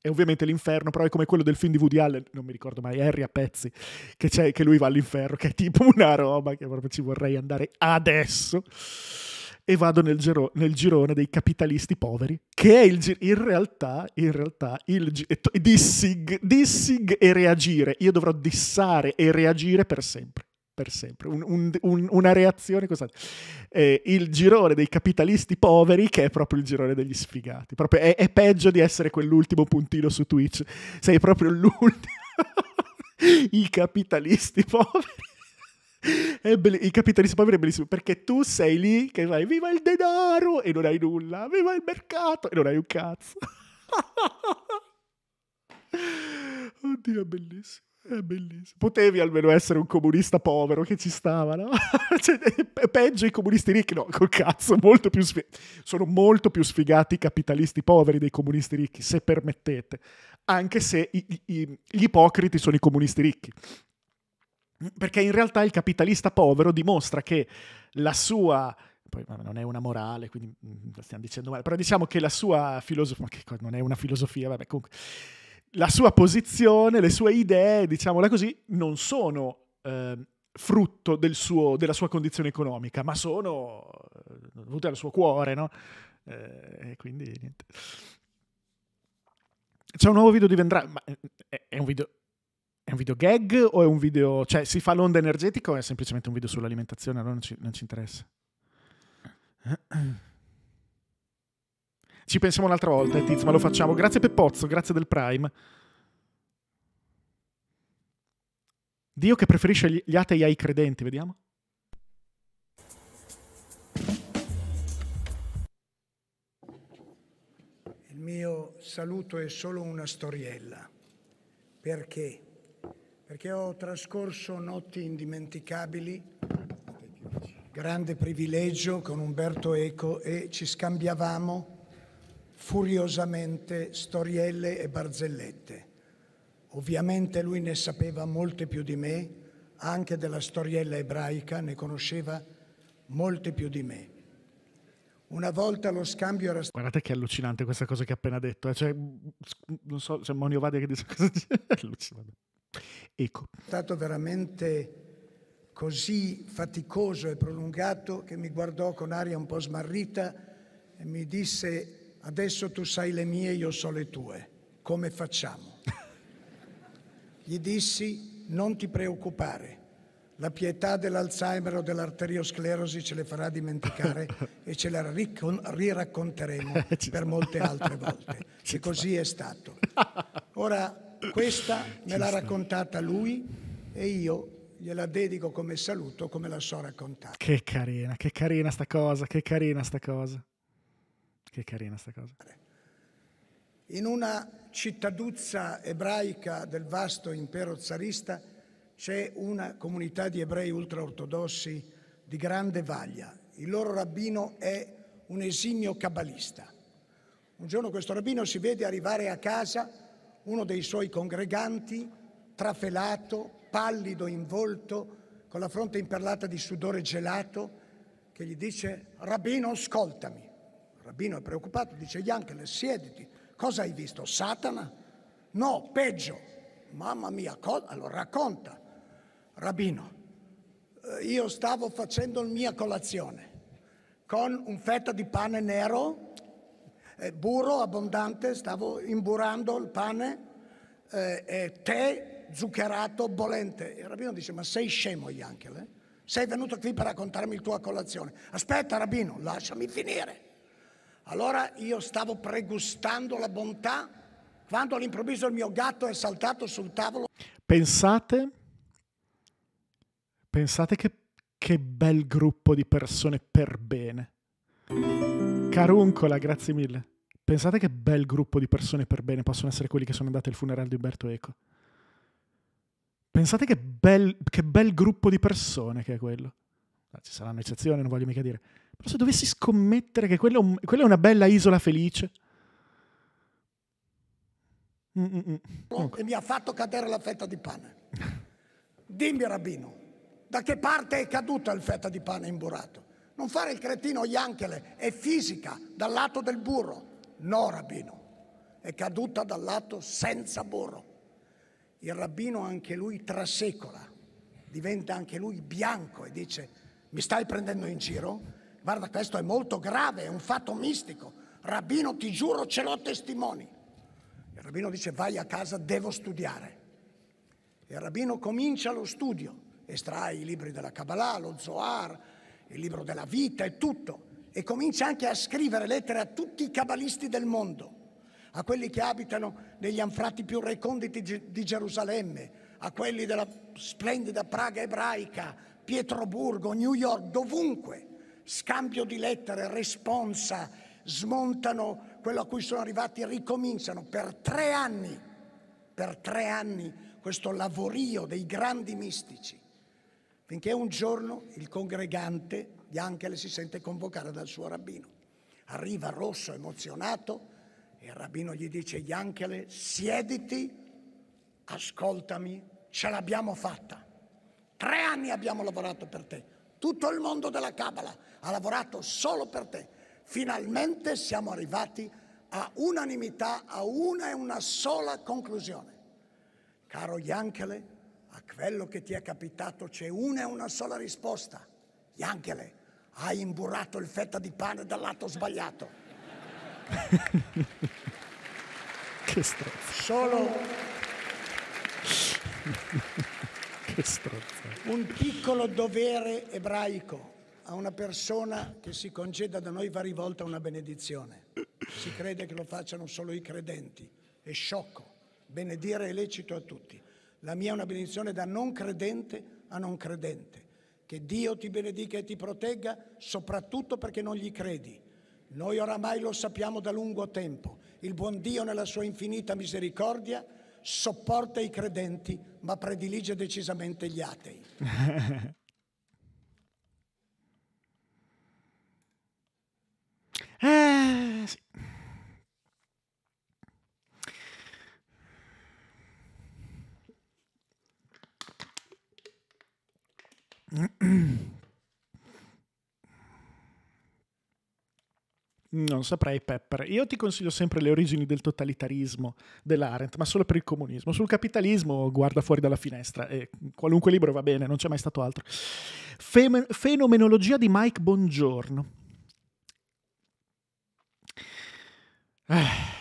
E ovviamente l'inferno, però è come quello del film di Woody Allen, non mi ricordo mai, Harry a pezzi, che, c'è, che lui va all'inferno, che è tipo una roba che proprio ci vorrei andare adesso. E vado nel, giro, nel girone dei capitalisti poveri, che è il, in realtà, in realtà, il, dissig, dissig e reagire. Io dovrò dissare e reagire per sempre per sempre, un, un, un, una reazione, eh, il girone dei capitalisti poveri che è proprio il girone degli sfigati, proprio è, è peggio di essere quell'ultimo puntino su Twitch, sei proprio l'ultimo, i capitalisti poveri. I capitalisti poveri è bellissimo perché tu sei lì che vai viva il denaro e non hai nulla, viva il mercato e non hai un cazzo. Oddio, è bellissimo. È bellissimo. Potevi almeno essere un comunista povero che ci stava, no? cioè, eh, peggio i comunisti ricchi, no, col cazzo, molto più sfi- sono molto più sfigati i capitalisti poveri dei comunisti ricchi, se permettete. Anche se i, i, gli ipocriti sono i comunisti ricchi. Perché in realtà il capitalista povero dimostra che la sua poi non è una morale, quindi mm, stiamo dicendo male, però diciamo che la sua filosofia, non è una filosofia, vabbè, comunque la sua posizione, le sue idee, diciamola così, non sono eh, frutto del suo, della sua condizione economica, ma sono dovute eh, al suo cuore, no? Eh, quindi niente. C'è un nuovo video di Vendrà, ma eh, eh, è, un video è un video gag o è un video... cioè si fa l'onda energetica o è semplicemente un video sull'alimentazione? Allora non ci, non ci interessa. Ci pensiamo un'altra volta, eh, Tiz, ma lo facciamo. Grazie Peppozzo, grazie del Prime. Dio che preferisce gli atei ai credenti, vediamo.
Il mio saluto è solo una storiella. Perché? Perché ho trascorso notti indimenticabili, grande privilegio con Umberto Eco e ci scambiavamo furiosamente storielle e barzellette. Ovviamente lui ne sapeva molte più di me, anche della storiella ebraica ne conosceva molte più di me. Una volta lo scambio era stato...
Guardate che allucinante questa cosa che ha appena detto. Eh? Cioè, non so, c'è cioè Monio Vade che dice cosa allucinante. Ecco.
È stato veramente così faticoso e prolungato che mi guardò con aria un po' smarrita e mi disse adesso tu sai le mie, io so le tue, come facciamo? Gli dissi, non ti preoccupare, la pietà dell'Alzheimer o dell'arteriosclerosi ce le farà dimenticare e ce la ricon- riracconteremo per molte altre volte. E così è stato. Ora, questa me l'ha raccontata lui e io gliela dedico come saluto, come la so raccontata.
Che carina, che carina sta cosa, che carina sta cosa. Che carina sta cosa.
In una cittaduzza ebraica del vasto impero zarista c'è una comunità di ebrei ultraortodossi di grande vaglia. Il loro rabbino è un esimio cabalista. Un giorno questo rabbino si vede arrivare a casa uno dei suoi congreganti, trafelato, pallido in volto, con la fronte imperlata di sudore gelato, che gli dice, rabbino, ascoltami rabbino è preoccupato, dice Yankel, siediti, cosa hai visto? Satana? No, peggio, mamma mia, co- allora racconta, rabbino, eh, io stavo facendo la mia colazione con un fetto di pane nero, eh, burro abbondante, stavo imburando il pane, eh, eh, tè zuccherato bollente. Il rabbino dice, ma sei scemo Yankel? Eh? Sei venuto qui per raccontarmi la tua colazione. Aspetta rabbino, lasciami finire. Allora io stavo pregustando la bontà quando all'improvviso il mio gatto è saltato sul tavolo.
Pensate, pensate che, che bel gruppo di persone per bene. Caruncola, grazie mille. Pensate che bel gruppo di persone per bene possono essere quelli che sono andati al funerale di Umberto Eco. Pensate che bel, che bel gruppo di persone che è quello. Ah, ci saranno eccezioni, non voglio mica dire. Però se dovessi scommettere che quella è, quella è una bella isola felice. Mm-mm.
E mi ha fatto cadere la fetta di pane. Dimmi, rabbino, da che parte è caduta il fetta di pane imburato? Non fare il cretino Iankele, è fisica, dal lato del burro. No, rabbino, è caduta dal lato senza burro. Il rabbino anche lui trasecola, diventa anche lui bianco e dice mi stai prendendo in giro? Guarda, questo è molto grave, è un fatto mistico. Rabbino, ti giuro, ce l'ho testimoni. Il rabbino dice, vai a casa, devo studiare. Il rabbino comincia lo studio, estrae i libri della Kabbalah, lo Zohar, il libro della vita e tutto. E comincia anche a scrivere lettere a tutti i cabalisti del mondo, a quelli che abitano negli anfratti più reconditi di Gerusalemme, a quelli della splendida Praga ebraica, Pietroburgo, New York, dovunque scambio di lettere, responsa, smontano quello a cui sono arrivati e ricominciano per tre anni, per tre anni questo lavorio dei grandi mistici, finché un giorno il congregante di Anchele si sente convocare dal suo rabbino. Arriva rosso, emozionato, e il rabbino gli dice, Yankele, siediti, ascoltami, ce l'abbiamo fatta. Tre anni abbiamo lavorato per te, tutto il mondo della Cabala, ha lavorato solo per te. Finalmente siamo arrivati a unanimità, a una e una sola conclusione. Caro Iankele, a quello che ti è capitato c'è una e una sola risposta. Iankele, hai imburrato il fetta di pane dal lato sbagliato.
che strozzo. Solo che strozzo.
un piccolo dovere ebraico a una persona che si congeda da noi va rivolta una benedizione. Si crede che lo facciano solo i credenti. È sciocco. Benedire è lecito a tutti. La mia è una benedizione da non credente a non credente. Che Dio ti benedica e ti protegga, soprattutto perché non gli credi. Noi oramai lo sappiamo da lungo tempo. Il buon Dio, nella sua infinita misericordia, sopporta i credenti, ma predilige decisamente gli atei.
Eh, sì. Non saprei, Pepper. Io ti consiglio sempre le origini del totalitarismo dell'Arendt, ma solo per il comunismo. Sul capitalismo guarda fuori dalla finestra e qualunque libro va bene, non c'è mai stato altro. Fem- fenomenologia di Mike Bongiorno. Eh.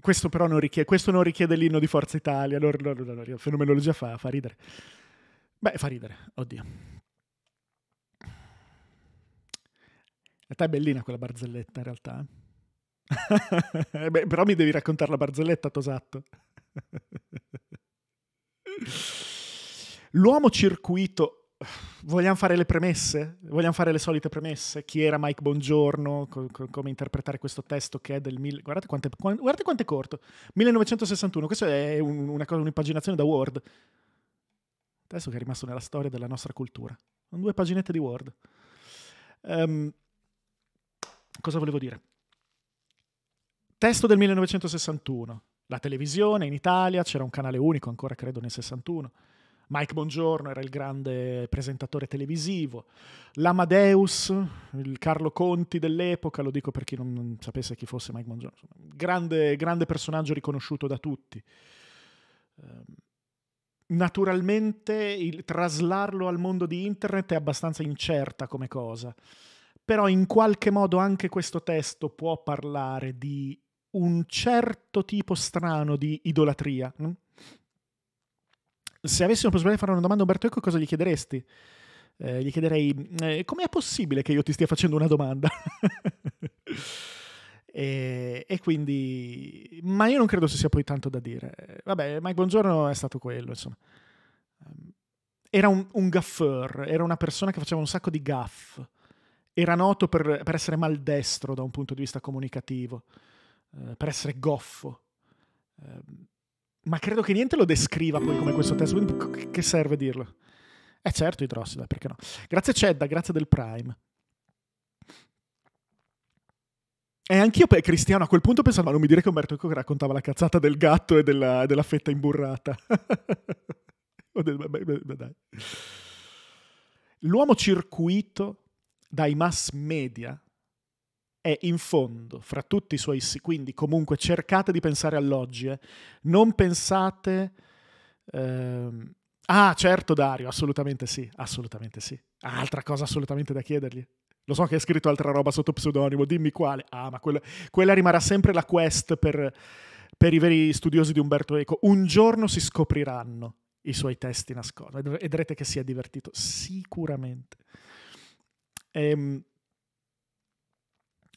Questo però non richiede, questo non richiede l'inno di Forza Italia, lor, lor, lor, fenomenologia fa, fa ridere. Beh, fa ridere, oddio. In realtà è bellina quella barzelletta, in realtà. Eh. Beh, però mi devi raccontare la barzelletta, Tosatto. L'uomo circuito vogliamo fare le premesse? Vogliamo fare le solite premesse? Chi era Mike Bongiorno? Co- co- come interpretare questo testo che è del... Mil- guardate, quanto è, è corto. 1961, questa è un, una cosa, un'impaginazione da Word. Testo che è rimasto nella storia della nostra cultura. Sono due paginette di Word. Um, cosa volevo dire? Testo del 1961. La televisione in Italia, c'era un canale unico ancora credo nel 61 Mike Bongiorno era il grande presentatore televisivo, l'Amadeus, il Carlo Conti dell'epoca, lo dico per chi non, sapesse chi fosse Mike Bongiorno, grande, grande personaggio riconosciuto da tutti. Ehm, naturalmente il traslarlo al mondo di internet è abbastanza incerta come cosa, però in qualche modo anche questo testo può parlare di un certo tipo strano di idolatria. Mh? Hm? se avessi la possibilità di fare una domanda a Umberto Eco, cosa gli chiederesti? Eh, gli chiederei, eh, com'è possibile che io ti stia facendo una domanda? e, e, quindi... Ma io non credo ci sia poi tanto da dire. Vabbè, Mike Buongiorno è stato quello, insomma. Ehm, era un, un gaffer, era una persona che faceva un sacco di gaff. Era noto per, per essere maldestro da un punto di vista comunicativo, eh, per essere goffo. Ehm, ma credo che niente lo descriva poi come questo testo, quindi che serve dirlo? Eh certo, i trossi, dai, perché no? Grazie Cedda, grazie del Prime. E anch'io, Cristiano, a quel punto pensavo, ma non mi dire che Umberto Eco raccontava la cazzata del gatto e della, della fetta imburrata. L'uomo circuito dai mass media è in fondo, fra tutti i suoi... sì. Quindi comunque cercate di pensare all'oggi, eh. non pensate... Ehm, ah, certo Dario, assolutamente sì, assolutamente sì. Altra cosa assolutamente da chiedergli. Lo so che hai scritto altra roba sotto pseudonimo, dimmi quale. Ah, ma quella, quella rimarrà sempre la quest per, per i veri studiosi di Umberto Eco. Un giorno si scopriranno i suoi testi nascosti e vedrete che si è divertito sicuramente. Ehm,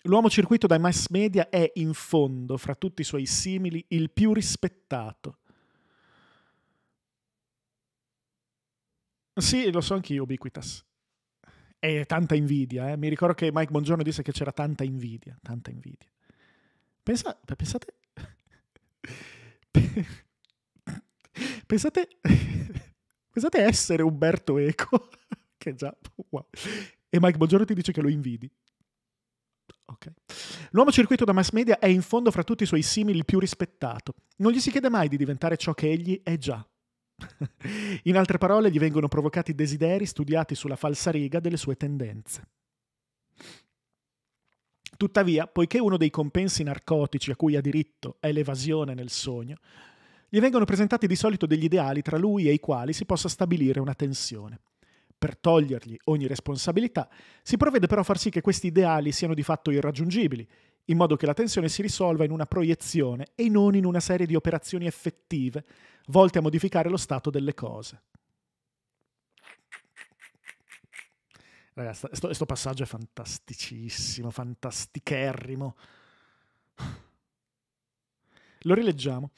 L'uomo circuito dai mass media è in fondo, fra tutti i suoi simili, il più rispettato. Sì, lo so anch'io, Ubiquitas. E tanta invidia, eh? Mi ricordo che Mike Bongiorno disse che c'era tanta invidia, tanta invidia. Pensa, pensate... pensate... pensate essere Umberto Eco, che già... Wow. E Mike Bongiorno ti dice che lo invidi. Okay. L'uomo circuito da mass media è in fondo fra tutti i suoi simili il più rispettato. Non gli si chiede mai di diventare ciò che egli è già. in altre parole, gli vengono provocati desideri studiati sulla falsariga delle sue tendenze. Tuttavia, poiché uno dei compensi narcotici a cui ha diritto è l'evasione nel sogno, gli vengono presentati di solito degli ideali tra lui e i quali si possa stabilire una tensione. Per togliergli ogni responsabilità, si provvede però a far sì che questi ideali siano di fatto irraggiungibili, in modo che la tensione si risolva in una proiezione e non in una serie di operazioni effettive volte a modificare lo stato delle cose. Ragazzi, questo passaggio è fantasticissimo, fantasticherrimo. Lo rileggiamo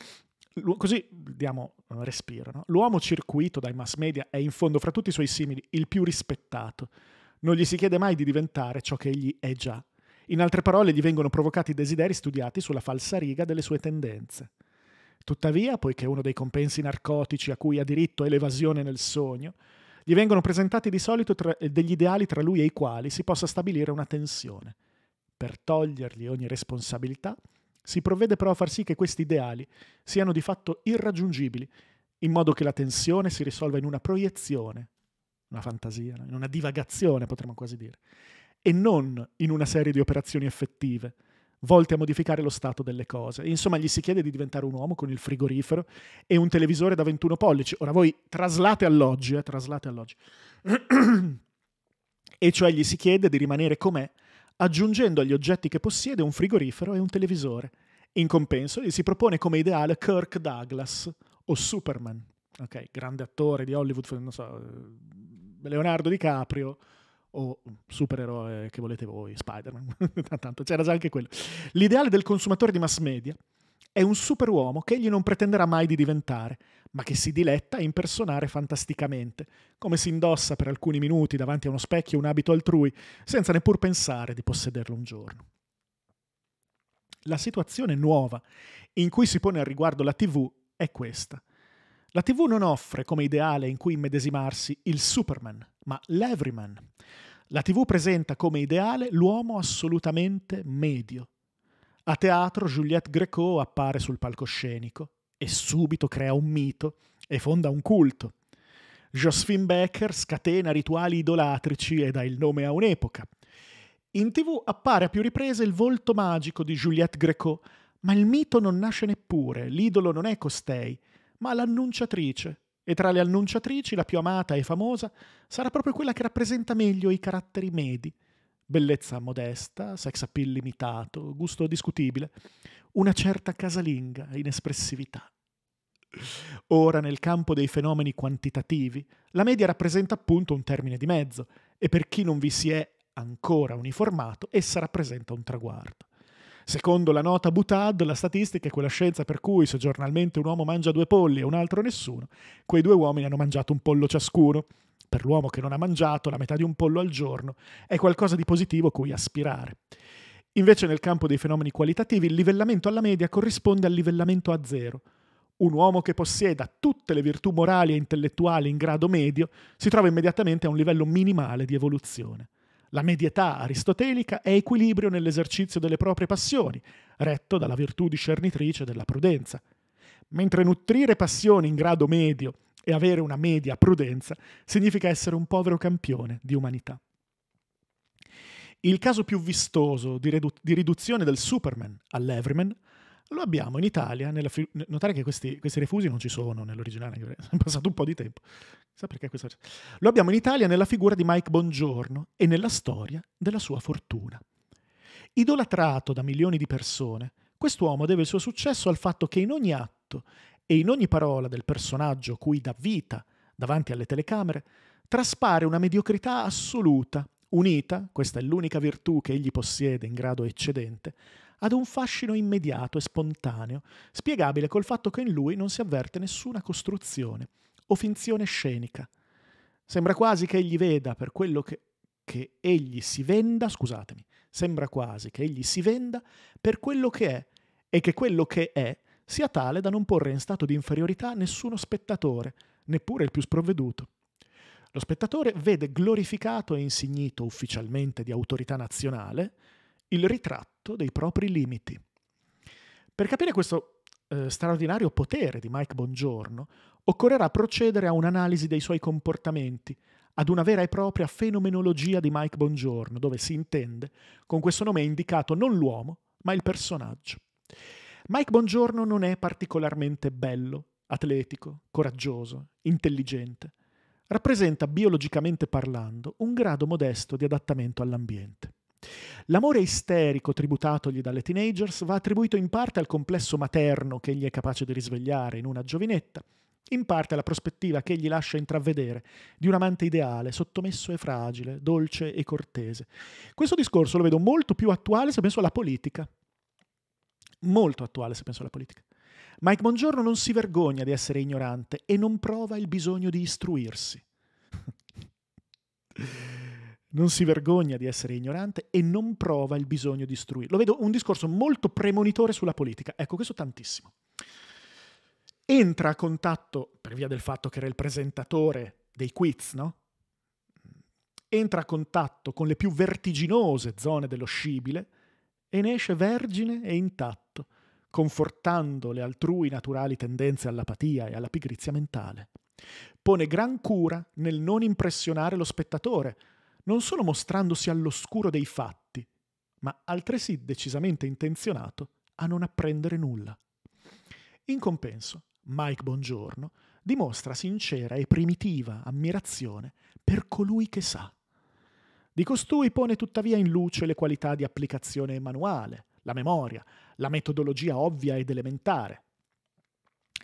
così diamo eh, respiro. No? L'uomo circuito dai mass media è in fondo fra tutti i suoi simili il più rispettato. Non gli si chiede mai di diventare ciò che egli è già. In altre parole, gli vengono provocati desideri studiati sulla falsariga delle sue tendenze. Tuttavia, poiché uno dei compensi narcotici a cui ha diritto è l'evasione nel sogno, gli vengono presentati di solito eh, degli ideali tra lui e i quali si possa stabilire una tensione. Per togliergli ogni responsabilità, si provvede però a far sì che questi ideali siano di fatto irraggiungibili, in modo che la tensione si risolva in una proiezione, una fantasia, in una divagazione potremmo quasi dire, e non in una serie di operazioni effettive volte a modificare lo stato delle cose. Insomma, gli si chiede di diventare un uomo con il frigorifero e un televisore da 21 pollici. Ora voi traslate all'oggi, eh, traslate all'oggi. e cioè gli si chiede di rimanere com'è aggiungendo agli oggetti che possiede un frigorifero e un televisore. In compenso gli si propone come ideale Kirk Douglas o Superman, ok, grande attore di Hollywood, non so, eh, Leonardo DiCaprio o supereroe che volete voi, Spider-Man, tanto c'era già anche quello. L'ideale del consumatore di mass media è un superuomo che egli non pretenderà mai di diventare, ma che si diletta a impersonare fantasticamente, come si indossa per alcuni minuti davanti a uno specchio un abito altrui, senza neppur pensare di possederlo un giorno. La situazione nuova in cui si pone al riguardo la TV è questa. La TV non offre come ideale in cui immedesimarsi il Superman, ma l'Everyman. La TV presenta come ideale l'uomo assolutamente medio. A teatro Juliette Greco appare sul palcoscenico e subito crea un mito e fonda un culto. Josephine Becker scatena rituali idolatrici e dà il nome a un'epoca. In tv appare a più riprese il volto magico di Juliette Greco, ma il mito non nasce neppure, l'idolo non è costei, ma l'annunciatrice, e tra le annunciatrici la più amata e famosa sarà proprio quella che rappresenta meglio i caratteri medi, bellezza modesta, sex appeal limitato, gusto discutibile, una certa casalinga inespressività. Ora, nel campo dei fenomeni quantitativi, la media rappresenta appunto un termine di mezzo e per chi non vi si è ancora uniformato, essa rappresenta un traguardo. Secondo la nota Butad, la statistica è quella scienza per cui se giornalmente un uomo mangia due polli e un altro nessuno, quei due uomini hanno mangiato un pollo ciascuno, per l'uomo che non ha mangiato la metà di un pollo al giorno, è qualcosa di positivo cui aspirare. Invece nel campo dei fenomeni qualitativi il livellamento alla media corrisponde al livellamento a zero. Un uomo che possieda tutte le virtù morali e intellettuali in grado medio si trova immediatamente a un livello minimale di evoluzione. La medietà aristotelica è equilibrio nell'esercizio delle proprie passioni, retto dalla virtù discernitrice della prudenza. Mentre nutrire passioni in grado medio e avere una media prudenza significa essere un povero campione di umanità. Il caso più vistoso di, ridu- di riduzione del Superman all'Everyman lo abbiamo in Italia. Fi- notate che questi, questi, refusi non ci sono nell'originale, è passato un po' di tempo. Questo... Lo abbiamo in Italia nella figura di Mike Bongiorno e nella storia della sua fortuna. Idolatrato da milioni di persone, quest'uomo deve il suo successo al fatto che in ogni atto e in ogni parola del personaggio cui dà vita davanti alle telecamere traspare una mediocrità assoluta, unita, questa è l'unica virtù che egli possiede in grado eccedente, ad un fascino immediato e spontaneo, spiegabile col fatto che in lui non si avverte nessuna costruzione o finzione scenica. Sembra quasi che egli veda per quello che, che egli si venda, scusatemi, sembra quasi che egli si venda per quello che è e che quello che è sia tale da non porre in stato di inferiorità nessuno spettatore, neppure il più sprovveduto. Lo spettatore vede glorificato e insignito ufficialmente di autorità nazionale il ritratto dei propri limiti. Per capire questo eh, straordinario potere di Mike Bongiorno, occorrerà procedere a un'analisi dei suoi comportamenti, ad una vera e propria fenomenologia di Mike Bongiorno, dove si intende, con questo nome indicato non l'uomo, ma il personaggio. Mike Bongiorno non è particolarmente bello, atletico, coraggioso, intelligente. Rappresenta, biologicamente parlando, un grado modesto di adattamento all'ambiente. L'amore isterico tributatogli dalle teenagers va attribuito in parte al complesso materno che egli è capace di risvegliare in una giovinetta, in parte alla prospettiva che egli lascia intravedere di un amante ideale, sottomesso e fragile, dolce e cortese. Questo discorso lo vedo molto più attuale se penso alla politica, molto attuale se penso alla politica. Mike Bongiorno non si vergogna di essere ignorante e non prova il bisogno di istruirsi. non si vergogna di essere ignorante e non prova il bisogno di istruirsi. Lo vedo un discorso molto premonitore sulla politica. Ecco, questo tantissimo. Entra a contatto, per via del fatto che era il presentatore dei quiz, no? Entra a contatto con le più vertiginose zone dello scibile, e ne esce vergine e intatto, confortando le altrui naturali tendenze all'apatia e alla pigrizia mentale. Pone gran cura nel non impressionare lo spettatore, non solo mostrandosi all'oscuro dei fatti, ma altresì decisamente intenzionato a non apprendere nulla. In compenso, Mike Bongiorno dimostra sincera e primitiva ammirazione per colui che sa. Di costui pone tuttavia in luce le qualità di applicazione manuale, la memoria, la metodologia ovvia ed elementare.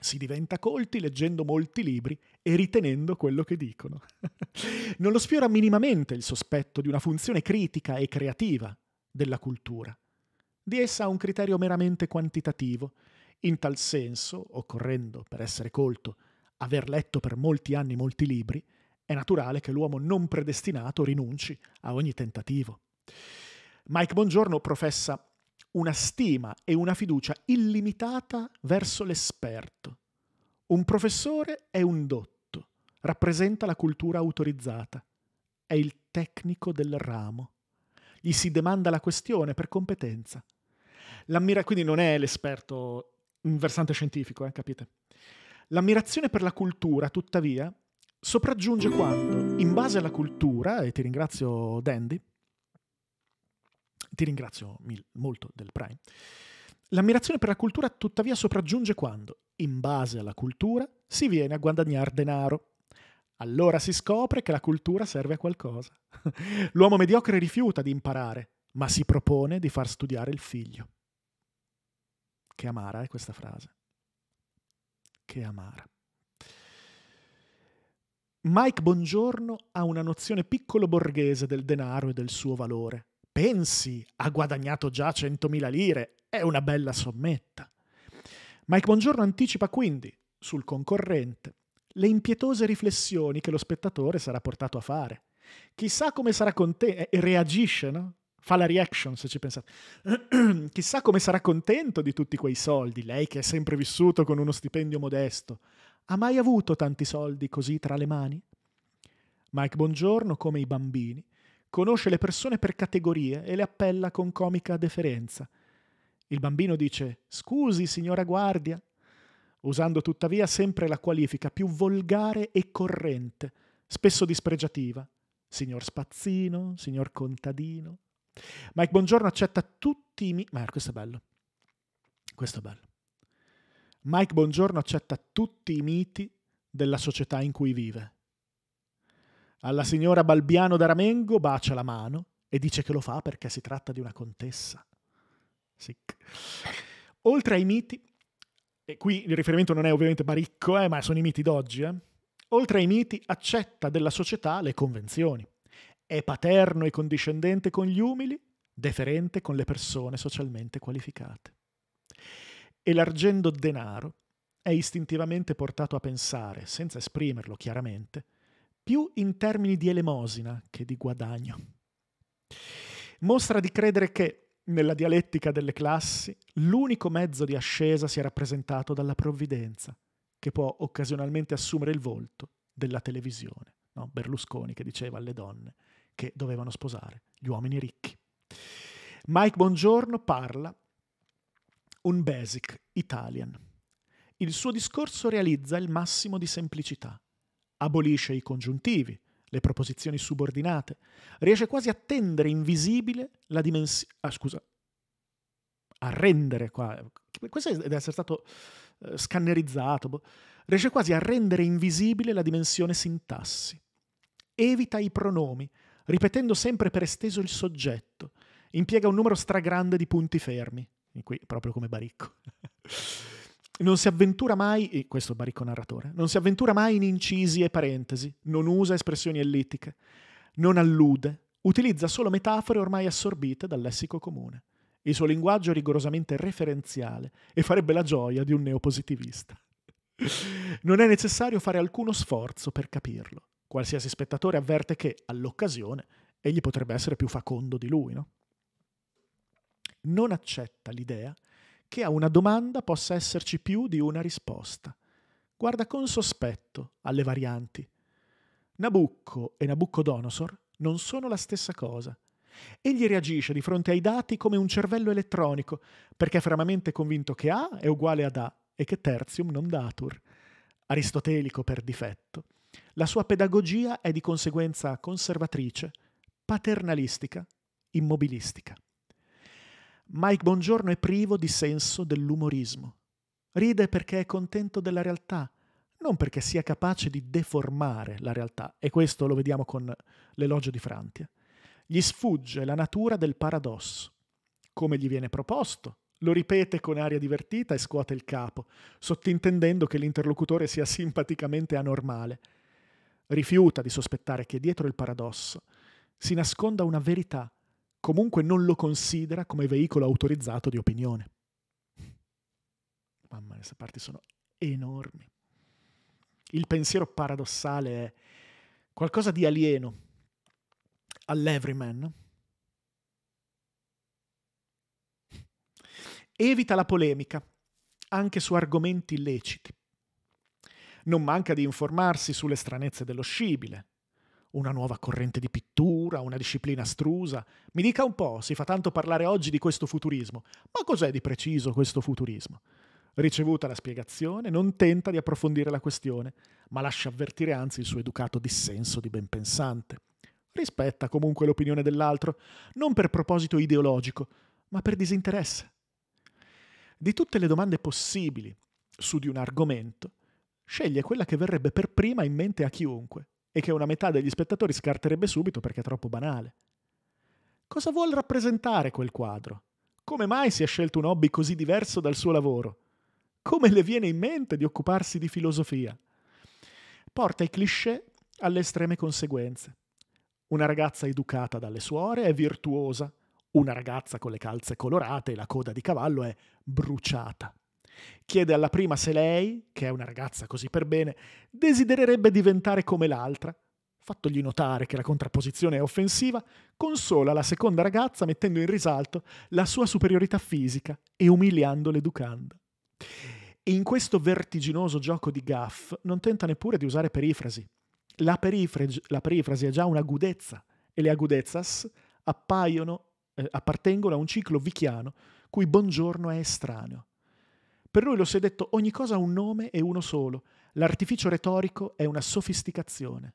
Si diventa colti leggendo molti libri e ritenendo quello che dicono. non lo sfiora minimamente il sospetto di una funzione critica e creativa della cultura. Di essa ha un criterio meramente quantitativo. In tal senso, occorrendo, per essere colto, aver letto per molti anni molti libri, è naturale che l'uomo non predestinato rinunci a ogni tentativo. Mike Bongiorno professa una stima e una fiducia illimitata verso l'esperto. Un professore è un dotto, rappresenta la cultura autorizzata, è il tecnico del ramo. Gli si demanda la questione per competenza. L'ammira quindi non è l'esperto in versante scientifico, eh, capite? L'ammirazione per la cultura, tuttavia, sopraggiunge quando, in base alla cultura, e ti ringrazio Dandy, ti ringrazio mil- molto del Prime, l'ammirazione per la cultura tuttavia sopraggiunge quando, in base alla cultura, si viene a guadagnare denaro. Allora si scopre che la cultura serve a qualcosa. L'uomo mediocre rifiuta di imparare, ma si propone di far studiare il figlio. Che amara è questa frase. Che amara. Mike Bongiorno ha una nozione piccolo borghese del denaro e del suo valore. Pensi, ha guadagnato già 100.000 lire, è una bella sommetta. Mike Bongiorno anticipa quindi, sul concorrente, le impietose riflessioni che lo spettatore sarà portato a fare. Chissà come sarà contento, e reagisce, no? Fa la reaction se ci pensate. Chissà come sarà contento di tutti quei soldi, lei che è sempre vissuto con uno stipendio modesto ha mai avuto tanti soldi così tra le mani? Mike Bongiorno, come i bambini, conosce le persone per categorie e le appella con comica deferenza. Il bambino dice Scusi, signora guardia, usando tuttavia sempre la qualifica più volgare e corrente, spesso dispregiativa. Signor Spazzino, signor Contadino. Mike Bongiorno accetta tutti i... Mi- Ma questo è bello. Questo è bello. Mike Bongiorno accetta tutti i miti della società in cui vive. Alla signora Balbiano d'Aramengo bacia la mano e dice che lo fa perché si tratta di una contessa. Sic. Oltre ai miti, e qui il riferimento non è ovviamente Baricco, eh, ma sono i miti d'oggi, eh. oltre ai miti accetta della società le convenzioni. È paterno e condiscendente con gli umili, deferente con le persone socialmente qualificate elargendo denaro, è istintivamente portato a pensare, senza esprimerlo chiaramente, più in termini di elemosina che di guadagno. Mostra di credere che, nella dialettica delle classi, l'unico mezzo di ascesa sia rappresentato dalla provvidenza, che può occasionalmente assumere il volto della televisione. No? Berlusconi che diceva alle donne che dovevano sposare gli uomini ricchi. Mike Bongiorno parla un basic Italian. Il suo discorso realizza il massimo di semplicità. Abolisce i congiuntivi, le proposizioni subordinate, riesce quasi a tendere invisibile la dimensione... Ah, scusa. A rendere qua... Questo deve essere stato eh, scannerizzato. Boh. Riesce quasi a rendere invisibile la dimensione sintassi. Evita i pronomi, ripetendo sempre per esteso il soggetto. Impiega un numero stragrande di punti fermi qui proprio come Baricco. Non si avventura mai, questo è Baricco narratore, non si avventura mai in incisi e parentesi, non usa espressioni ellittiche, non allude, utilizza solo metafore ormai assorbite dal lessico comune. Il suo linguaggio è rigorosamente referenziale e farebbe la gioia di un neopositivista. Non è necessario fare alcuno sforzo per capirlo. Qualsiasi spettatore avverte che, all'occasione, egli potrebbe essere più facondo di lui, no? non accetta l'idea che a una domanda possa esserci più di una risposta. Guarda con sospetto alle varianti. Nabucco e Nabucodonosor non sono la stessa cosa. Egli reagisce di fronte ai dati come un cervello elettronico, perché è fermamente convinto che A è uguale ad A e che tertium non datur. Aristotelico per difetto. La sua pedagogia è di conseguenza conservatrice, paternalistica, immobilistica. Mike Bongiorno è privo di senso dell'umorismo. Ride perché è contento della realtà, non perché sia capace di deformare la realtà, e questo lo vediamo con l'elogio di Frantia. Gli sfugge la natura del paradosso. Come gli viene proposto, lo ripete con aria divertita e scuote il capo, sottintendendo che l'interlocutore sia simpaticamente anormale. Rifiuta di sospettare che dietro il paradosso si nasconda una verità comunque non lo considera come veicolo autorizzato di opinione. Mamma mia, queste parti sono enormi. Il pensiero paradossale è qualcosa di alieno all'everyman. Evita la polemica, anche su argomenti illeciti. Non manca di informarsi sulle stranezze dello scibile, una nuova corrente di pittura, oscura, una disciplina astrusa. Mi dica un po', si fa tanto parlare oggi di questo futurismo, ma cos'è di preciso questo futurismo? Ricevuta la spiegazione, non tenta di approfondire la questione, ma lascia avvertire anzi il suo educato dissenso di ben pensante. Rispetta comunque l'opinione dell'altro, non per proposito ideologico, ma per disinteresse. Di tutte le domande possibili su di un argomento, sceglie quella che verrebbe per prima in mente a chiunque, e che una metà degli spettatori scarterebbe subito perché è troppo banale. Cosa vuol rappresentare quel quadro? Come mai si è scelto un hobby così diverso dal suo lavoro? Come le viene in mente di occuparsi di filosofia? Porta i cliché alle estreme conseguenze. Una ragazza educata dalle suore è virtuosa, una ragazza con le calze colorate e la coda di cavallo è bruciata. Chiede alla prima se lei, che è una ragazza così per bene, desidererebbe diventare come l'altra. Fattogli notare che la contrapposizione è offensiva, consola la seconda ragazza mettendo in risalto la sua superiorità fisica e umiliando l'educanda. E in questo vertiginoso gioco di gaff non tenta neppure di usare perifrasi. La, perifrasi, la perifrasi è già un'agudezza e le agudezas appaiono, eh, appartengono a un ciclo vichiano cui buongiorno è estraneo. Per lui lo si è detto ogni cosa ha un nome e uno solo. L'artificio retorico è una sofisticazione.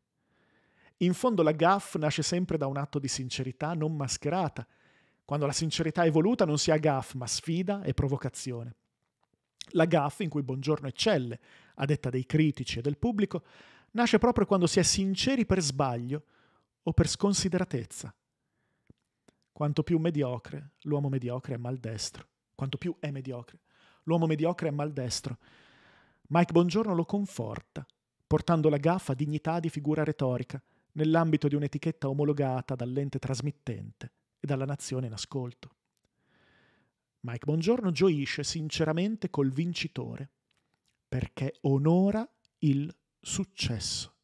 In fondo la gaff nasce sempre da un atto di sincerità non mascherata. Quando la sincerità è voluta non si ha gaff, ma sfida e provocazione. La gaff in cui Buongiorno eccelle, a detta dei critici e del pubblico, nasce proprio quando si è sinceri per sbaglio o per sconsideratezza. Quanto più mediocre, l'uomo mediocre è maldestro. Quanto più è mediocre, L'uomo mediocre è maldestro. Mike Bongiorno lo conforta, portando la gaffa dignità di figura retorica, nell'ambito di un'etichetta omologata dall'ente trasmittente e dalla nazione in ascolto. Mike Bongiorno gioisce sinceramente col vincitore, perché onora il successo.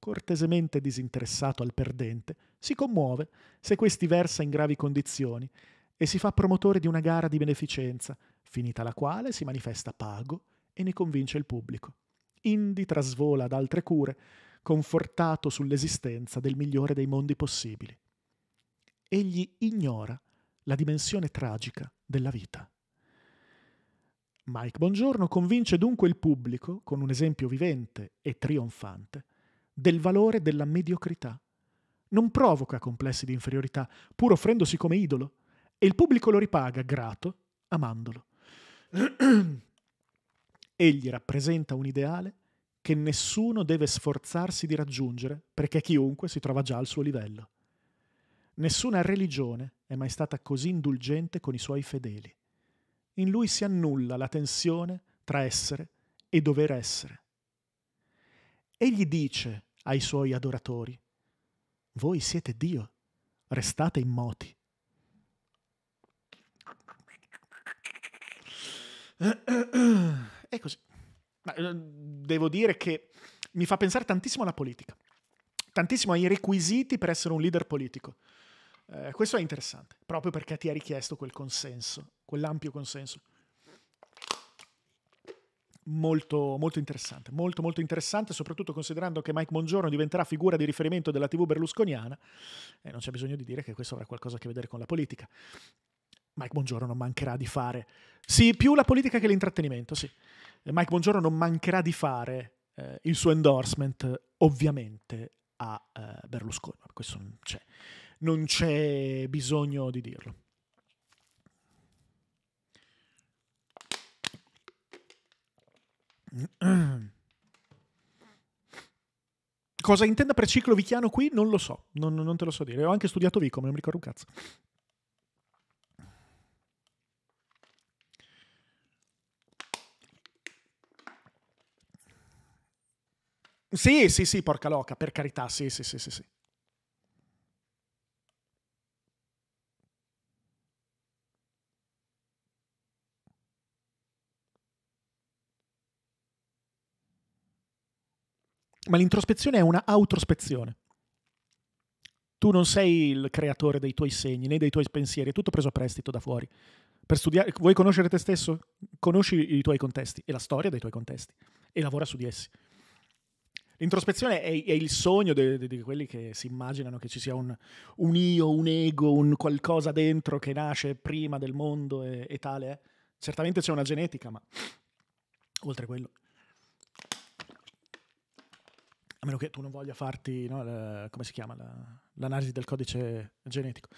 Cortesemente disinteressato al perdente, si commuove se questi versa in gravi condizioni e si fa promotore di una gara di beneficenza finita la quale si manifesta pago e ne convince il pubblico. Indi trasvola ad altre cure, confortato sull'esistenza del migliore dei mondi possibili. Egli ignora la dimensione tragica della vita. Mike Bongiorno convince dunque il pubblico, con un esempio vivente e trionfante, del valore della mediocrità. Non provoca complessi di inferiorità, pur offrendosi come idolo, e il pubblico lo ripaga grato, amandolo. Egli rappresenta un ideale che nessuno deve sforzarsi di raggiungere perché chiunque si trova già al suo livello. Nessuna religione è mai stata così indulgente con i suoi fedeli. In lui si annulla la tensione tra essere e dover essere. Egli dice ai suoi adoratori, voi siete Dio, restate immoti. E così. Ma, ehm, devo dire che mi fa pensare tantissimo alla politica, tantissimo ai requisiti per essere un leader politico. Eh, questo è interessante, proprio perché ti ha richiesto quel consenso, quell'ampio consenso. Molto, molto interessante, molto, molto interessante, soprattutto considerando che Mike Bongiorno diventerà figura di riferimento della TV berlusconiana, eh, non c'è bisogno di dire che questo avrà qualcosa a che vedere con la politica. Mike Bongiorno non mancherà di fare. Sì, più la politica che l'intrattenimento, sì. Eh, Mike Bongiorno non mancherà di fare eh, il suo endorsement, ovviamente, a eh, Berlusconi. Questo non c'è. non c'è bisogno di dirlo. Cosa intenda per ciclo vichiano qui? Non lo so, non, non te lo so dire. Ho anche studiato Vico, ma non mi ricordo un cazzo. Sì, sì, sì, porca loca, per carità, sì, sì, sì, sì. sì. Ma l'introspezione è una autrospezione. Tu non sei il creatore dei tuoi segni né dei tuoi pensieri, è tutto preso a prestito da fuori. Per studiare, vuoi conoscere te stesso? Conosci i tuoi contesti e la storia dei tuoi contesti e lavora su di essi. L'introspezione è, è il sogno di quelli che si immaginano che ci sia un, un, io, un ego, un qualcosa dentro che nasce prima del mondo e, e tale. Eh. Certamente c'è una genetica, ma oltre a quello. A meno che tu non voglia farti, no, la, come si chiama, la, l'analisi del codice genetico.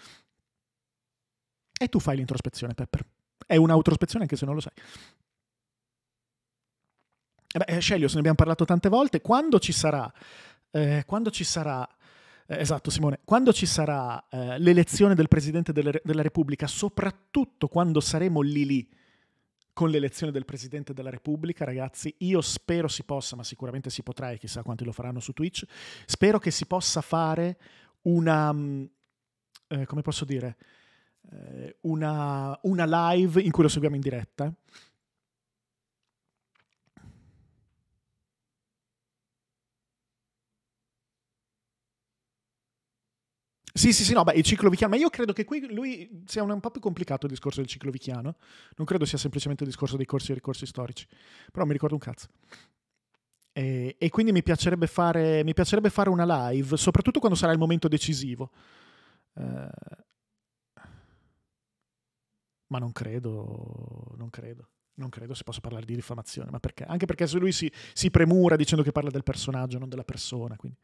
E tu fai l'introspezione, Pepper. È un'autrospezione anche se non lo sai. Eh beh, Scelios, ne abbiamo parlato tante volte. Quando ci sarà, eh, quando ci sarà eh, esatto, Simone. Quando ci sarà eh, l'elezione del Presidente delle, della Repubblica, soprattutto quando saremo lì lì con l'elezione del Presidente della Repubblica, ragazzi, io spero si possa, ma sicuramente si potrà e chissà quanti lo faranno su Twitch, spero che si possa fare una... Mm, eh, come posso dire? Eh, una, una live in cui lo seguiamo in diretta Sì, sì, sì, no, beh, il ciclo vichiano, ma io credo che qui lui sia un, un po' più complicato il discorso del ciclo vichiano, non credo sia semplicemente il discorso dei corsi e ricorsi storici, però mi ricordo un cazzo. E, e quindi mi piacerebbe, fare, mi piacerebbe fare una live, soprattutto quando sarà il momento decisivo. Uh, ma non credo, non credo. Non credo si possa parlare di diffamazione, ma perché? Anche perché se lui si, si premura dicendo che parla del personaggio, non della persona, quindi...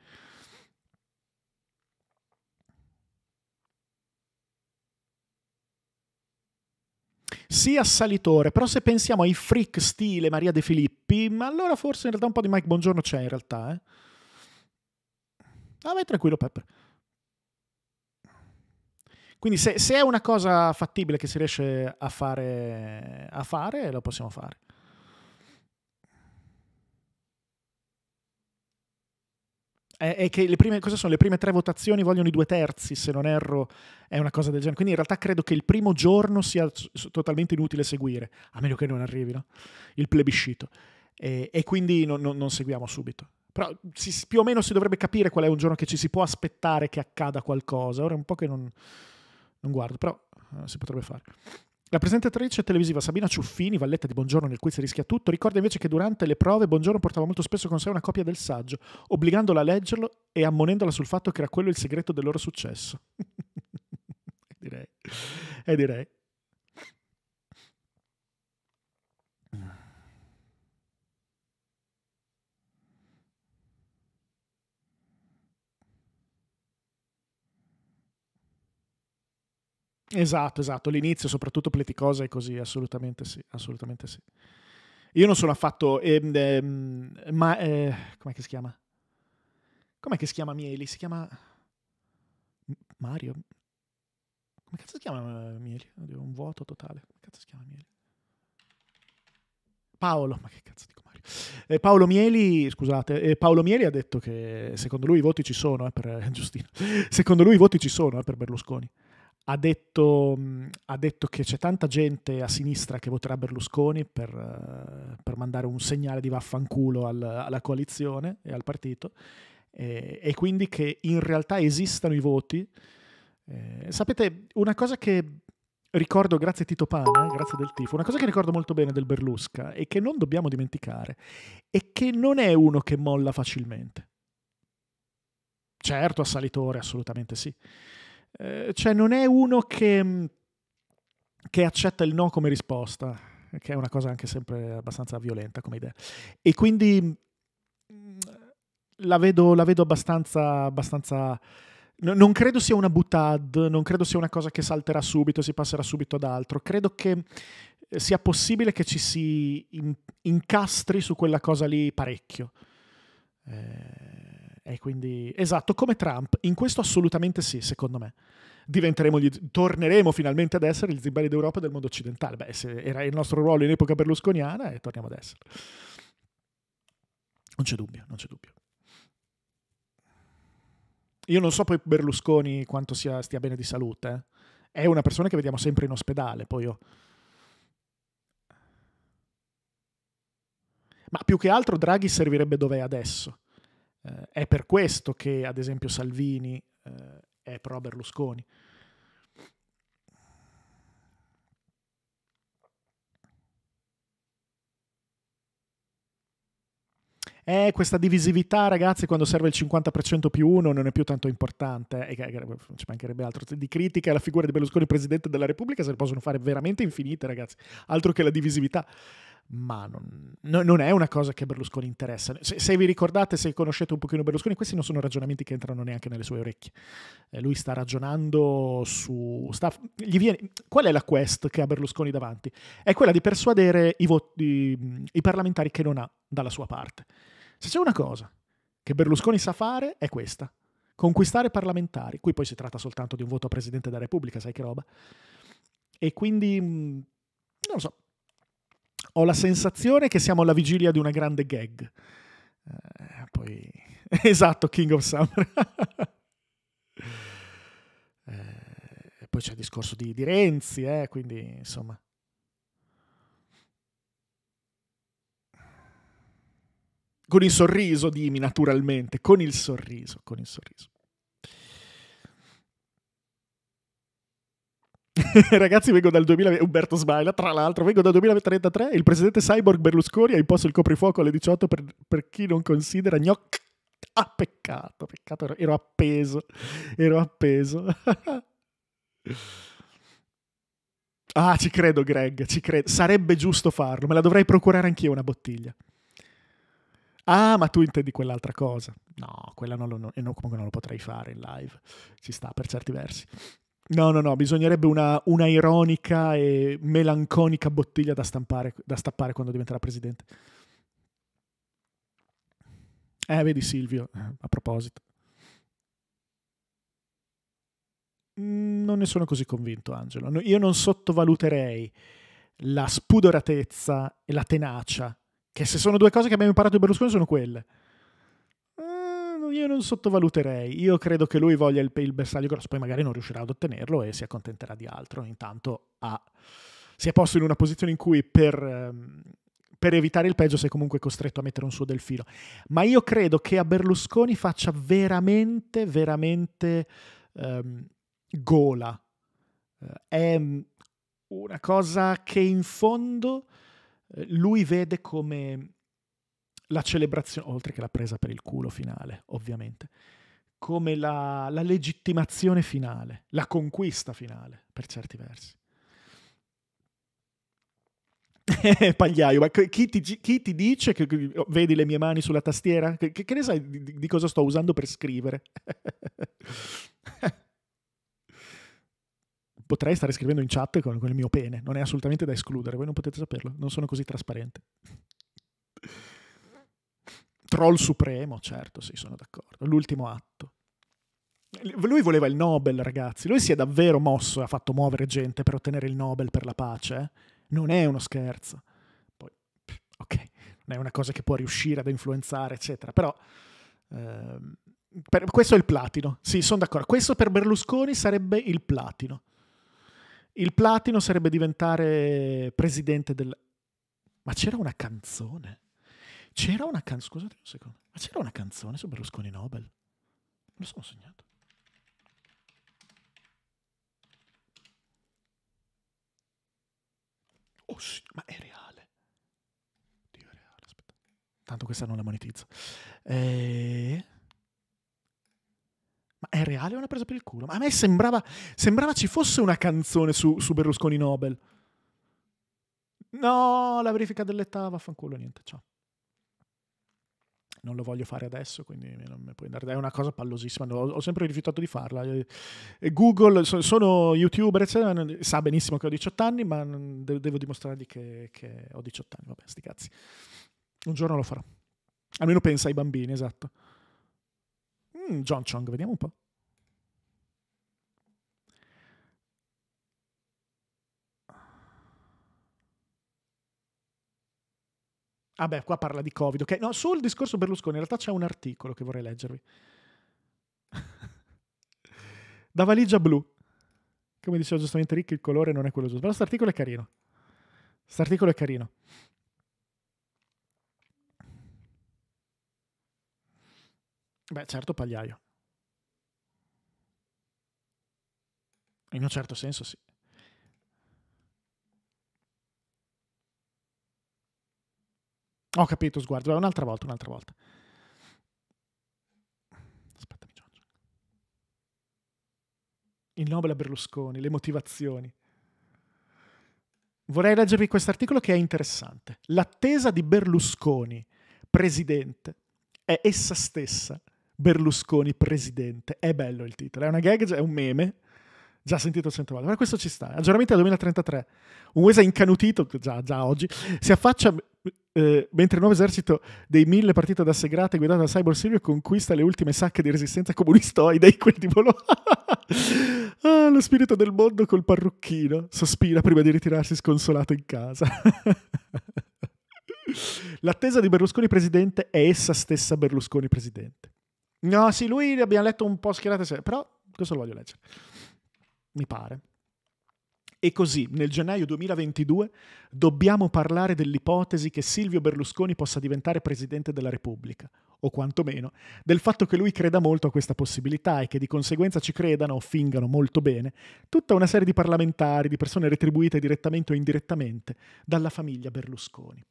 sia assalitore, però se pensiamo ai freak stile Maria De Filippi, ma allora forse in realtà un po' di Mike Bongiorno c'è in realtà. Eh? Ah, vai tranquillo Pepper. Quindi se, se, è una cosa fattibile che si riesce a fare, a fare, la possiamo fare. è che le prime, cosa sono? le prime tre votazioni vogliono i due terzi, se non erro, è una cosa del genere. Quindi in realtà credo che il primo giorno sia totalmente inutile seguire, a meno che non arrivi no? il plebiscito. E, e quindi non, non, non, seguiamo subito. Però si, più o meno si dovrebbe capire qual è un giorno che ci si può aspettare che accada qualcosa. Ora è un po' che non, non guardo, però eh, si potrebbe fare. La presentatrice televisiva Sabina Ciuffini, valletta di Buongiorno nel quiz Rischia Tutto, ricorda invece che durante le prove Buongiorno portava molto spesso con sé una copia del saggio, obbligandola a leggerlo e ammonendola sul fatto che era quello il segreto del loro successo. direi. E eh, direi. Esatto, esatto, l'inizio, soprattutto Pleticosa è così, assolutamente sì, assolutamente sì. Io non sono affatto... Ehm, ehm, ma... Eh, com'è che si chiama? Com'è che si chiama Mieli? Si chiama... Mario? Come cazzo si chiama eh, Mieli? Oddio, un vuoto totale. Come cazzo si chiama Mieli? Paolo, ma che cazzo dico Mario? Eh, Paolo Mieli, scusate, eh, Paolo Mieli ha detto che secondo lui i voti ci sono eh, per eh, Giustino. Secondo lui i voti ci sono eh, per Berlusconi ha detto, ha detto, che c'è tanta gente a sinistra che voterà Berlusconi per, eh, per mandare un segnale di vaffanculo al, alla coalizione e al partito eh, e quindi che in realtà esistano i voti. Eh, sapete, una cosa che ricordo, grazie Tito Pana, eh, grazie del tifo, una cosa che ricordo molto bene del Berlusca e che non dobbiamo dimenticare è che non è uno che molla facilmente. Certo, assalitore, assolutamente sì eh, cioè non è uno che, mm, che accetta il no come risposta, che è una cosa anche sempre abbastanza violenta come idea. E quindi mm, la vedo, la vedo abbastanza, abbastanza non credo sia una butad, non credo sia una cosa che salterà subito si passerà subito ad altro. Credo che eh, sia possibile che ci si incastri su quella cosa lì parecchio. Eh, e quindi, esatto, come Trump, in questo assolutamente sì, secondo me. Gli, torneremo finalmente ad essere gli zimbari d'Europa e del mondo occidentale. Beh, era il nostro ruolo in epoca berlusconiana e eh, torniamo ad essere. Non c'è dubbio, non c'è dubbio. Io non so poi Berlusconi quanto sia, stia bene di salute. Eh. È una persona che vediamo sempre in ospedale, poi io... Ma più che altro Draghi servirebbe dov'è adesso? Eh, è per questo che, ad esempio, Salvini eh, è pro Berlusconi. Eh, questa divisività, ragazzi, quando serve il 50% più uno non è più tanto importante. Eh, e ci mancherebbe altro. Di critiche alla figura di Berlusconi, presidente della Repubblica, se ne possono fare veramente infinite, ragazzi. Altro che la divisività ma non, non, è una cosa che a Berlusconi interessa. Se, se, vi ricordate, se conoscete un pochino Berlusconi, questi non sono ragionamenti che entrano neanche nelle sue orecchie. Eh, lui sta ragionando su... Sta, viene, qual è la quest che ha Berlusconi davanti? È quella di persuadere i, voti, i parlamentari che non ha dalla sua parte. Se c'è una cosa che Berlusconi sa fare, è questa. Conquistare parlamentari. Qui poi si tratta soltanto di un voto a Presidente della Repubblica, sai che roba. E quindi... Mm, non lo so, ho la sensazione che siamo alla vigilia di una grande gag. Eh, poi... Esatto, King of Summer. eh, poi c'è il discorso di, di Renzi, eh, quindi insomma... Con il sorriso, dimmi naturalmente, con il sorriso, con il sorriso. Ragazzi, vengo dal 2000. Umberto Sbaila, tra l'altro, vengo dal 2033. Il presidente cyborg Berlusconi ha imposto il coprifuoco alle 18 per, per chi non considera gnocchi. Ah, peccato, peccato, ero, ero appeso. Ero appeso. ah, ci credo, Greg, ci credo. Sarebbe giusto farlo, me la dovrei procurare anch'io una bottiglia. Ah, ma tu intendi quell'altra cosa? No, quella non lo, no, comunque non lo potrei fare in live. Ci sta per certi versi. No, no, no, bisognerebbe una, una ironica e melanconica bottiglia da, stampare, da stappare quando diventerà presidente. Eh, vedi Silvio, eh, a proposito. Mm, non ne sono così convinto, Angelo. Io non sottovaluterei la spudoratezza e la tenacia, che se sono due cose che abbiamo imparato di Berlusconi sono quelle io non sottovaluterei. Io credo che lui voglia il, il bersaglio grosso, poi magari non riuscirà ad ottenerlo e si accontenterà di altro. Intanto ha, si è posto in una posizione in cui per, ehm, per evitare il peggio sei comunque costretto a mettere un suo delfino. Ma io credo che a Berlusconi faccia veramente, veramente um, gola. Eh, è mm, una cosa che in fondo eh, lui vede come la celebrazione, oltre che la presa per il culo finale, ovviamente, come la, la legittimazione finale, la conquista finale, per certi versi. Pagliaio, ma chi ti, chi ti, dice che oh, vedi le mie mani sulla tastiera? Che, che ne sai di, di, cosa sto usando per scrivere? Potrei stare scrivendo in chat con, con il mio pene, non è assolutamente da escludere, voi non potete saperlo, non sono così trasparente troll supremo, certo, sì, sono d'accordo. L'ultimo atto. Lui voleva il Nobel, ragazzi. Lui si è davvero mosso e ha fatto muovere gente per ottenere il Nobel per la pace. Eh? Non è uno scherzo. Poi, ok, non è una cosa che può riuscire ad influenzare, eccetera. Però, ehm, per, questo è il platino. Sì, sono d'accordo. Questo per Berlusconi sarebbe il platino. Il platino sarebbe diventare presidente del... Ma c'era una canzone? C'era una canzone, scusate un secondo, ma c'era una canzone su Berlusconi Nobel? Me lo sono sognato. Oh sì, ma è reale. Dio è reale, aspetta. Tanto questa non la monetizzo. Eh... Ma è reale o una presa per il culo? Ma a me sembrava, sembrava ci fosse una canzone su, su Berlusconi Nobel. No, la verifica dell'età, vaffanculo, niente, ciao non lo voglio fare adesso, quindi non mi puoi andare. È una cosa pallosissima, no, ho sempre rifiutato di farla. Google, sono youtuber, eccetera, sa benissimo che ho 18 anni, ma devo dimostrargli che, che, ho 18 anni. Vabbè, sti cazzi. Un giorno lo farò. Almeno pensa ai bambini, esatto. Mm, John Chong, vediamo un po'. Ah beh, qua parla di Covid, ok? No, sul discorso Berlusconi, in realtà c'è un articolo che vorrei leggervi. da valigia blu. Come diceva giustamente Rick, il colore non è quello giusto. Però questo articolo è carino. Questo articolo è carino. Beh, certo, pagliaio. In un certo senso sì. Ho capito, sguardo. Eh, un'altra volta, un'altra volta. Aspettami, Giorgio. Il nobile Berlusconi, le motivazioni. Vorrei leggervi questo articolo che è interessante. L'attesa di Berlusconi, presidente, è essa stessa. Berlusconi, presidente. È bello il titolo. È una gag, è un meme già sentito cento volte, ma questo ci sta. Aggiornamento al 2033. Un USA incanutito, già, già, oggi, si affaccia eh, mentre il nuovo esercito dei mille partito da Segrate guidato da Cyber Silvio conquista le ultime sacche di resistenza comunistoide e quelli di Bologna. ah, lo spirito del mondo col parrucchino sospira prima di ritirarsi sconsolato in casa. L'attesa di Berlusconi presidente è essa stessa Berlusconi presidente. No, sì, lui abbiamo letto un po' schierate, però questo lo voglio leggere. Mi pare. E così, nel gennaio 2022, dobbiamo parlare dell'ipotesi che Silvio Berlusconi possa diventare Presidente della Repubblica, o quantomeno del fatto che lui creda molto a questa possibilità e che di conseguenza ci credano o fingano molto bene tutta una serie di parlamentari, di persone retribuite direttamente o indirettamente dalla famiglia Berlusconi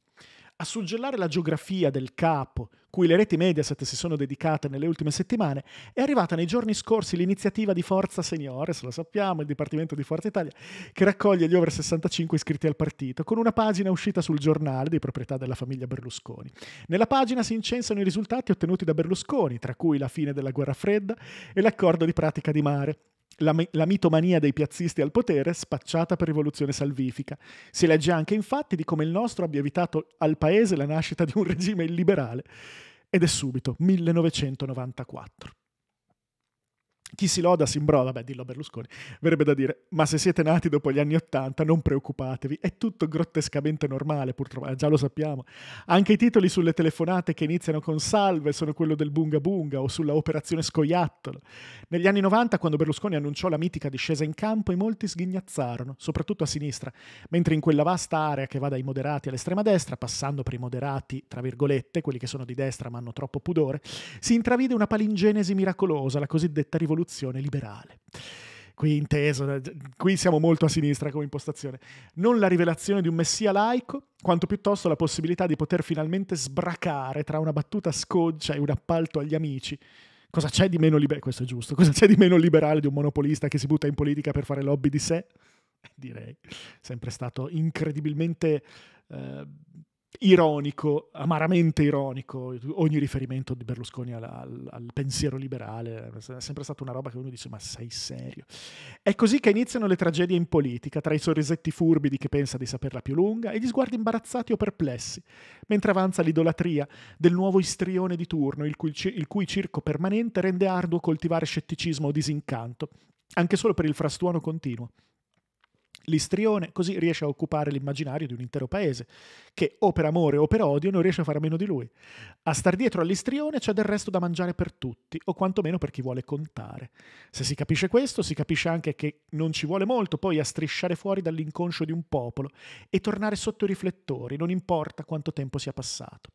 a suggellare la geografia del capo, cui le reti Mediaset si sono dedicate nelle ultime settimane, è arrivata nei giorni scorsi l'iniziativa di Forza Seniores, lo sappiamo, il Dipartimento di Forza Italia, che raccoglie gli over 65 iscritti al partito, con una pagina uscita sul giornale di proprietà della famiglia Berlusconi. Nella pagina si incensano i risultati ottenuti da Berlusconi, tra cui la fine della guerra fredda e l'accordo di pratica di mare la, la, mitomania dei piazzisti al potere spacciata per rivoluzione salvifica. Si legge anche infatti di come il nostro abbia evitato al paese la nascita di un regime illiberale ed è subito 1994. Chi si loda si imbroda, beh, dillo a Berlusconi, verrebbe da dire, ma se siete nati dopo gli anni Ottanta non preoccupatevi, è tutto grottescamente normale purtroppo, eh, già lo sappiamo. Anche i titoli sulle telefonate che iniziano con salve sono quello del Bunga Bunga o sulla operazione Scoiattolo. Negli anni 90, quando Berlusconi annunciò la mitica discesa in campo, i molti sghignazzarono, soprattutto a sinistra, mentre in quella vasta area che va dai moderati all'estrema destra, passando per i moderati, tra virgolette, quelli che sono di destra ma hanno troppo pudore, si intravide una palingenesi miracolosa, la cosiddetta rivoluzione rivoluzione liberale. Qui inteso, eh, qui siamo molto a sinistra come impostazione. Non la rivelazione di un messia laico, quanto piuttosto la possibilità di poter finalmente sbracare tra una battuta scoccia e un appalto agli amici. Cosa c'è di meno liberale? Questo è giusto. Cosa c'è di meno liberale di un monopolista che si butta in politica per fare lobby di sé? Direi sempre stato incredibilmente eh, ironico, amaramente ironico, ogni riferimento di Berlusconi al, al, al, pensiero liberale, è sempre stata una roba che uno dice ma sei serio? È così che iniziano le tragedie in politica, tra i sorrisetti furbi di chi pensa di saperla più lunga e gli sguardi imbarazzati o perplessi, mentre avanza l'idolatria del nuovo istrione di turno, il cui, il cui circo permanente rende arduo coltivare scetticismo o disincanto, anche solo per il frastuono continuo L'istrione così riesce a occupare l'immaginario di un intero paese, che o per amore o per odio non riesce a fare a meno di lui. A star dietro all'istrione c'è del resto da mangiare per tutti, o quantomeno per chi vuole contare. Se si capisce questo, si capisce anche che non ci vuole molto poi a strisciare fuori dall'inconscio di un popolo e tornare sotto i riflettori, non importa quanto tempo sia passato.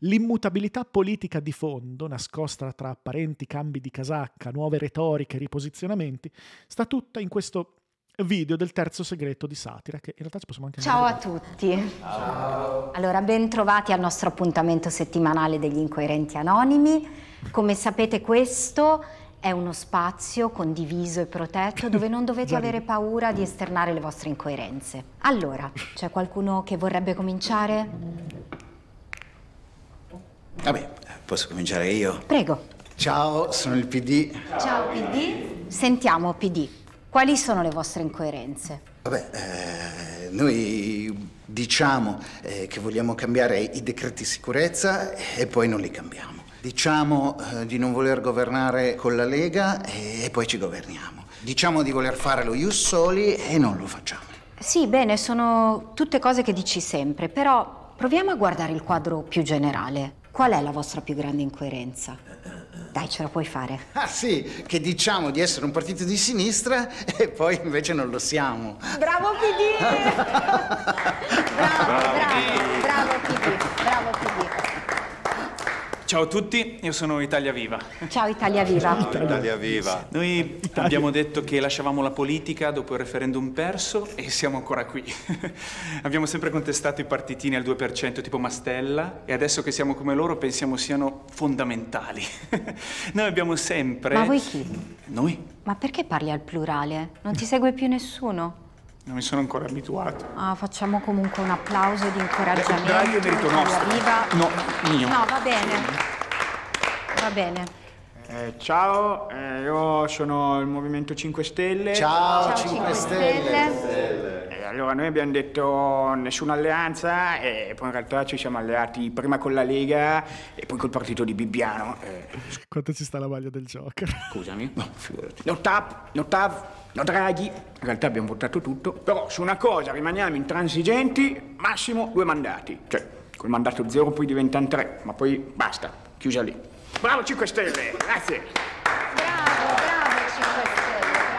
L'immutabilità politica di fondo, nascosta tra apparenti cambi di casacca, nuove retoriche, riposizionamenti, sta tutta in questo video del terzo segreto di satira che in realtà ci possiamo anche Ciao a
tutti.
Ciao.
Allora, ben trovati al nostro appuntamento settimanale degli incoerenti anonimi. Come sapete questo è uno spazio condiviso e protetto dove non dovete avere paura di esternare le vostre incoerenze. Allora, c'è qualcuno che vorrebbe cominciare?
Vabbè, posso cominciare io? Prego. Ciao, sono il PD. Ciao
PD. Sentiamo PD. Quali sono le vostre incoerenze?
Vabbè, eh, noi diciamo eh, che vogliamo cambiare i decreti sicurezza e poi non li cambiamo. Diciamo eh, di non voler governare con la Lega e, e poi ci governiamo. Diciamo di voler fare lo Ius Soli e non lo facciamo.
Sì, bene, sono tutte cose che dici sempre, però proviamo a guardare il quadro più generale. Qual è la vostra più grande incoerenza? Eh, eh, dai, ce la puoi fare.
Ah sì, che diciamo di essere un partito di sinistra e poi invece non lo siamo.
Bravo PD! bravo, bravo, bravo PD, bravo PD.
Ciao a tutti, io sono Italia Viva.
Ciao Italia Viva. Ciao,
Italia, Italia Viva. Noi Italia. abbiamo detto che lasciavamo la politica dopo il referendum perso e siamo ancora qui. abbiamo sempre contestato i partitini al 2% tipo Mastella e adesso che siamo come loro pensiamo siano fondamentali. Noi abbiamo sempre... Ma voi chi? Noi.
Ma perché parli al plurale? Non ti segue più nessuno?
Non mi sono ancora abituato.
Ah, facciamo comunque un applauso di incoraggiamento. Ecco, Draghi è merito nostro.
Viva. No, mio. No,
va bene. Va bene.
Eh, ciao, eh, io sono il Movimento 5 Stelle. Ciao, ciao 5, 5 Stelle. Stelle. Eh, allora, noi abbiamo detto nessuna alleanza e poi in realtà ci siamo
alleati prima con la Lega e poi col partito di Bibbiano. Eh.
Quanto ci sta la maglia del Joker? Scusami. No, figurati. No tap, no tap. No, Draghi, in realtà abbiamo votato tutto, però su una cosa rimaniamo intransigenti, massimo due mandati. Cioè, col mandato
zero poi diventano tre, ma poi basta, chiusa lì.
Bravo 5 Stelle, grazie. Bravo, bravo 5 Stelle,
bravo.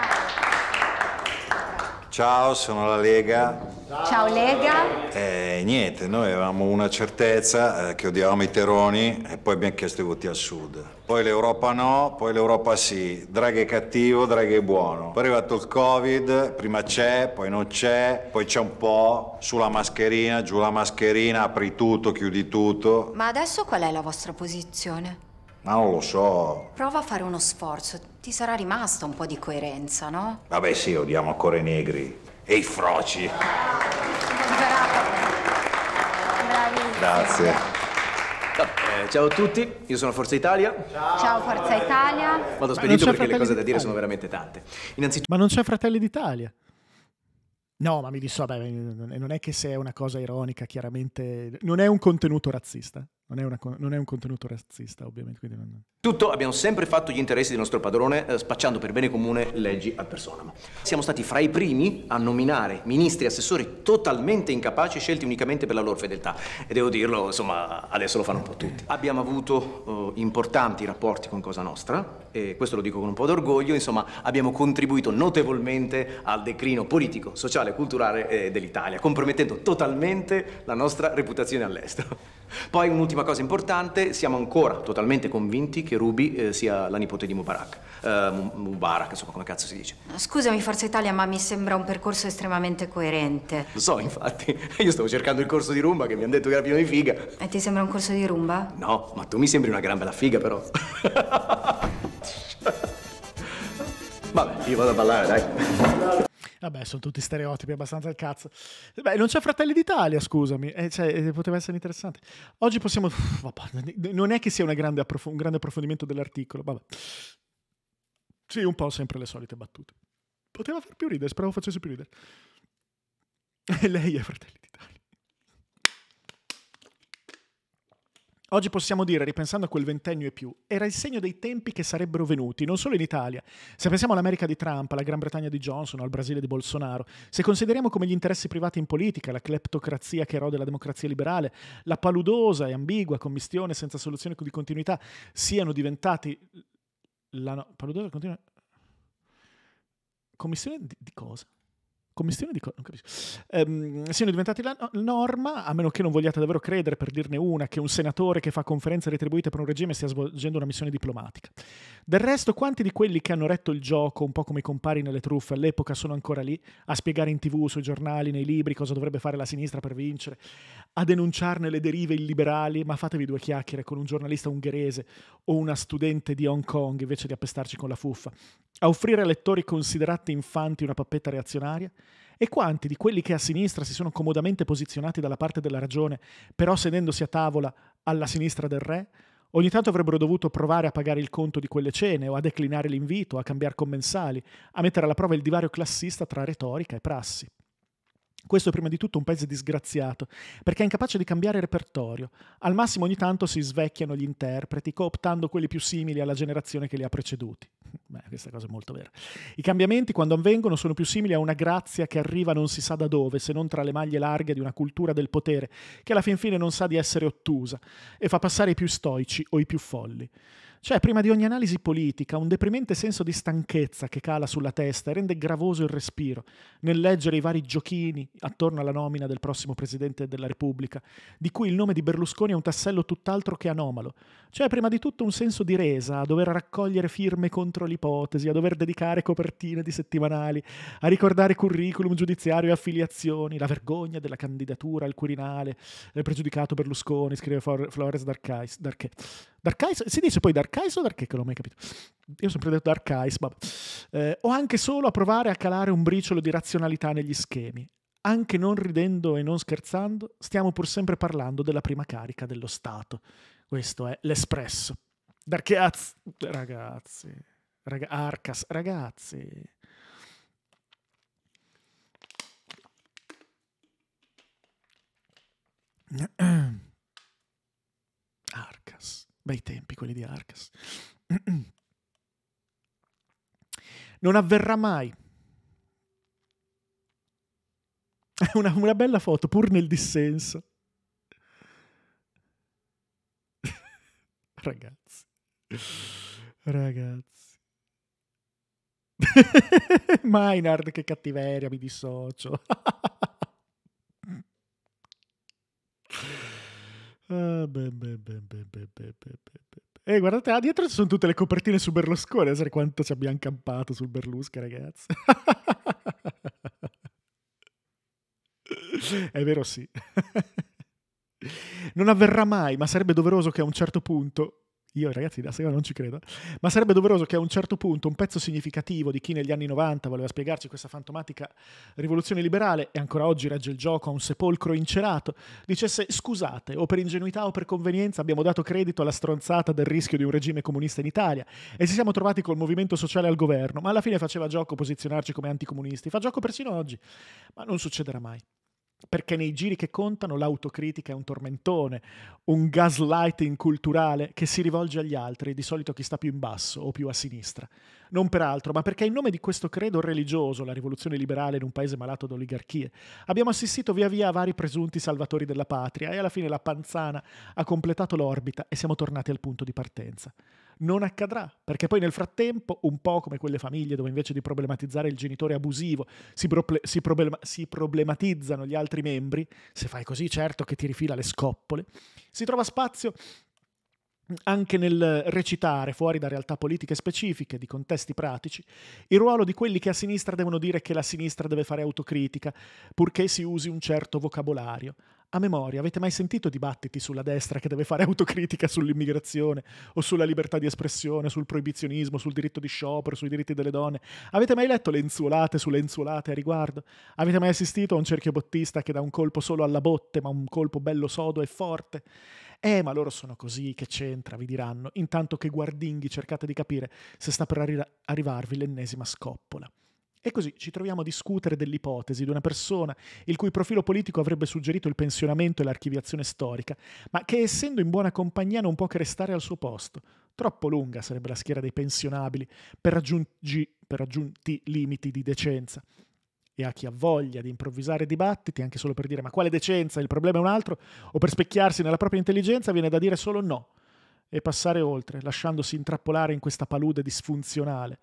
Ciao, sono la Lega,
Ciao Lega.
Eh, niente, noi avevamo una certezza eh, che odiavamo i teroni e poi abbiamo chiesto i voti al sud. Poi l'Europa no, poi l'Europa sì. Draghi è cattivo, Draghi è buono. Poi è arrivato il Covid, prima c'è, poi non c'è, poi c'è un po' sulla mascherina, giù la mascherina, apri tutto, chiudi tutto.
Ma adesso qual è la vostra posizione?
Ma non lo so.
Prova a fare uno sforzo, ti sarà rimasta un po' di coerenza, no?
Vabbè sì, odiamo ancora i negri
e i froci. Grazie. Eh, ciao a tutti, io sono Forza Italia.
Ciao, Forza Italia.
Vado spedito perché le cose da dire sono veramente tante.
Innanzitutto... Ma non c'è Fratelli d'Italia. No, ma mi disso, beh, non è che se è una cosa ironica, chiaramente non è un contenuto razzista. Non è, una, non è, un contenuto razzista, ovviamente. Non...
Tutto abbiamo sempre fatto gli interessi del nostro padrone, eh, spacciando per bene comune leggi ad personam. Siamo stati fra i primi a nominare ministri e assessori totalmente incapaci, scelti unicamente per la loro fedeltà. E devo dirlo, insomma, adesso lo fanno un po' tutti. Abbiamo avuto eh, importanti rapporti con Cosa Nostra, e questo lo dico con un po' d'orgoglio, insomma abbiamo contribuito notevolmente al declino politico, sociale e culturale eh, dell'Italia, compromettendo totalmente la nostra reputazione all'estero. Poi un'ultima cosa importante, siamo ancora totalmente convinti che Ruby eh, sia la nipote di Mubarak. Eh, Mubarak, insomma, come cazzo si dice?
Scusami Forza Italia, ma mi sembra un percorso estremamente coerente.
Lo so, infatti. Io stavo cercando il corso di rumba che mi hanno detto che era pieno di figa.
E ti sembra un corso di rumba?
No, ma tu mi sembri una gran bella figa, però.
Vabbè, io vado a ballare, dai.
Vabbè, sono tutti stereotipi, abbastanza il cazzo. Beh, non c'è Fratelli d'Italia, scusami. Eh, cioè, eh, poteva essere interessante. Oggi possiamo... non è che sia grande approf- un grande approfondimento dell'articolo, vabbè. Sì, un po' sempre le solite battute. Poteva far più ridere, speravo facesse più ridere. E lei è Fratelli Oggi possiamo dire, ripensando a quel ventennio e più, era il segno dei tempi che sarebbero venuti, non solo in Italia. Se pensiamo all'America di Trump, alla Gran Bretagna di Johnson, al Brasile di Bolsonaro, se consideriamo come gli interessi privati in politica, la cleptocrazia che erode la democrazia liberale, la paludosa e ambigua commistione senza soluzione di continuità, siano diventati la no- paludosa continua commissione di, di cosa? commissione di cose, non capisco, ehm, siano diventati la norma, a meno che non vogliate davvero credere, per dirne una, che un senatore che fa conferenze retribuite per un regime stia svolgendo una missione diplomatica. Del resto, quanti di quelli che hanno retto il gioco, un po' come i compari nelle truffe all'epoca, sono ancora lì a spiegare in tv, sui giornali, nei libri cosa dovrebbe fare la sinistra per vincere, a denunciarne le derive illiberali, ma fatevi due chiacchiere con un giornalista ungherese o una studente di Hong Kong invece di appestarci con la fuffa, a offrire a lettori considerati infanti una pappetta reazionaria? E quanti di quelli che a sinistra si sono comodamente posizionati dalla parte della ragione, però sedendosi a tavola alla sinistra del re, ogni tanto avrebbero dovuto provare a pagare il conto di quelle cene o a declinare l'invito, a cambiare commensali, a mettere alla prova il divario classista tra retorica e prassi. Questo è prima di tutto un paese disgraziato, perché è incapace di cambiare repertorio. Al massimo ogni tanto si svecchiano gli interpreti, cooptando quelli più simili alla generazione che li ha preceduti. Beh, questa cosa è molto vera. I cambiamenti, quando avvengono, sono più simili a una grazia che arriva non si sa da dove, se non tra le maglie larghe di una cultura del potere, che alla fin fine non sa di essere ottusa, e fa passare i più stoici o i più folli. Cioè, prima di ogni analisi politica, un deprimente senso di stanchezza che cala sulla testa e rende gravoso il respiro nel leggere i vari giochini attorno alla nomina del prossimo presidente della Repubblica, di cui il nome di Berlusconi è un tassello tutt'altro che anomalo. Cioè, prima di tutto un senso di resa, a dover raccogliere firme contro l'ipotesi, a dover dedicare copertine di settimanali, a ricordare curriculum giudiziario e affiliazioni, la vergogna della candidatura al Quirinale, eh, pregiudicato Berlusconi, scrive Flores D'Arcais. D'Arcais si dice poi D'Arcais Dark Eyes o Dark Cake? Non ho mai capito. Io ho sempre detto Dark Eyes, ma... Eh, o anche solo a provare a calare un briciolo di razionalità negli schemi. Anche non ridendo e non scherzando, stiamo pur sempre parlando della prima carica dello Stato. Questo è l'espresso. Darkeaz, ragazzi, raga, Arcas, ragazzi. Arcas. Bei tempi quelli di Arcas. Non avverrà mai. È una, una bella foto, pur nel dissenso. Ragazzi. Ragazzi. Maynard, che cattiveria, mi dissocio. Ah, e eh, guardate, là ah, dietro ci sono tutte le copertine su Berlusconi, a quanto ci abbiamo campato sul Berlusca, ragazzi. È vero, sì. non avverrà mai, ma sarebbe doveroso che a un certo punto io ragazzi da sera non ci credo, ma sarebbe doveroso che a un certo punto un pezzo significativo di chi negli anni 90 voleva spiegarci questa fantomatica rivoluzione liberale e ancora oggi regge il gioco a un sepolcro incerato, dicesse scusate o per ingenuità o per convenienza abbiamo dato credito alla stronzata del rischio di un regime comunista in Italia e ci siamo trovati col movimento sociale al governo, ma alla fine faceva gioco posizionarci come anticomunisti, fa gioco persino oggi, ma non succederà mai perché nei giri che contano l'autocritica è un tormentone, un gaslighting culturale che si rivolge agli altri, di solito chi sta più in basso o più a sinistra. Non per altro, ma perché in nome di questo credo religioso, la rivoluzione liberale in un paese malato d'oligarchie, abbiamo assistito via via a vari presunti salvatori della patria e alla fine la panzana ha completato l'orbita e siamo tornati al punto di partenza non accadrà, perché poi nel frattempo, un po' come quelle famiglie dove invece di problematizzare il genitore abusivo si, proble- si, problema- si problematizzano gli altri membri, se fai così certo che ti rifila le scoppole, si trova spazio anche nel recitare fuori da realtà politiche specifiche, di contesti pratici, il ruolo di quelli che a sinistra devono dire che la sinistra deve fare autocritica, purché si usi un certo vocabolario, a memoria, avete mai sentito dibattiti sulla destra che deve fare autocritica sull'immigrazione o sulla libertà di espressione, sul proibizionismo, sul diritto di sciopero, sui diritti delle donne? Avete mai letto lenzuolate su lenzuolate a riguardo? Avete mai assistito a un cerchio bottista che dà un colpo solo alla botte, ma un colpo bello sodo e forte? Eh, ma loro sono così, che c'entra, vi diranno, intanto che guardinghi cercate di capire se sta per arri- arrivarvi l'ennesima scoppola. E così ci troviamo a discutere dell'ipotesi di una persona il cui profilo politico avrebbe suggerito il pensionamento e l'archiviazione storica, ma che essendo in buona compagnia non può che restare al suo posto. Troppo lunga sarebbe la schiera dei pensionabili per, raggiungi, per raggiunti limiti di decenza. E a chi ha voglia di improvvisare dibattiti, anche solo per dire ma quale decenza, il problema è un altro, o per specchiarsi nella propria intelligenza, viene da dire solo no e passare oltre, lasciandosi intrappolare in questa palude disfunzionale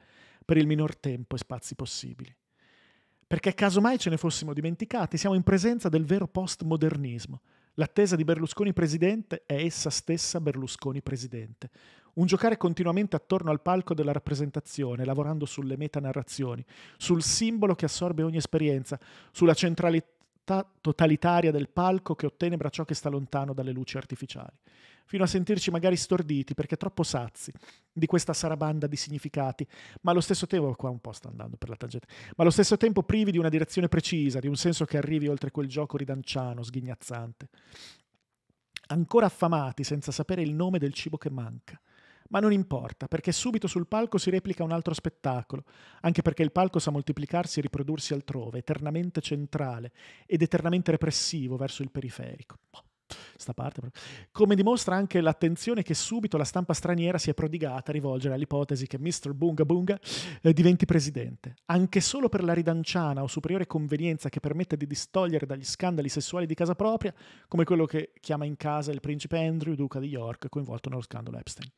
per il minor tempo e spazi possibili. Perché casomai ce ne fossimo dimenticati, siamo in presenza del vero postmodernismo. L'attesa di Berlusconi presidente è essa stessa Berlusconi presidente. Un giocare continuamente attorno al palco della rappresentazione, lavorando sulle metanarrazioni, sul simbolo che assorbe ogni esperienza, sulla centralità totalitaria del palco che ottenebra ciò che sta lontano dalle luci artificiali fino a sentirci magari storditi perché troppo sazi di questa sarabanda di significati, ma allo stesso tempo, qua un po' sta andando per la tangente, ma allo stesso tempo privi di una direzione precisa, di un senso che arrivi oltre quel gioco ridanciano, sghignazzante. Ancora affamati, senza sapere il nome del cibo che manca. Ma non importa, perché subito sul palco si replica un altro spettacolo, anche perché il palco sa moltiplicarsi e riprodursi altrove, eternamente centrale ed eternamente repressivo verso il periferico. Boh sta parte, proprio. come dimostra anche l'attenzione che subito la stampa straniera si è prodigata a rivolgere all'ipotesi che Mr. Bunga Bunga eh, diventi presidente. Anche solo per la ridanciana o superiore convenienza che permette di distogliere dagli scandali sessuali di casa propria, come quello che chiama in casa il principe Andrew, duca di York, coinvolto nello scandalo Epstein.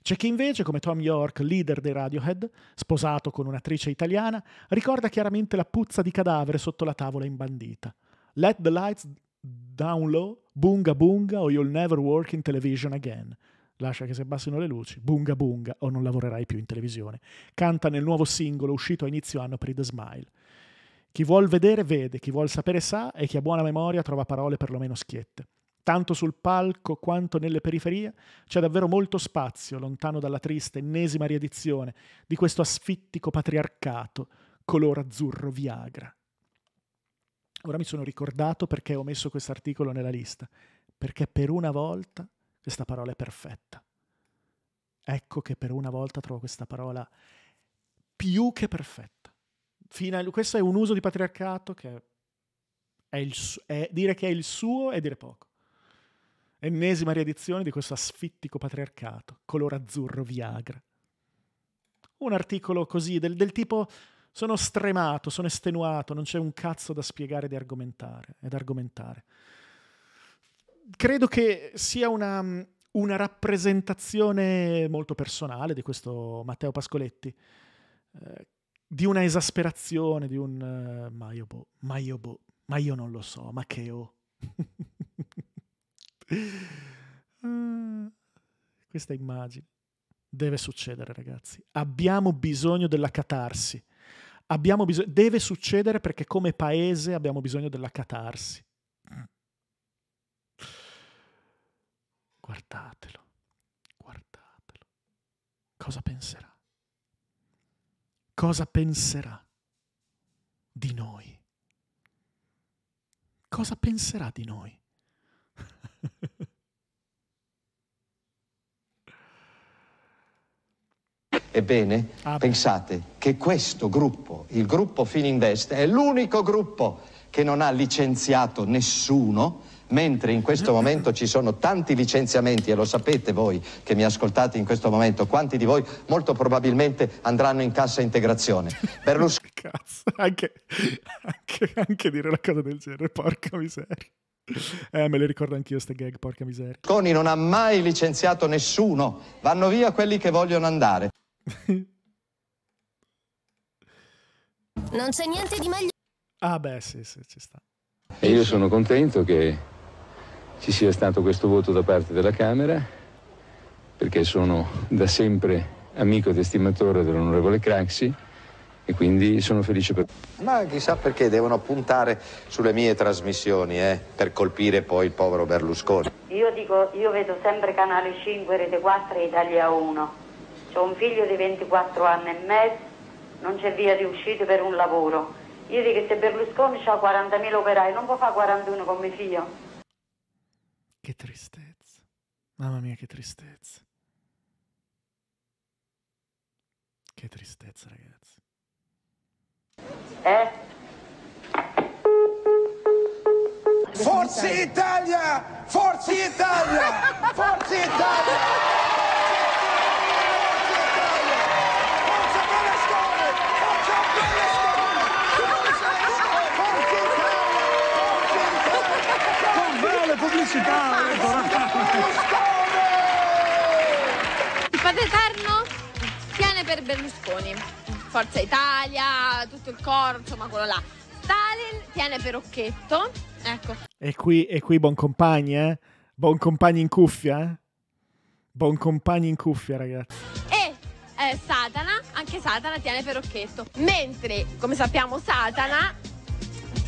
C'è chi invece, come Tom York, leader dei Radiohead, sposato con un'attrice italiana, ricorda chiaramente la puzza di cadavere sotto la tavola imbandita. Let the lights down low Bunga Bunga o You'll Never Work in Television Again. Lascia che si abbassino le luci, bunga bunga o non lavorerai più in televisione. Canta nel nuovo singolo uscito a inizio anno per i The Smile. Chi vuol vedere vede, chi vuol sapere sa e chi ha buona memoria trova parole perlomeno schiette. Tanto sul palco quanto nelle periferie c'è davvero molto spazio, lontano dalla triste ennesima riedizione di questo asfittico patriarcato color azzurro Viagra. Ora mi sono ricordato perché ho messo questo articolo nella lista, perché per una volta questa parola è perfetta. Ecco che per una volta trovo questa parola più che perfetta. A, questo è un uso di patriarcato che è, il, è dire che è il suo è dire poco. Ennesima riedizione di questo asfittico patriarcato, color azzurro Viagra. Un articolo così, del, del tipo sono stremato, sono estenuato, non c'è un cazzo da spiegare ed argomentare. Ed argomentare. Credo che sia una, una rappresentazione molto personale di questo Matteo Pascoletti, eh, di una esasperazione, di un uh, ma io boh, ma io boh, ma io non lo so, ma che ho.
Ah,
questa immagine deve succedere, ragazzi. Abbiamo bisogno della catarsi abbiamo bisogno, deve succedere perché come paese abbiamo bisogno della catarsi. Guardatelo, guardatelo. Cosa penserà? Cosa penserà di noi? Cosa penserà di noi?
Ebbene, ah, pensate che questo gruppo, il gruppo Fininvest, è l'unico gruppo che non ha licenziato nessuno, mentre in questo momento ci sono tanti licenziamenti e lo sapete voi che mi ascoltate in questo momento, quanti di voi molto probabilmente andranno in cassa integrazione. Berlusconi...
Cazzo, anche, anche, anche dire una cosa del genere, porca miseria. Eh, me le ricordo anch'io ste gag, porca miseria.
Coni non ha mai licenziato nessuno, vanno via quelli che vogliono andare
non c'è niente di meglio. Ah beh, sì, sì, ci sta.
E io sono contento che ci sia stato questo voto da parte della Camera, perché sono da sempre amico ed estimatore
dell'onorevole Craxi e quindi sono felice per... Ma chissà perché devono puntare sulle mie trasmissioni, eh, per colpire poi il povero Berlusconi.
Io
dico, io vedo sempre Canale 5, Rete 4 e Italia 1 ho un figlio di 24 anni e mezzo, non c'è via di uscita per un lavoro. Io dico che se Berlusconi ha 40.000 operai non può fare 41 con mio figlio.
Che tristezza, mamma mia che tristezza. Che tristezza ragazzi. Eh?
Forza Italia! Forza Italia!
Forza Italia!
pubblicità
elettorale. Tifate eterno, tiene per Berlusconi. Forza Italia, tutto il coro, insomma quello là. Stalin tiene per Occhetto. Ecco.
E qui, e qui buon compagni, eh? Buon compagni in cuffia, eh? Buon compagni in cuffia, ragazzi.
E eh, Satana, anche Satana tiene per Occhetto. Mentre, come sappiamo, Satana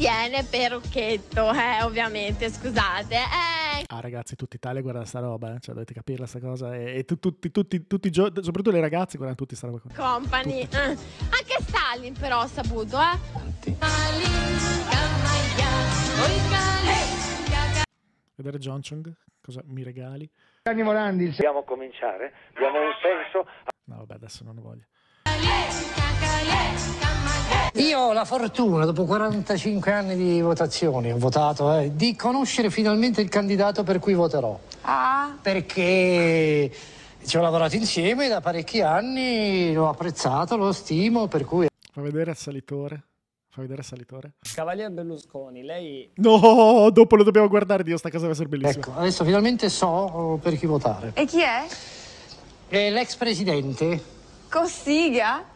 tiene perucchetto, eh, ovviamente, scusate. Eh.
Ah ragazzi, tutti Italia guarda sta roba, eh? cioè dovete capirla sta cosa. E, e tutti, tutti, tutti, soprattutto le ragazze guardano tutti sta roba.
Company. Tutti. Eh. Anche Stalin però ha saputo, eh. Tutti.
Vedere John Chung, cosa mi regali? Gianni Morandi. Dobbiamo cominciare, diamo un senso. A... No vabbè, adesso non lo voglio.
Io ho la fortuna, dopo 45 anni di votazioni, ho votato, eh, di conoscere finalmente il candidato per cui voterò.
Ah. Perché ci ho lavorato insieme da parecchi anni, l'ho apprezzato, lo stimo, per cui... Fa vedere a Fa vedere a
Cavalier Berlusconi, lei...
No, dopo lo dobbiamo guardare, Dio, sta cosa deve essere bellissima. Ecco, adesso finalmente so oh, per chi votare.
E chi è? È l'ex presidente. Cossiga?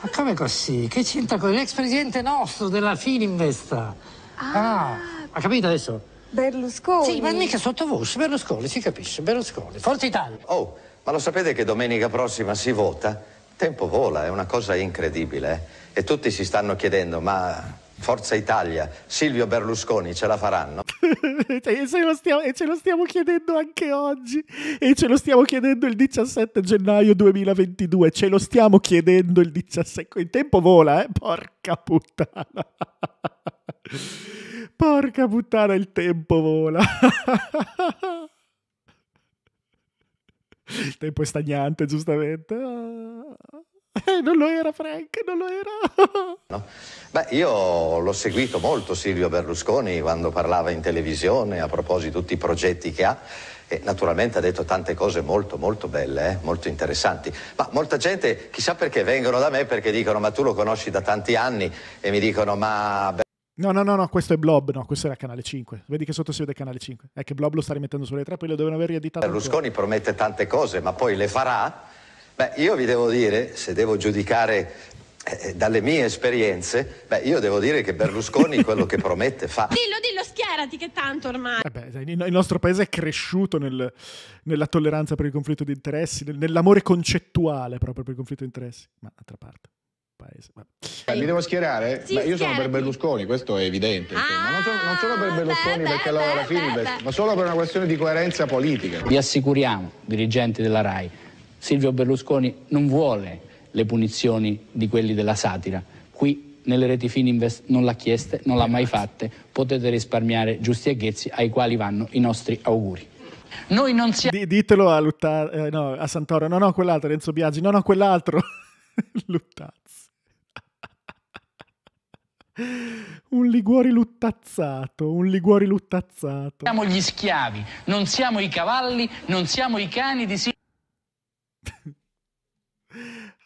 Ma come così? Che c'entra con l'ex presidente nostro della Fininvest? Ah, ah, ha capito adesso?
Berlusconi.
Sì, ma mica sottovoce, Berlusconi, si capisce, Berlusconi. Forza Italia.
Oh, ma lo sapete che domenica prossima si vota? Il tempo vola, è una cosa incredibile. Eh? E tutti si stanno chiedendo, ma Forza Italia, Silvio Berlusconi ce la faranno.
e, ce stiamo, e, ce lo stiamo, chiedendo anche oggi, e ce lo stiamo chiedendo il 17 gennaio 2022, ce lo stiamo chiedendo il 17, il tempo vola, eh? porca puttana. Porca puttana, il tempo vola. il tempo è stagnante, giustamente. Ah. Eh, non lo era Frank, non lo era.
no. Beh, io l'ho seguito molto Silvio Berlusconi quando parlava in televisione a proposito di tutti i progetti che ha e naturalmente ha detto tante cose molto molto belle, eh? molto interessanti, ma molta gente chissà perché vengono da me perché dicono ma tu lo conosci da tanti anni e mi dicono ma...
No, no, no, no, questo è Blob, no, questo era Canale 5. Vedi che sotto si vede Canale 5. È che Blob lo sta rimettendo sulle
tre, poi lo devono aver rieditato. Berlusconi promette tante cose, ma poi le farà? Beh, io vi devo dire, se devo giudicare eh, eh, dalle mie esperienze, beh, io devo dire che Berlusconi quello che promette fa.
Dillo, dillo, schierati che tanto ormai.
Vabbè, eh beh, il nostro paese è cresciuto nel, nella tolleranza per il conflitto di interessi, nel, nell'amore concettuale proprio per il conflitto di interessi. Ma d'altra parte. Paese. Beh, mi devo schierare? Sì, beh, io sono per Berlusconi, questo è evidente.
Ah, non, sono, non, solo per Berlusconi beh, perché lavora alla Filibert, ma solo per una questione di coerenza politica.
Vi assicuriamo, dirigenti della RAI, Silvio Berlusconi non vuole le punizioni di quelli della satira. Qui nelle reti Fininvest non l'ha chieste, non l'ha mai fatte. Potete risparmiare giusti e ghezzi ai quali vanno i nostri auguri.
Noi non siamo... ditelo a, Lutta... eh, no, a Santoro, no, no, quell'altro, Renzo Biaggi, no, no, quell'altro. Luttazzi. un liguori luttazzato, un liguori luttazzato. Siamo
gli schiavi, non siamo i cavalli, non siamo i cani di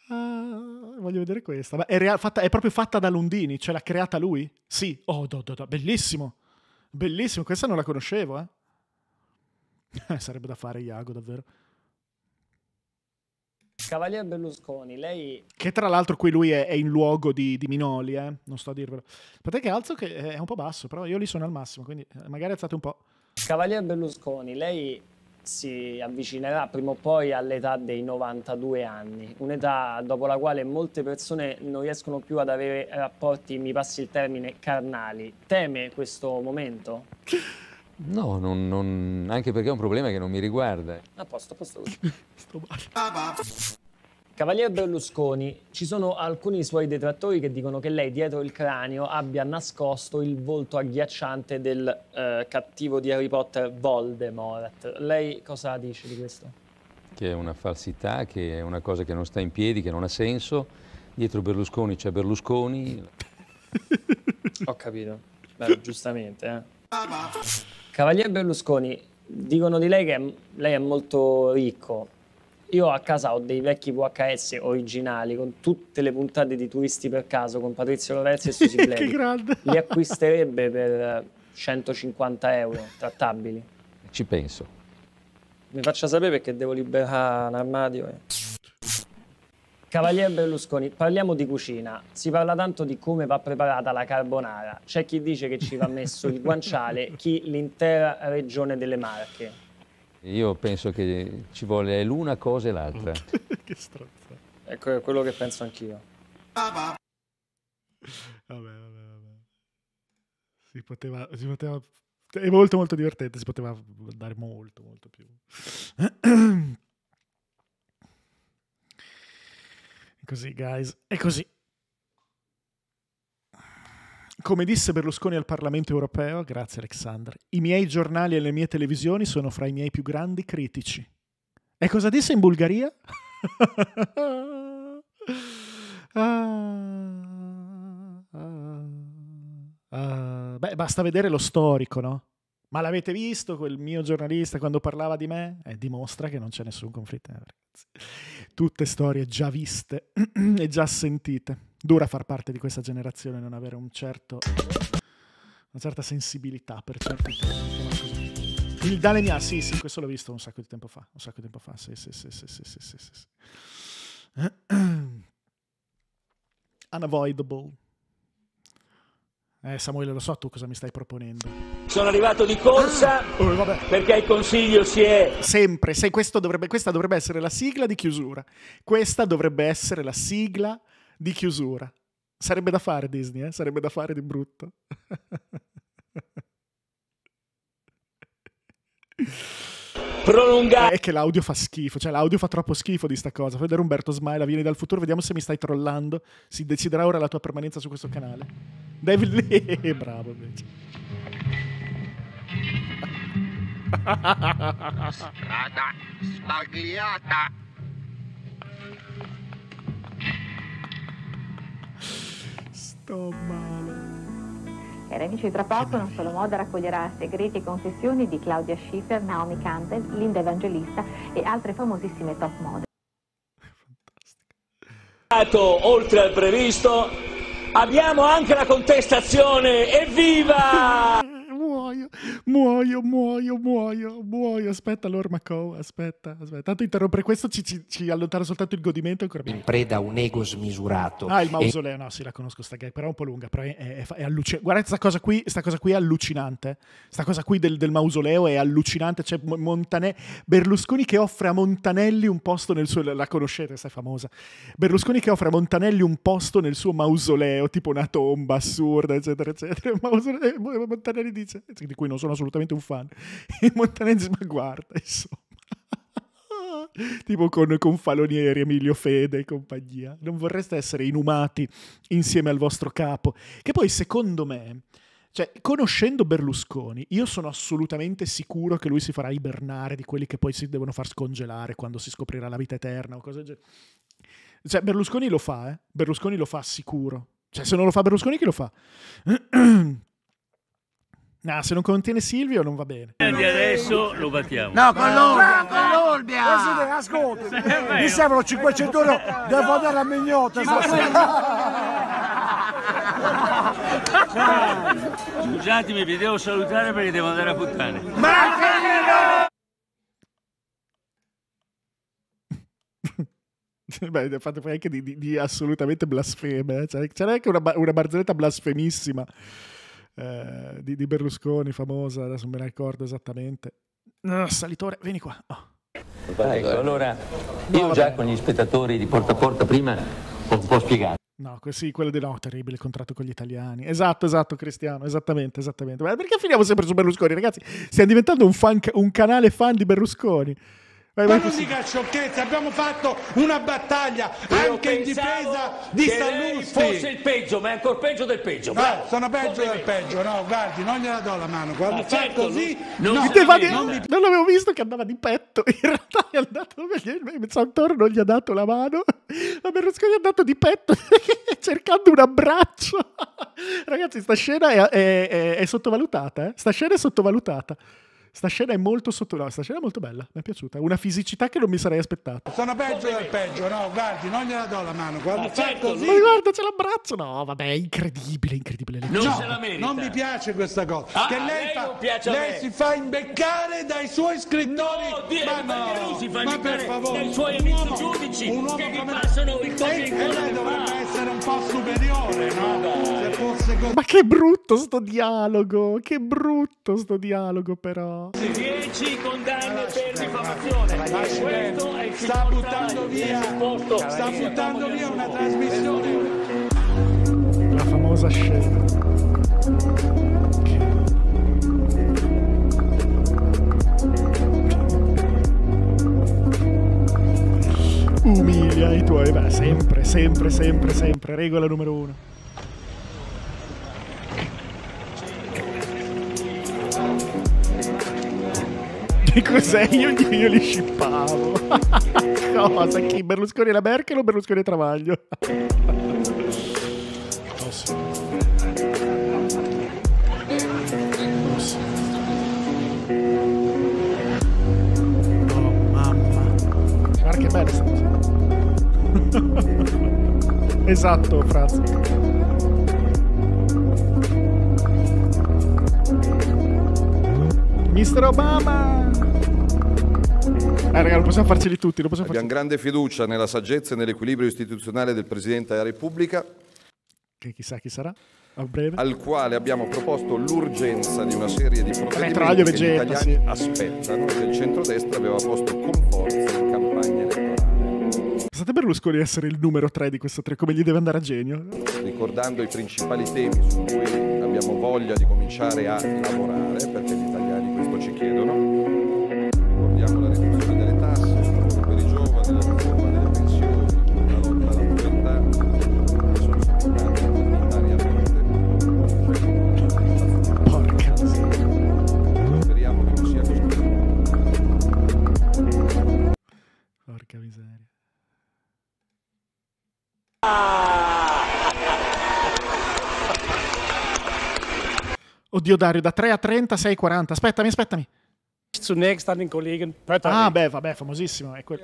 ah, voglio vedere questa. Ma è, real, fatta, è, proprio fatta da Lundini, cioè l'ha creata lui? Sì. Oh, do, do, do. bellissimo. Bellissimo, questa non la conoscevo, eh. Sarebbe da fare Iago, davvero.
Cavalier Berlusconi, lei...
Che tra l'altro qui lui è, è in luogo di, di, Minoli, eh? non sto a dirvelo. che alzo che eh, è un po' basso, però io lì sono al massimo, quindi eh, magari alzate un po'. Cavalier Berlusconi,
lei si avvicinerà prima o poi all'età dei 92 anni, un'età dopo la quale molte persone non riescono più ad avere rapporti, mi passi il termine, carnali. Teme questo momento?
No, non, non... anche perché è un problema che non mi riguarda.
A posto, a posto così. Sto
male. Cavalier
Berlusconi, ci sono alcuni suoi detrattori che dicono che lei dietro il cranio abbia nascosto il volto agghiacciante del eh, cattivo di Harry Potter Voldemort. Lei cosa dice di questo?
Che è una falsità, che è una cosa che non sta in piedi, che non ha senso. Dietro Berlusconi c'è Berlusconi. Ho
capito, Beh, giustamente. Eh. Cavalier Berlusconi, dicono di lei che lei è molto ricco io a casa ho dei vecchi VHS originali con tutte le puntate di Turisti per caso con Patrizio Lorenzi e Susi Bledi. che
grande! Li
acquisterebbe per 150 euro trattabili. Ci penso. Mi faccia sapere perché devo liberare un armadio. Eh. Cavalier Berlusconi, parliamo di cucina. Si parla tanto di come va preparata la carbonara. C'è chi dice che ci va messo il guanciale, chi l'intera regione delle Marche.
Io penso che ci vuole l'una cosa e l'altra.
che strozza.
Ecco, è quello che penso anch'io. Vabbè,
vabbè, vabbè. Si poteva, si poteva... È molto, molto divertente, si poteva dare molto, molto più. così, guys. È così. Come disse Berlusconi al Parlamento europeo, grazie Alexander, i miei giornali e le mie televisioni sono fra i miei più grandi critici. E cosa disse in Bulgaria? Ah, ah, ah. ah, Beh, basta vedere lo storico, no? Ma l'avete visto quel mio giornalista quando parlava di me? Eh, dimostra che non c'è nessun conflitto. Eh, Tutte storie già viste e già sentite. Dura far parte di questa generazione e non avere un certo, una certa sensibilità per certi temi. Il Dalemia, sì, sì, questo l'ho visto un sacco di tempo fa. Un sacco di tempo fa, sì, sì, sì, sì, sì, sì, sì, sì. Unavoidable. Eh, Samuele, lo so tu cosa mi stai proponendo. Sono arrivato di corsa ah, oh, perché il consiglio si è... Sempre, se dovrebbe, questa dovrebbe essere la sigla di chiusura. Questa dovrebbe essere la sigla di chiusura. Sarebbe da fare Disney, eh? sarebbe da fare di brutto. prolungare. Eh, è che l'audio fa schifo, cioè l'audio fa troppo schifo di sta cosa. Fai vedere Umberto Smaila, vieni dal futuro, vediamo se mi stai trollando. Si deciderà ora la tua permanenza su questo canale. David Lee, bravo invece.
Strada sbagliata. Sto male.
Cari amici, tra poco Non Solo Moda raccoglierà segreti e confessioni di Claudia Schiffer, Naomi Campbell, Linda Evangelista e altre famosissime top model.
Fantastico. Oltre al previsto, abbiamo anche la contestazione. Evviva!
muoio, muoio, muoio, muoio, muoio. Aspetta, Lord McCow, aspetta, aspetta. Tanto interrompere questo ci, ci, ci allontana soltanto il godimento. Ancora in
preda a un ego smisurato. Ah, il mausoleo,
e... no, sì, la conosco sta gag, però è un po' lunga, però è, è, è allucinante. Guardate, sta cosa, qui, sta cosa qui è allucinante. Sta cosa qui del, del mausoleo è allucinante. C'è Montane... Berlusconi che offre a Montanelli un posto nel suo... La conoscete, sei famosa. Berlusconi che offre a Montanelli un posto nel suo mausoleo, tipo una tomba assurda, eccetera, eccetera. Montanelli dice, Montanezzi, di cui non sono assolutamente un fan, e Montanezzi ma guarda, insomma tipo con, con, Falonieri, Emilio Fede e compagnia. Non vorreste essere inumati insieme al vostro capo. Che poi, secondo me, cioè, conoscendo Berlusconi, io sono assolutamente sicuro che lui si farà ibernare di quelli che poi si devono far scongelare quando si scoprirà la vita eterna o cose del genere. Cioè, Berlusconi lo fa, eh? Berlusconi lo fa sicuro. Cioè, se non lo fa Berlusconi, chi lo fa? No, ah, se non contiene Silvio non va bene.
E adesso lo battiamo. No, con l'Olbia, con l'Olbia. Eh ascolta, mi servono
500 euro, devo
andare a Mignotta.
Scusatemi, vi devo salutare perché devo andare a puttane. Martellino!
Beh, fate poi anche di, di, di assolutamente blasfeme. Eh. C'era anche una, una barzelletta blasfemissima eh, di, di, Berlusconi famosa, adesso me ne ricordo esattamente. No, salitore, vieni qua. Oh.
Ecco, allora, io no, già con gli spettatori di porta a porta prima
ho un po' spiegato. No, sì, quello di no, terribile il contratto con gli italiani. Esatto, esatto, Cristiano, esattamente, esattamente. Ma perché finiamo sempre su Berlusconi, ragazzi? Stiamo diventando un, fan, un canale fan di Berlusconi. Ma non
dica sciocchezze, abbiamo fatto una battaglia Io anche in difesa di Sallusti. Forse il peggio, ma è ancora peggio del peggio. No, sono peggio Forse del
peggio. peggio, no, guardi, non gliela do la mano. Quando ma fa certo, così, non, no, non, non, non, mi...
l'avevo visto che andava di petto. In realtà è andato Santoro non gli ha dato la mano, ma Berlusconi è andato di petto cercando un abbraccio. Ragazzi, sta scena è, è, è, è sottovalutata. Eh? Sta scena è sottovalutata. Sta scena è molto sotto... No, sta scena è molto bella, mi è piaciuta. Una fisicità che non mi sarei aspettata.
Sono peggio del peggio, no, guardi, non gliela do la mano. Guarda, ma, certo, così. ma guarda,
ce l'abbraccio. No, vabbè, è incredibile, incredibile. non no, se la
merita. Non mi piace questa cosa.
Ah, che lei, lei, fa, piace lei si
fa imbeccare dai suoi scrittori. No, Dio, ma, no, si fa ma per favore, dai suoi amici giudici un uomo che come... passano il E, e lei dovrebbe essere un po' superiore, no? no. Se fosse
così. Ma che brutto sto dialogo, che brutto sto dialogo però.
10 condanne per diffamazione. Ma ah, questo è il sta buttando via, sta buttando
via una trasmissione. La famosa scena. Umilia i tuoi, beh, sempre, sempre, sempre, sempre, regola numero uno. Che cos'è? Io, io li scippavo. Cosa? Chi? Berlusconi e la Merkel o Berlusconi e Travaglio? oh, sì. Oh, mamma. Guarda che bella sta esatto, Franz. Mister Obama! Eh, ragazzi, lo possiamo farceli tutti. Lo possiamo
Abbiamo farceli. grande fiducia nella saggezza e nell'equilibrio istituzionale del Presidente della Repubblica.
Che chissà chi sarà a breve.
Al quale abbiamo proposto l'urgenza di una serie di provvedimenti che gli italiani sì. aspettano che il centrodestra aveva posto con forza in campagna elettorale.
State Berlusconi essere il numero 3 di questo 3, come gli deve andare a genio?
Ricordando i principali temi su cui abbiamo voglia di cominciare a lavorare perché l'Italia loro ci chiedono. Ricordiamo la riduzione delle tasse per i giovani, la riforma delle pensioni, la lotta alla povertà, che sono applicate volontariamente. Porca miseria. Speriamo che non sia così. Porca miseria.
Ah! Oddio Dario, da 3 a 30, 6 a 40. Aspettami, aspettami. Zunächst an den Kollegen Pötterling. Ah, beh, vabbè, famosissimo. È quel...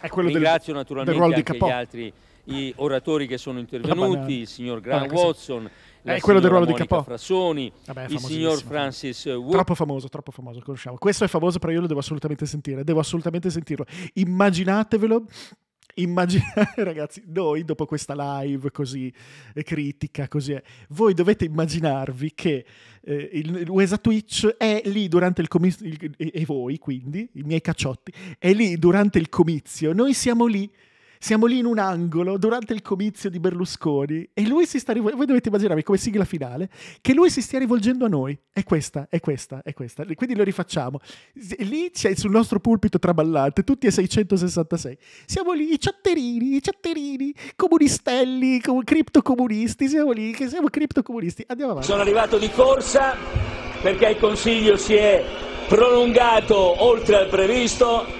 È
quello Ringrazio del, naturalmente del gli altri i oratori che sono intervenuti, il signor Graham Watson, la è quello del ruolo Monica di Capo. Frassoni, Vabbè, il signor Francis Wood. Troppo
famoso, troppo famoso, conosciamo. Questo è famoso, però io lo devo assolutamente sentire, devo assolutamente sentirlo. Immaginatevelo immaginate, ragazzi, noi dopo questa live così eh, critica, così è, eh, voi dovete immaginarvi che eh, il, l'UESA Twitch è lì durante il comizio, e, e voi quindi, i miei cacciotti, è lì durante il comizio, noi siamo lì siamo lì in un angolo durante il comizio di Berlusconi e lui si sta rivolgendo. Voi dovete immaginarvi come sigla finale che lui si stia rivolgendo a noi. È questa, è questa, è questa. Quindi lo rifacciamo. Lì c'è sul nostro pulpito traballante, tutti e 666. Siamo lì, i ciatterini, i ciatterini, comunistelli, com- criptocomunisti. Siamo lì, che siamo criptocomunisti. Andiamo avanti. Sono arrivato di corsa
perché il Consiglio si è prolungato oltre al previsto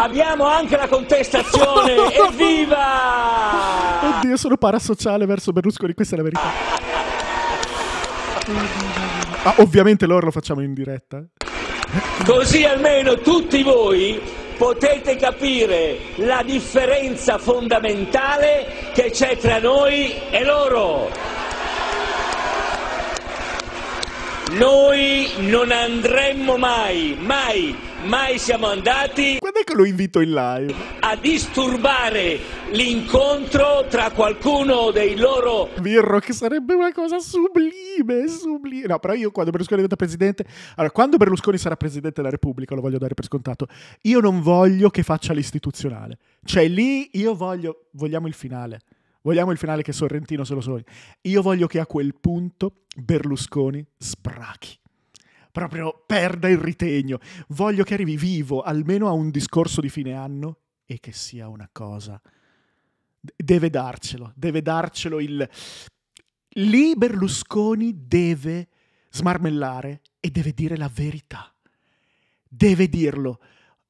Abbiamo anche la contestazione! Evviva!
Oddio, sono parasociale verso Berlusconi, questa è la verità. Ah, ovviamente loro lo facciamo in diretta.
Così almeno tutti voi potete capire la differenza fondamentale che c'è tra noi e loro. Noi non andremmo mai, mai mai siamo andati.
Quando è che lo invito in live? A
disturbare l'incontro tra
qualcuno
dei loro.
Virro, che sarebbe una cosa sublime, sublime. No, però io quando Berlusconi diventa presidente. Allora, quando Berlusconi sarà presidente della Repubblica, lo voglio dare per scontato. Io non voglio che faccia l'istituzionale. Cioè, lì io voglio. Vogliamo il finale. Vogliamo il finale che Sorrentino se lo sogni. Io voglio che a quel punto Berlusconi sprachi proprio perda il ritegno. Voglio che arrivi vivo almeno a un discorso di fine anno e che sia una cosa. Deve darcelo, deve darcelo il... Lì Berlusconi deve smarmellare e deve dire la verità. Deve dirlo.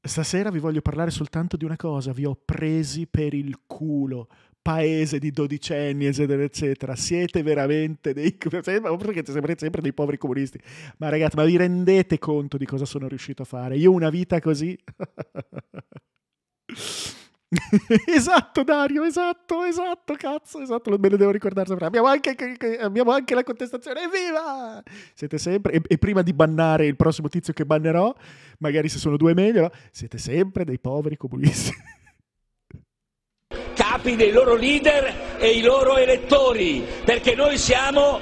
Stasera vi voglio parlare soltanto di una cosa, vi ho presi per il culo paese di dodicenni, eccetera, eccetera. Siete veramente dei... perché sembrate sempre dei poveri comunisti. Ma ragazzi, ma vi rendete conto di cosa sono riuscito a fare? Io una vita così... esatto Dario, esatto, esatto, cazzo, esatto, me lo devo ricordare sempre. Abbiamo anche, abbiamo anche la contestazione, evviva! Siete sempre, e, e, prima di bannare il prossimo tizio che bannerò, magari se sono due meglio, siete sempre dei poveri comunisti.
capi dei loro leader e i loro elettori, perché noi siamo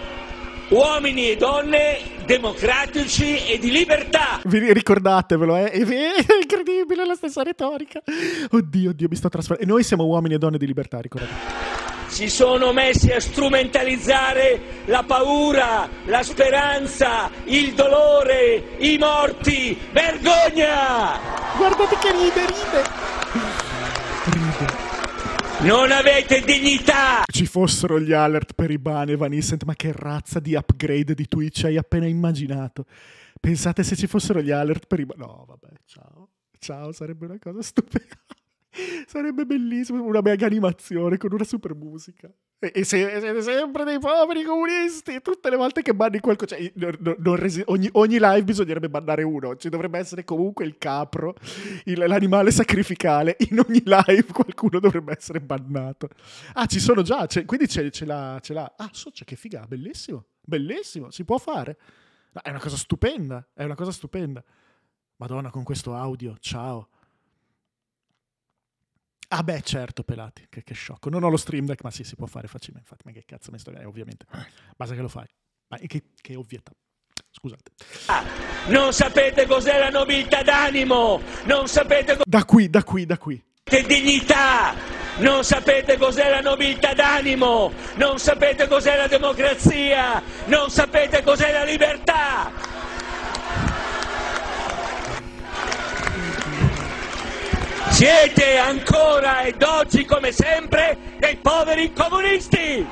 uomini e donne democratici e di libertà.
Vi ricordatevelo, eh? è incredibile la stessa retorica. Oddio, oddio, mi sto trasformando. E noi siamo uomini e donne di libertà, ricordatevelo.
Si sono messi a strumentalizzare la paura, la speranza, il dolore, i morti. Vergogna! Guardate che
ride, ride! Non avete dignità! Ci fossero gli alert per i ban e Van ma che razza di upgrade di Twitch hai appena immaginato? Pensate se ci fossero gli alert per i ban... No, vabbè, ciao. Ciao, sarebbe una cosa stupenda. sarebbe bellissimo, una mega animazione con una super musica. E se, siete sempre dei poveri comunisti. Tutte le volte che banni qualcosa, cioè, non, non resi... ogni, ogni, live bisognerebbe bannare uno. Ci dovrebbe essere comunque il capro, il, l'animale sacrificale. In ogni live qualcuno dovrebbe essere bannato. Ah, ci sono già. C'è, quindi c'è, c'è, la, c'è la. Ah, so, che figa, bellissimo. Bellissimo, si può fare. È una cosa stupenda. È una cosa stupenda. Madonna, con questo audio, ciao. Ah beh, certo, pelati, che, che, sciocco. Non ho lo stream deck, ma sì, si può fare facilmente. Infatti, ma che cazzo mi sto eh, ovviamente. Ah. Basta che lo fai. Ma che, che ovvietà.
Scusate. Ah, non sapete cos'è la nobiltà d'animo! Non sapete...
Co- da qui, da qui, da qui.
Che dignità! Non sapete cos'è la nobiltà d'animo! Non sapete cos'è la democrazia! Non sapete cos'è la libertà! Siete ancora ed oggi come sempre dei poveri
comunisti!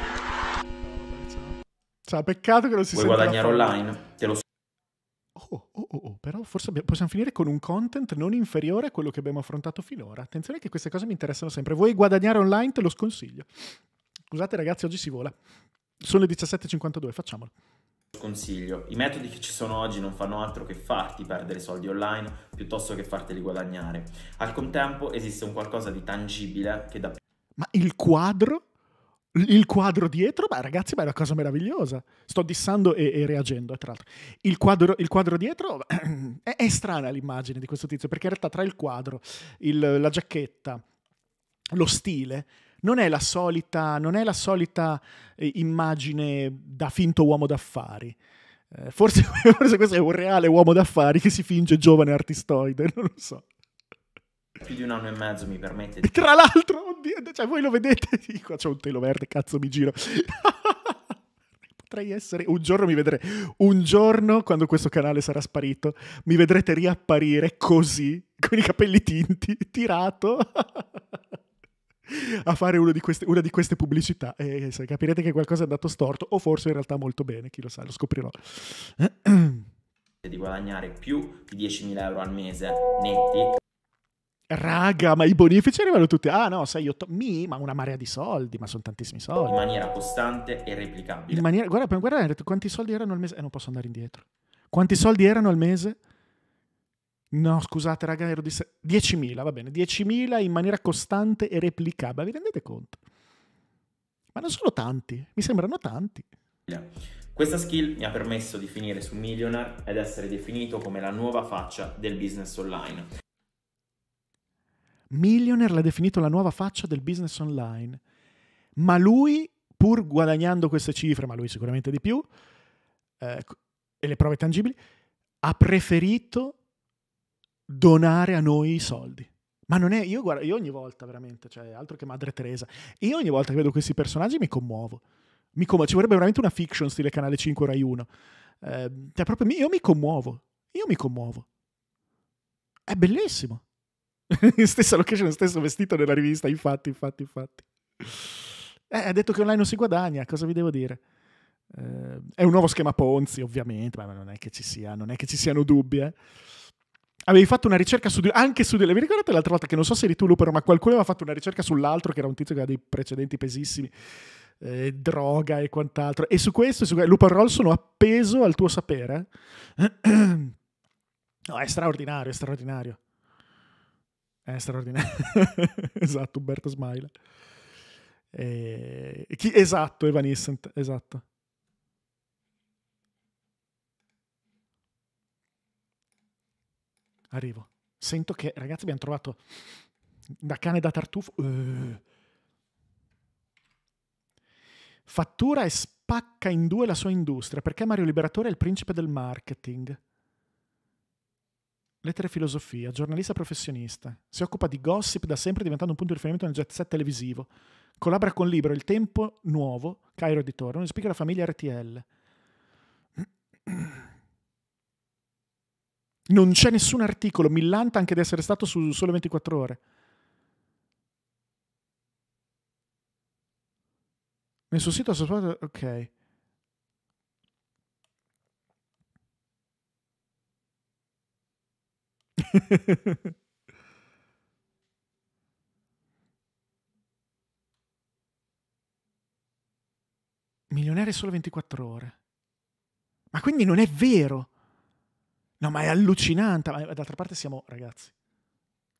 Cioè, peccato che non si sia... Vuoi guadagnare online? Te lo so. Oh, oh, oh, oh, però forse abbiamo, possiamo finire con un content non inferiore a quello che abbiamo affrontato finora. Attenzione che queste cose mi interessano sempre. Vuoi guadagnare online? Te lo sconsiglio. Scusate ragazzi, oggi si vola. Sono le 17.52, facciamolo.
Consiglio, i metodi che ci sono oggi non fanno altro che farti perdere soldi online piuttosto che farteli guadagnare. Al contempo esiste un qualcosa di tangibile che da...
Ma il quadro? Il quadro dietro? Beh ragazzi, beh, è una cosa meravigliosa. Sto dissando e, e reagendo, tra l'altro. Il quadro, il quadro dietro è, è, strana l'immagine di questo tizio, perché in realtà tra il quadro, il, la giacchetta, lo stile, non è la solita, è la solita eh, immagine da finto uomo d'affari. Eh, forse, forse, questo è un reale uomo d'affari che si finge giovane artistoide, non lo so.
Più di un anno e mezzo mi permette. Di...
Tra l'altro, oddio, cioè, voi lo vedete, qua c'è un telo verde, cazzo mi giro. potrei essere. Un giorno mi vedrete. Un giorno, quando questo canale sarà sparito, mi vedrete riapparire così, con i capelli tinti, tirato a fare di queste, una di queste pubblicità e capirete che qualcosa è andato storto o forse in realtà molto bene, chi lo sa, lo scoprirò.
di guadagnare più di 10.000 euro al mese netti.
Raga, ma i bonifici arrivano tutti. Ah, no, sai, io to- mi, ma una marea di soldi, ma sono tantissimi soldi. In maniera
costante e replicabile. In maniera,
guarda, guarda, quanti soldi erano al mese? Eh, non posso andare indietro. Quanti soldi erano al mese? No, scusate, raga, ero di 10.000, va bene, 10.000 in maniera costante e replicabile. Vi rendete conto? Ma non sono tanti, mi sembrano tanti.
Questa skill mi ha permesso di finire su Millionaire ed essere definito come la nuova faccia del business online.
Millionaire l'ha definito la nuova faccia del business online. Ma lui, pur guadagnando queste cifre, ma lui sicuramente di più, eh, e le prove tangibili, ha preferito donare a noi i soldi. Ma non è, io, guarda, io ogni volta veramente, cioè altro che Madre Teresa, io ogni volta che vedo questi personaggi mi commuovo. Mi commuovo. Ci vorrebbe veramente una fiction stile Canale 5 Rai 1. Eh, cioè proprio io mi commuovo. Io mi commuovo. È bellissimo. Stessa location, stesso vestito nella rivista, infatti, infatti, infatti. Eh, ha detto che online non si guadagna, cosa vi devo dire? Eh, è un nuovo schema Ponzi, ovviamente, ma non è che ci, sia, non è che ci siano dubbi, eh avevi fatto una ricerca su, anche su delle. Vi ricordate l'altra volta che non so se eri tu, Lupero, ma qualcuno aveva fatto una ricerca sull'altro, che era un tizio che aveva dei precedenti pesissimi. Eh, droga e quant'altro. E su questo, su, Lupin Roll sono appeso al tuo sapere. no, è straordinario, è straordinario. È straordinario. esatto, Umberto Smile. Eh, chi, esatto, Evanescent, esatto. arrivo. Sento che, ragazzi, abbiamo trovato da cane da tartufo. Uh. Fattura e spacca in due la sua industria. Perché Mario Liberatore è il principe del marketing? Lettere e filosofia, giornalista professionista. Si occupa di gossip da sempre diventando un punto di riferimento nel jet set televisivo. Collabora con Libro, Il Tempo Nuovo, Cairo Editore, uno speaker della famiglia RTL. Non c'è nessun articolo, millanta anche di essere stato su Sole 24 Ore. Nel suo sito ha sospettato... Ok. Milionaire solo 24 ore. Ma quindi non è vero. No, ma è allucinante. Ma eh, d'altra parte siamo ragazzi.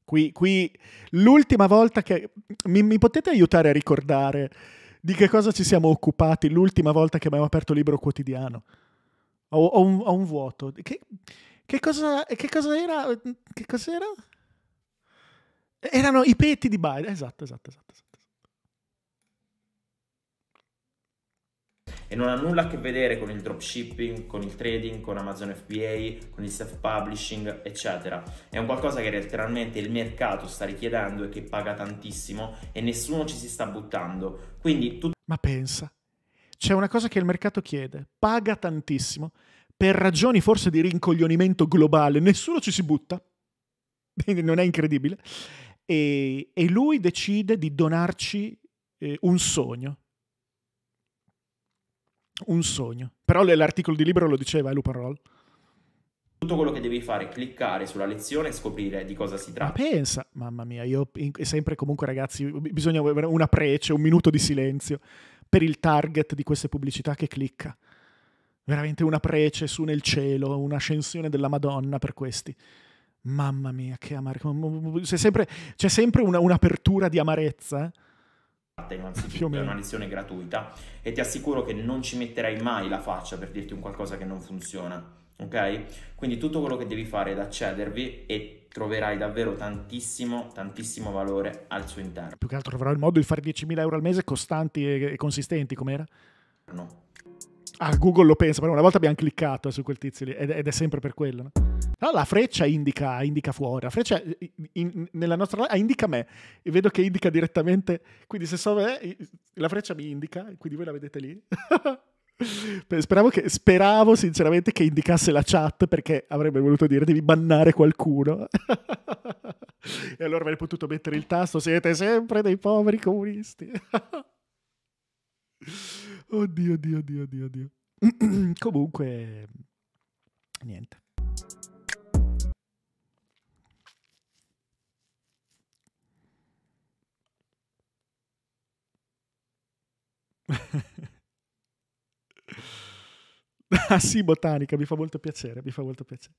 Qui, qui l'ultima volta che... Mi, mi, potete aiutare a ricordare di che cosa ci siamo occupati l'ultima volta che abbiamo aperto Libro Quotidiano? Ho, ho, un, ho un, vuoto. Che, che, cosa, che cosa era? Che cos'era? Erano i petti di Biden. Esatto, esatto, esatto. esatto.
e non ha nulla a che vedere con il dropshipping, con il trading, con Amazon FBA, con il self-publishing, eccetera. È un qualcosa che letteralmente il mercato sta richiedendo e che paga tantissimo e nessuno ci si sta buttando. Quindi tu...
Ma pensa, c'è una cosa che il mercato chiede, paga tantissimo, per ragioni forse di rincoglionimento globale, nessuno ci si butta. non è incredibile. E, e lui decide di donarci eh, un sogno un sogno. Però l'articolo di libro lo diceva, eh, Luparol.
Tutto quello che devi fare è cliccare sulla lezione e scoprire di cosa si tratta. Ma pensa,
mamma mia, io sempre comunque ragazzi, bisogna avere una prece, un minuto di silenzio per il target di queste pubblicità che clicca. Veramente una prece su nel cielo, un'ascensione della Madonna per questi. Mamma mia, che amare. C'è sempre, c'è sempre una, un'apertura di amarezza. Eh?
parte, innanzitutto è una lezione gratuita e ti assicuro che non ci metterai mai la faccia per dirti un qualcosa che non funziona. Ok? Quindi tutto quello che devi fare è accedervi e troverai davvero tantissimo, tantissimo valore al suo interno.
Più che altro troverai il modo di fare 10.000 euro al mese costanti e consistenti, com'era? No. Ah, Google lo pensa, però una volta abbiamo cliccato su quel tizio lì ed, ed è sempre per quello. No? no la freccia indica, indica, fuori, la freccia in, nella nostra ah, indica me e vedo che indica direttamente, quindi se so me, la freccia mi indica, quindi voi la vedete lì. Speravo, che, speravo, sinceramente che indicasse la chat perché avrebbe voluto dire devi bannare qualcuno. e allora avrei potuto mettere il tasto, siete sempre dei poveri comunisti. Oddio, oddio, oddio, oddio, oddio. Comunque, niente. Ah sì, botanica, mi fa molto piacere, mi fa molto piacere.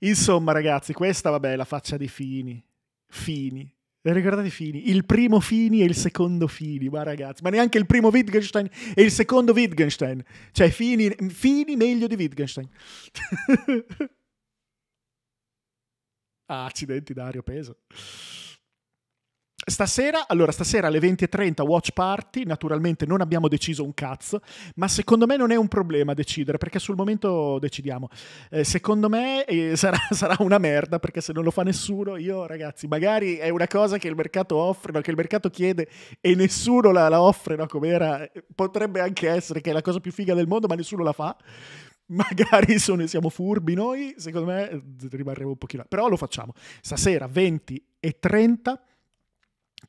Insomma, ragazzi, questa, vabbè, è la faccia di Fini. Fini, le ricordate Fini? Il primo Fini e il secondo Fini, ma ragazzi, ma neanche il primo Wittgenstein e il secondo Wittgenstein. Cioè, Fini, Fini meglio di Wittgenstein. ah, accidenti Dario, peso. Stasera, allora, stasera alle 20.30 watch party, naturalmente non abbiamo deciso un cazzo, ma secondo me non è un problema decidere, perché sul momento decidiamo. Eh, secondo me eh, sarà, sarà, una merda, perché se non lo fa nessuno, io ragazzi, magari è una cosa che il mercato offre, no? che il mercato chiede e nessuno la, la offre, no? come era, eh, potrebbe anche essere che è la cosa più figa del mondo, ma nessuno la fa magari sono, siamo furbi noi, secondo me eh, rimarremo un pochino, però lo facciamo. Stasera 20.30. e 30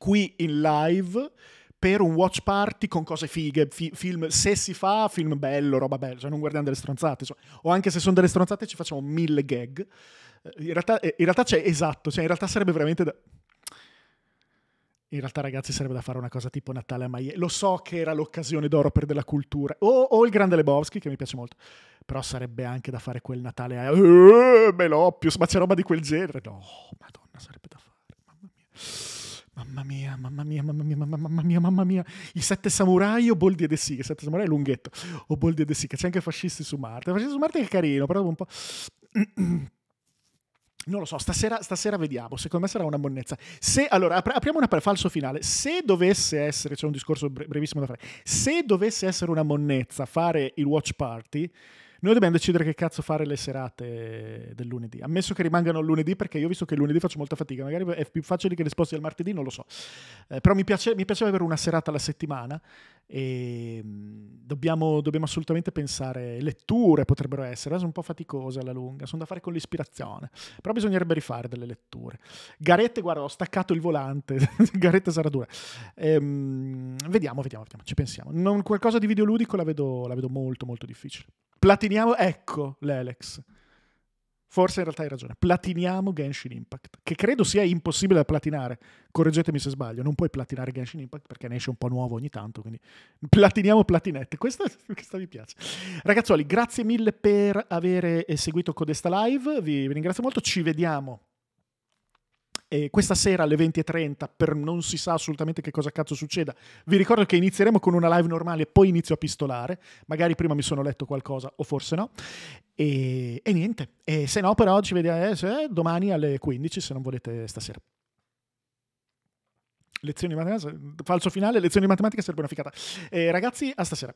qui in live per un watch party con cose fighe, fi- film, se si fa, film bello, roba bella, cioè non guardiamo delle stronzate, cioè, o anche se sono delle stronzate ci facciamo mille gag. Eh, in realtà, eh, in realtà c'è, esatto, cioè in realtà sarebbe veramente da... In realtà, ragazzi, sarebbe da fare una cosa tipo Natale a Maie. Lo so che era l'occasione d'oro per della cultura. O, o il grande Lebowski, che mi piace molto. Però sarebbe anche da fare quel Natale a... Uh, eh, Meloppius, ma c'è roba di quel genere. No, madonna, sarebbe da fare. Mamma mia. Mamma mia, mamma mia, mamma mia, mamma mia, mamma mia. I sette samurai o Boldi e De Sica? Sette samurai è lunghetto. O Boldi e De Sica. C'è anche Fascisti su Marte. Fascisti su Marte è carino, però dopo un po'... Non lo so, stasera, stasera, vediamo, secondo me sarà una monnezza. Se, allora, apri- apriamo una pre- falso finale. Se dovesse essere, c'è un discorso brevissimo da fare, se dovesse essere una monnezza fare il watch party, noi dobbiamo decidere che cazzo fare le serate del lunedì. Ammesso che rimangano lunedì, perché io ho visto che lunedì faccio molta fatica, magari è più facile che le sposti al martedì, non lo so. Eh, però mi, piace, mi piaceva avere una serata alla settimana e ehm, dobbiamo, dobbiamo, assolutamente pensare letture potrebbero essere, sono un po' faticose alla lunga, sono da fare con l'ispirazione, però bisognerebbe rifare delle letture. Garette, guarda, ho staccato il volante, Garette sarà dura. Ehm, vediamo, vediamo, vediamo, ci pensiamo. Non, qualcosa di videoludico la vedo, la vedo molto molto difficile. Platiniamo, ecco l'Elex. Forse in realtà hai ragione. Platiniamo Genshin Impact, che credo sia impossibile da platinare. Correggetemi se sbaglio, non puoi platinare Genshin Impact perché ne esce un po' nuovo ogni tanto, quindi platiniamo platinette. Questa, questa mi piace. Ragazzuoli, grazie mille per aver eh, seguito Codesta Live, vi, vi ringrazio molto, ci vediamo e questa sera alle 20.30, per non si sa assolutamente che cosa cazzo succeda, vi ricordo che inizieremo con una live normale e poi inizio a pistolare. Magari prima mi sono letto qualcosa o forse no. E, e niente. E se no, però ci vediamo eh, eh domani alle 15 se non volete stasera. Lezioni di matematica, falso finale, lezioni di matematica sarebbe una ficata. Eh, ragazzi, a stasera.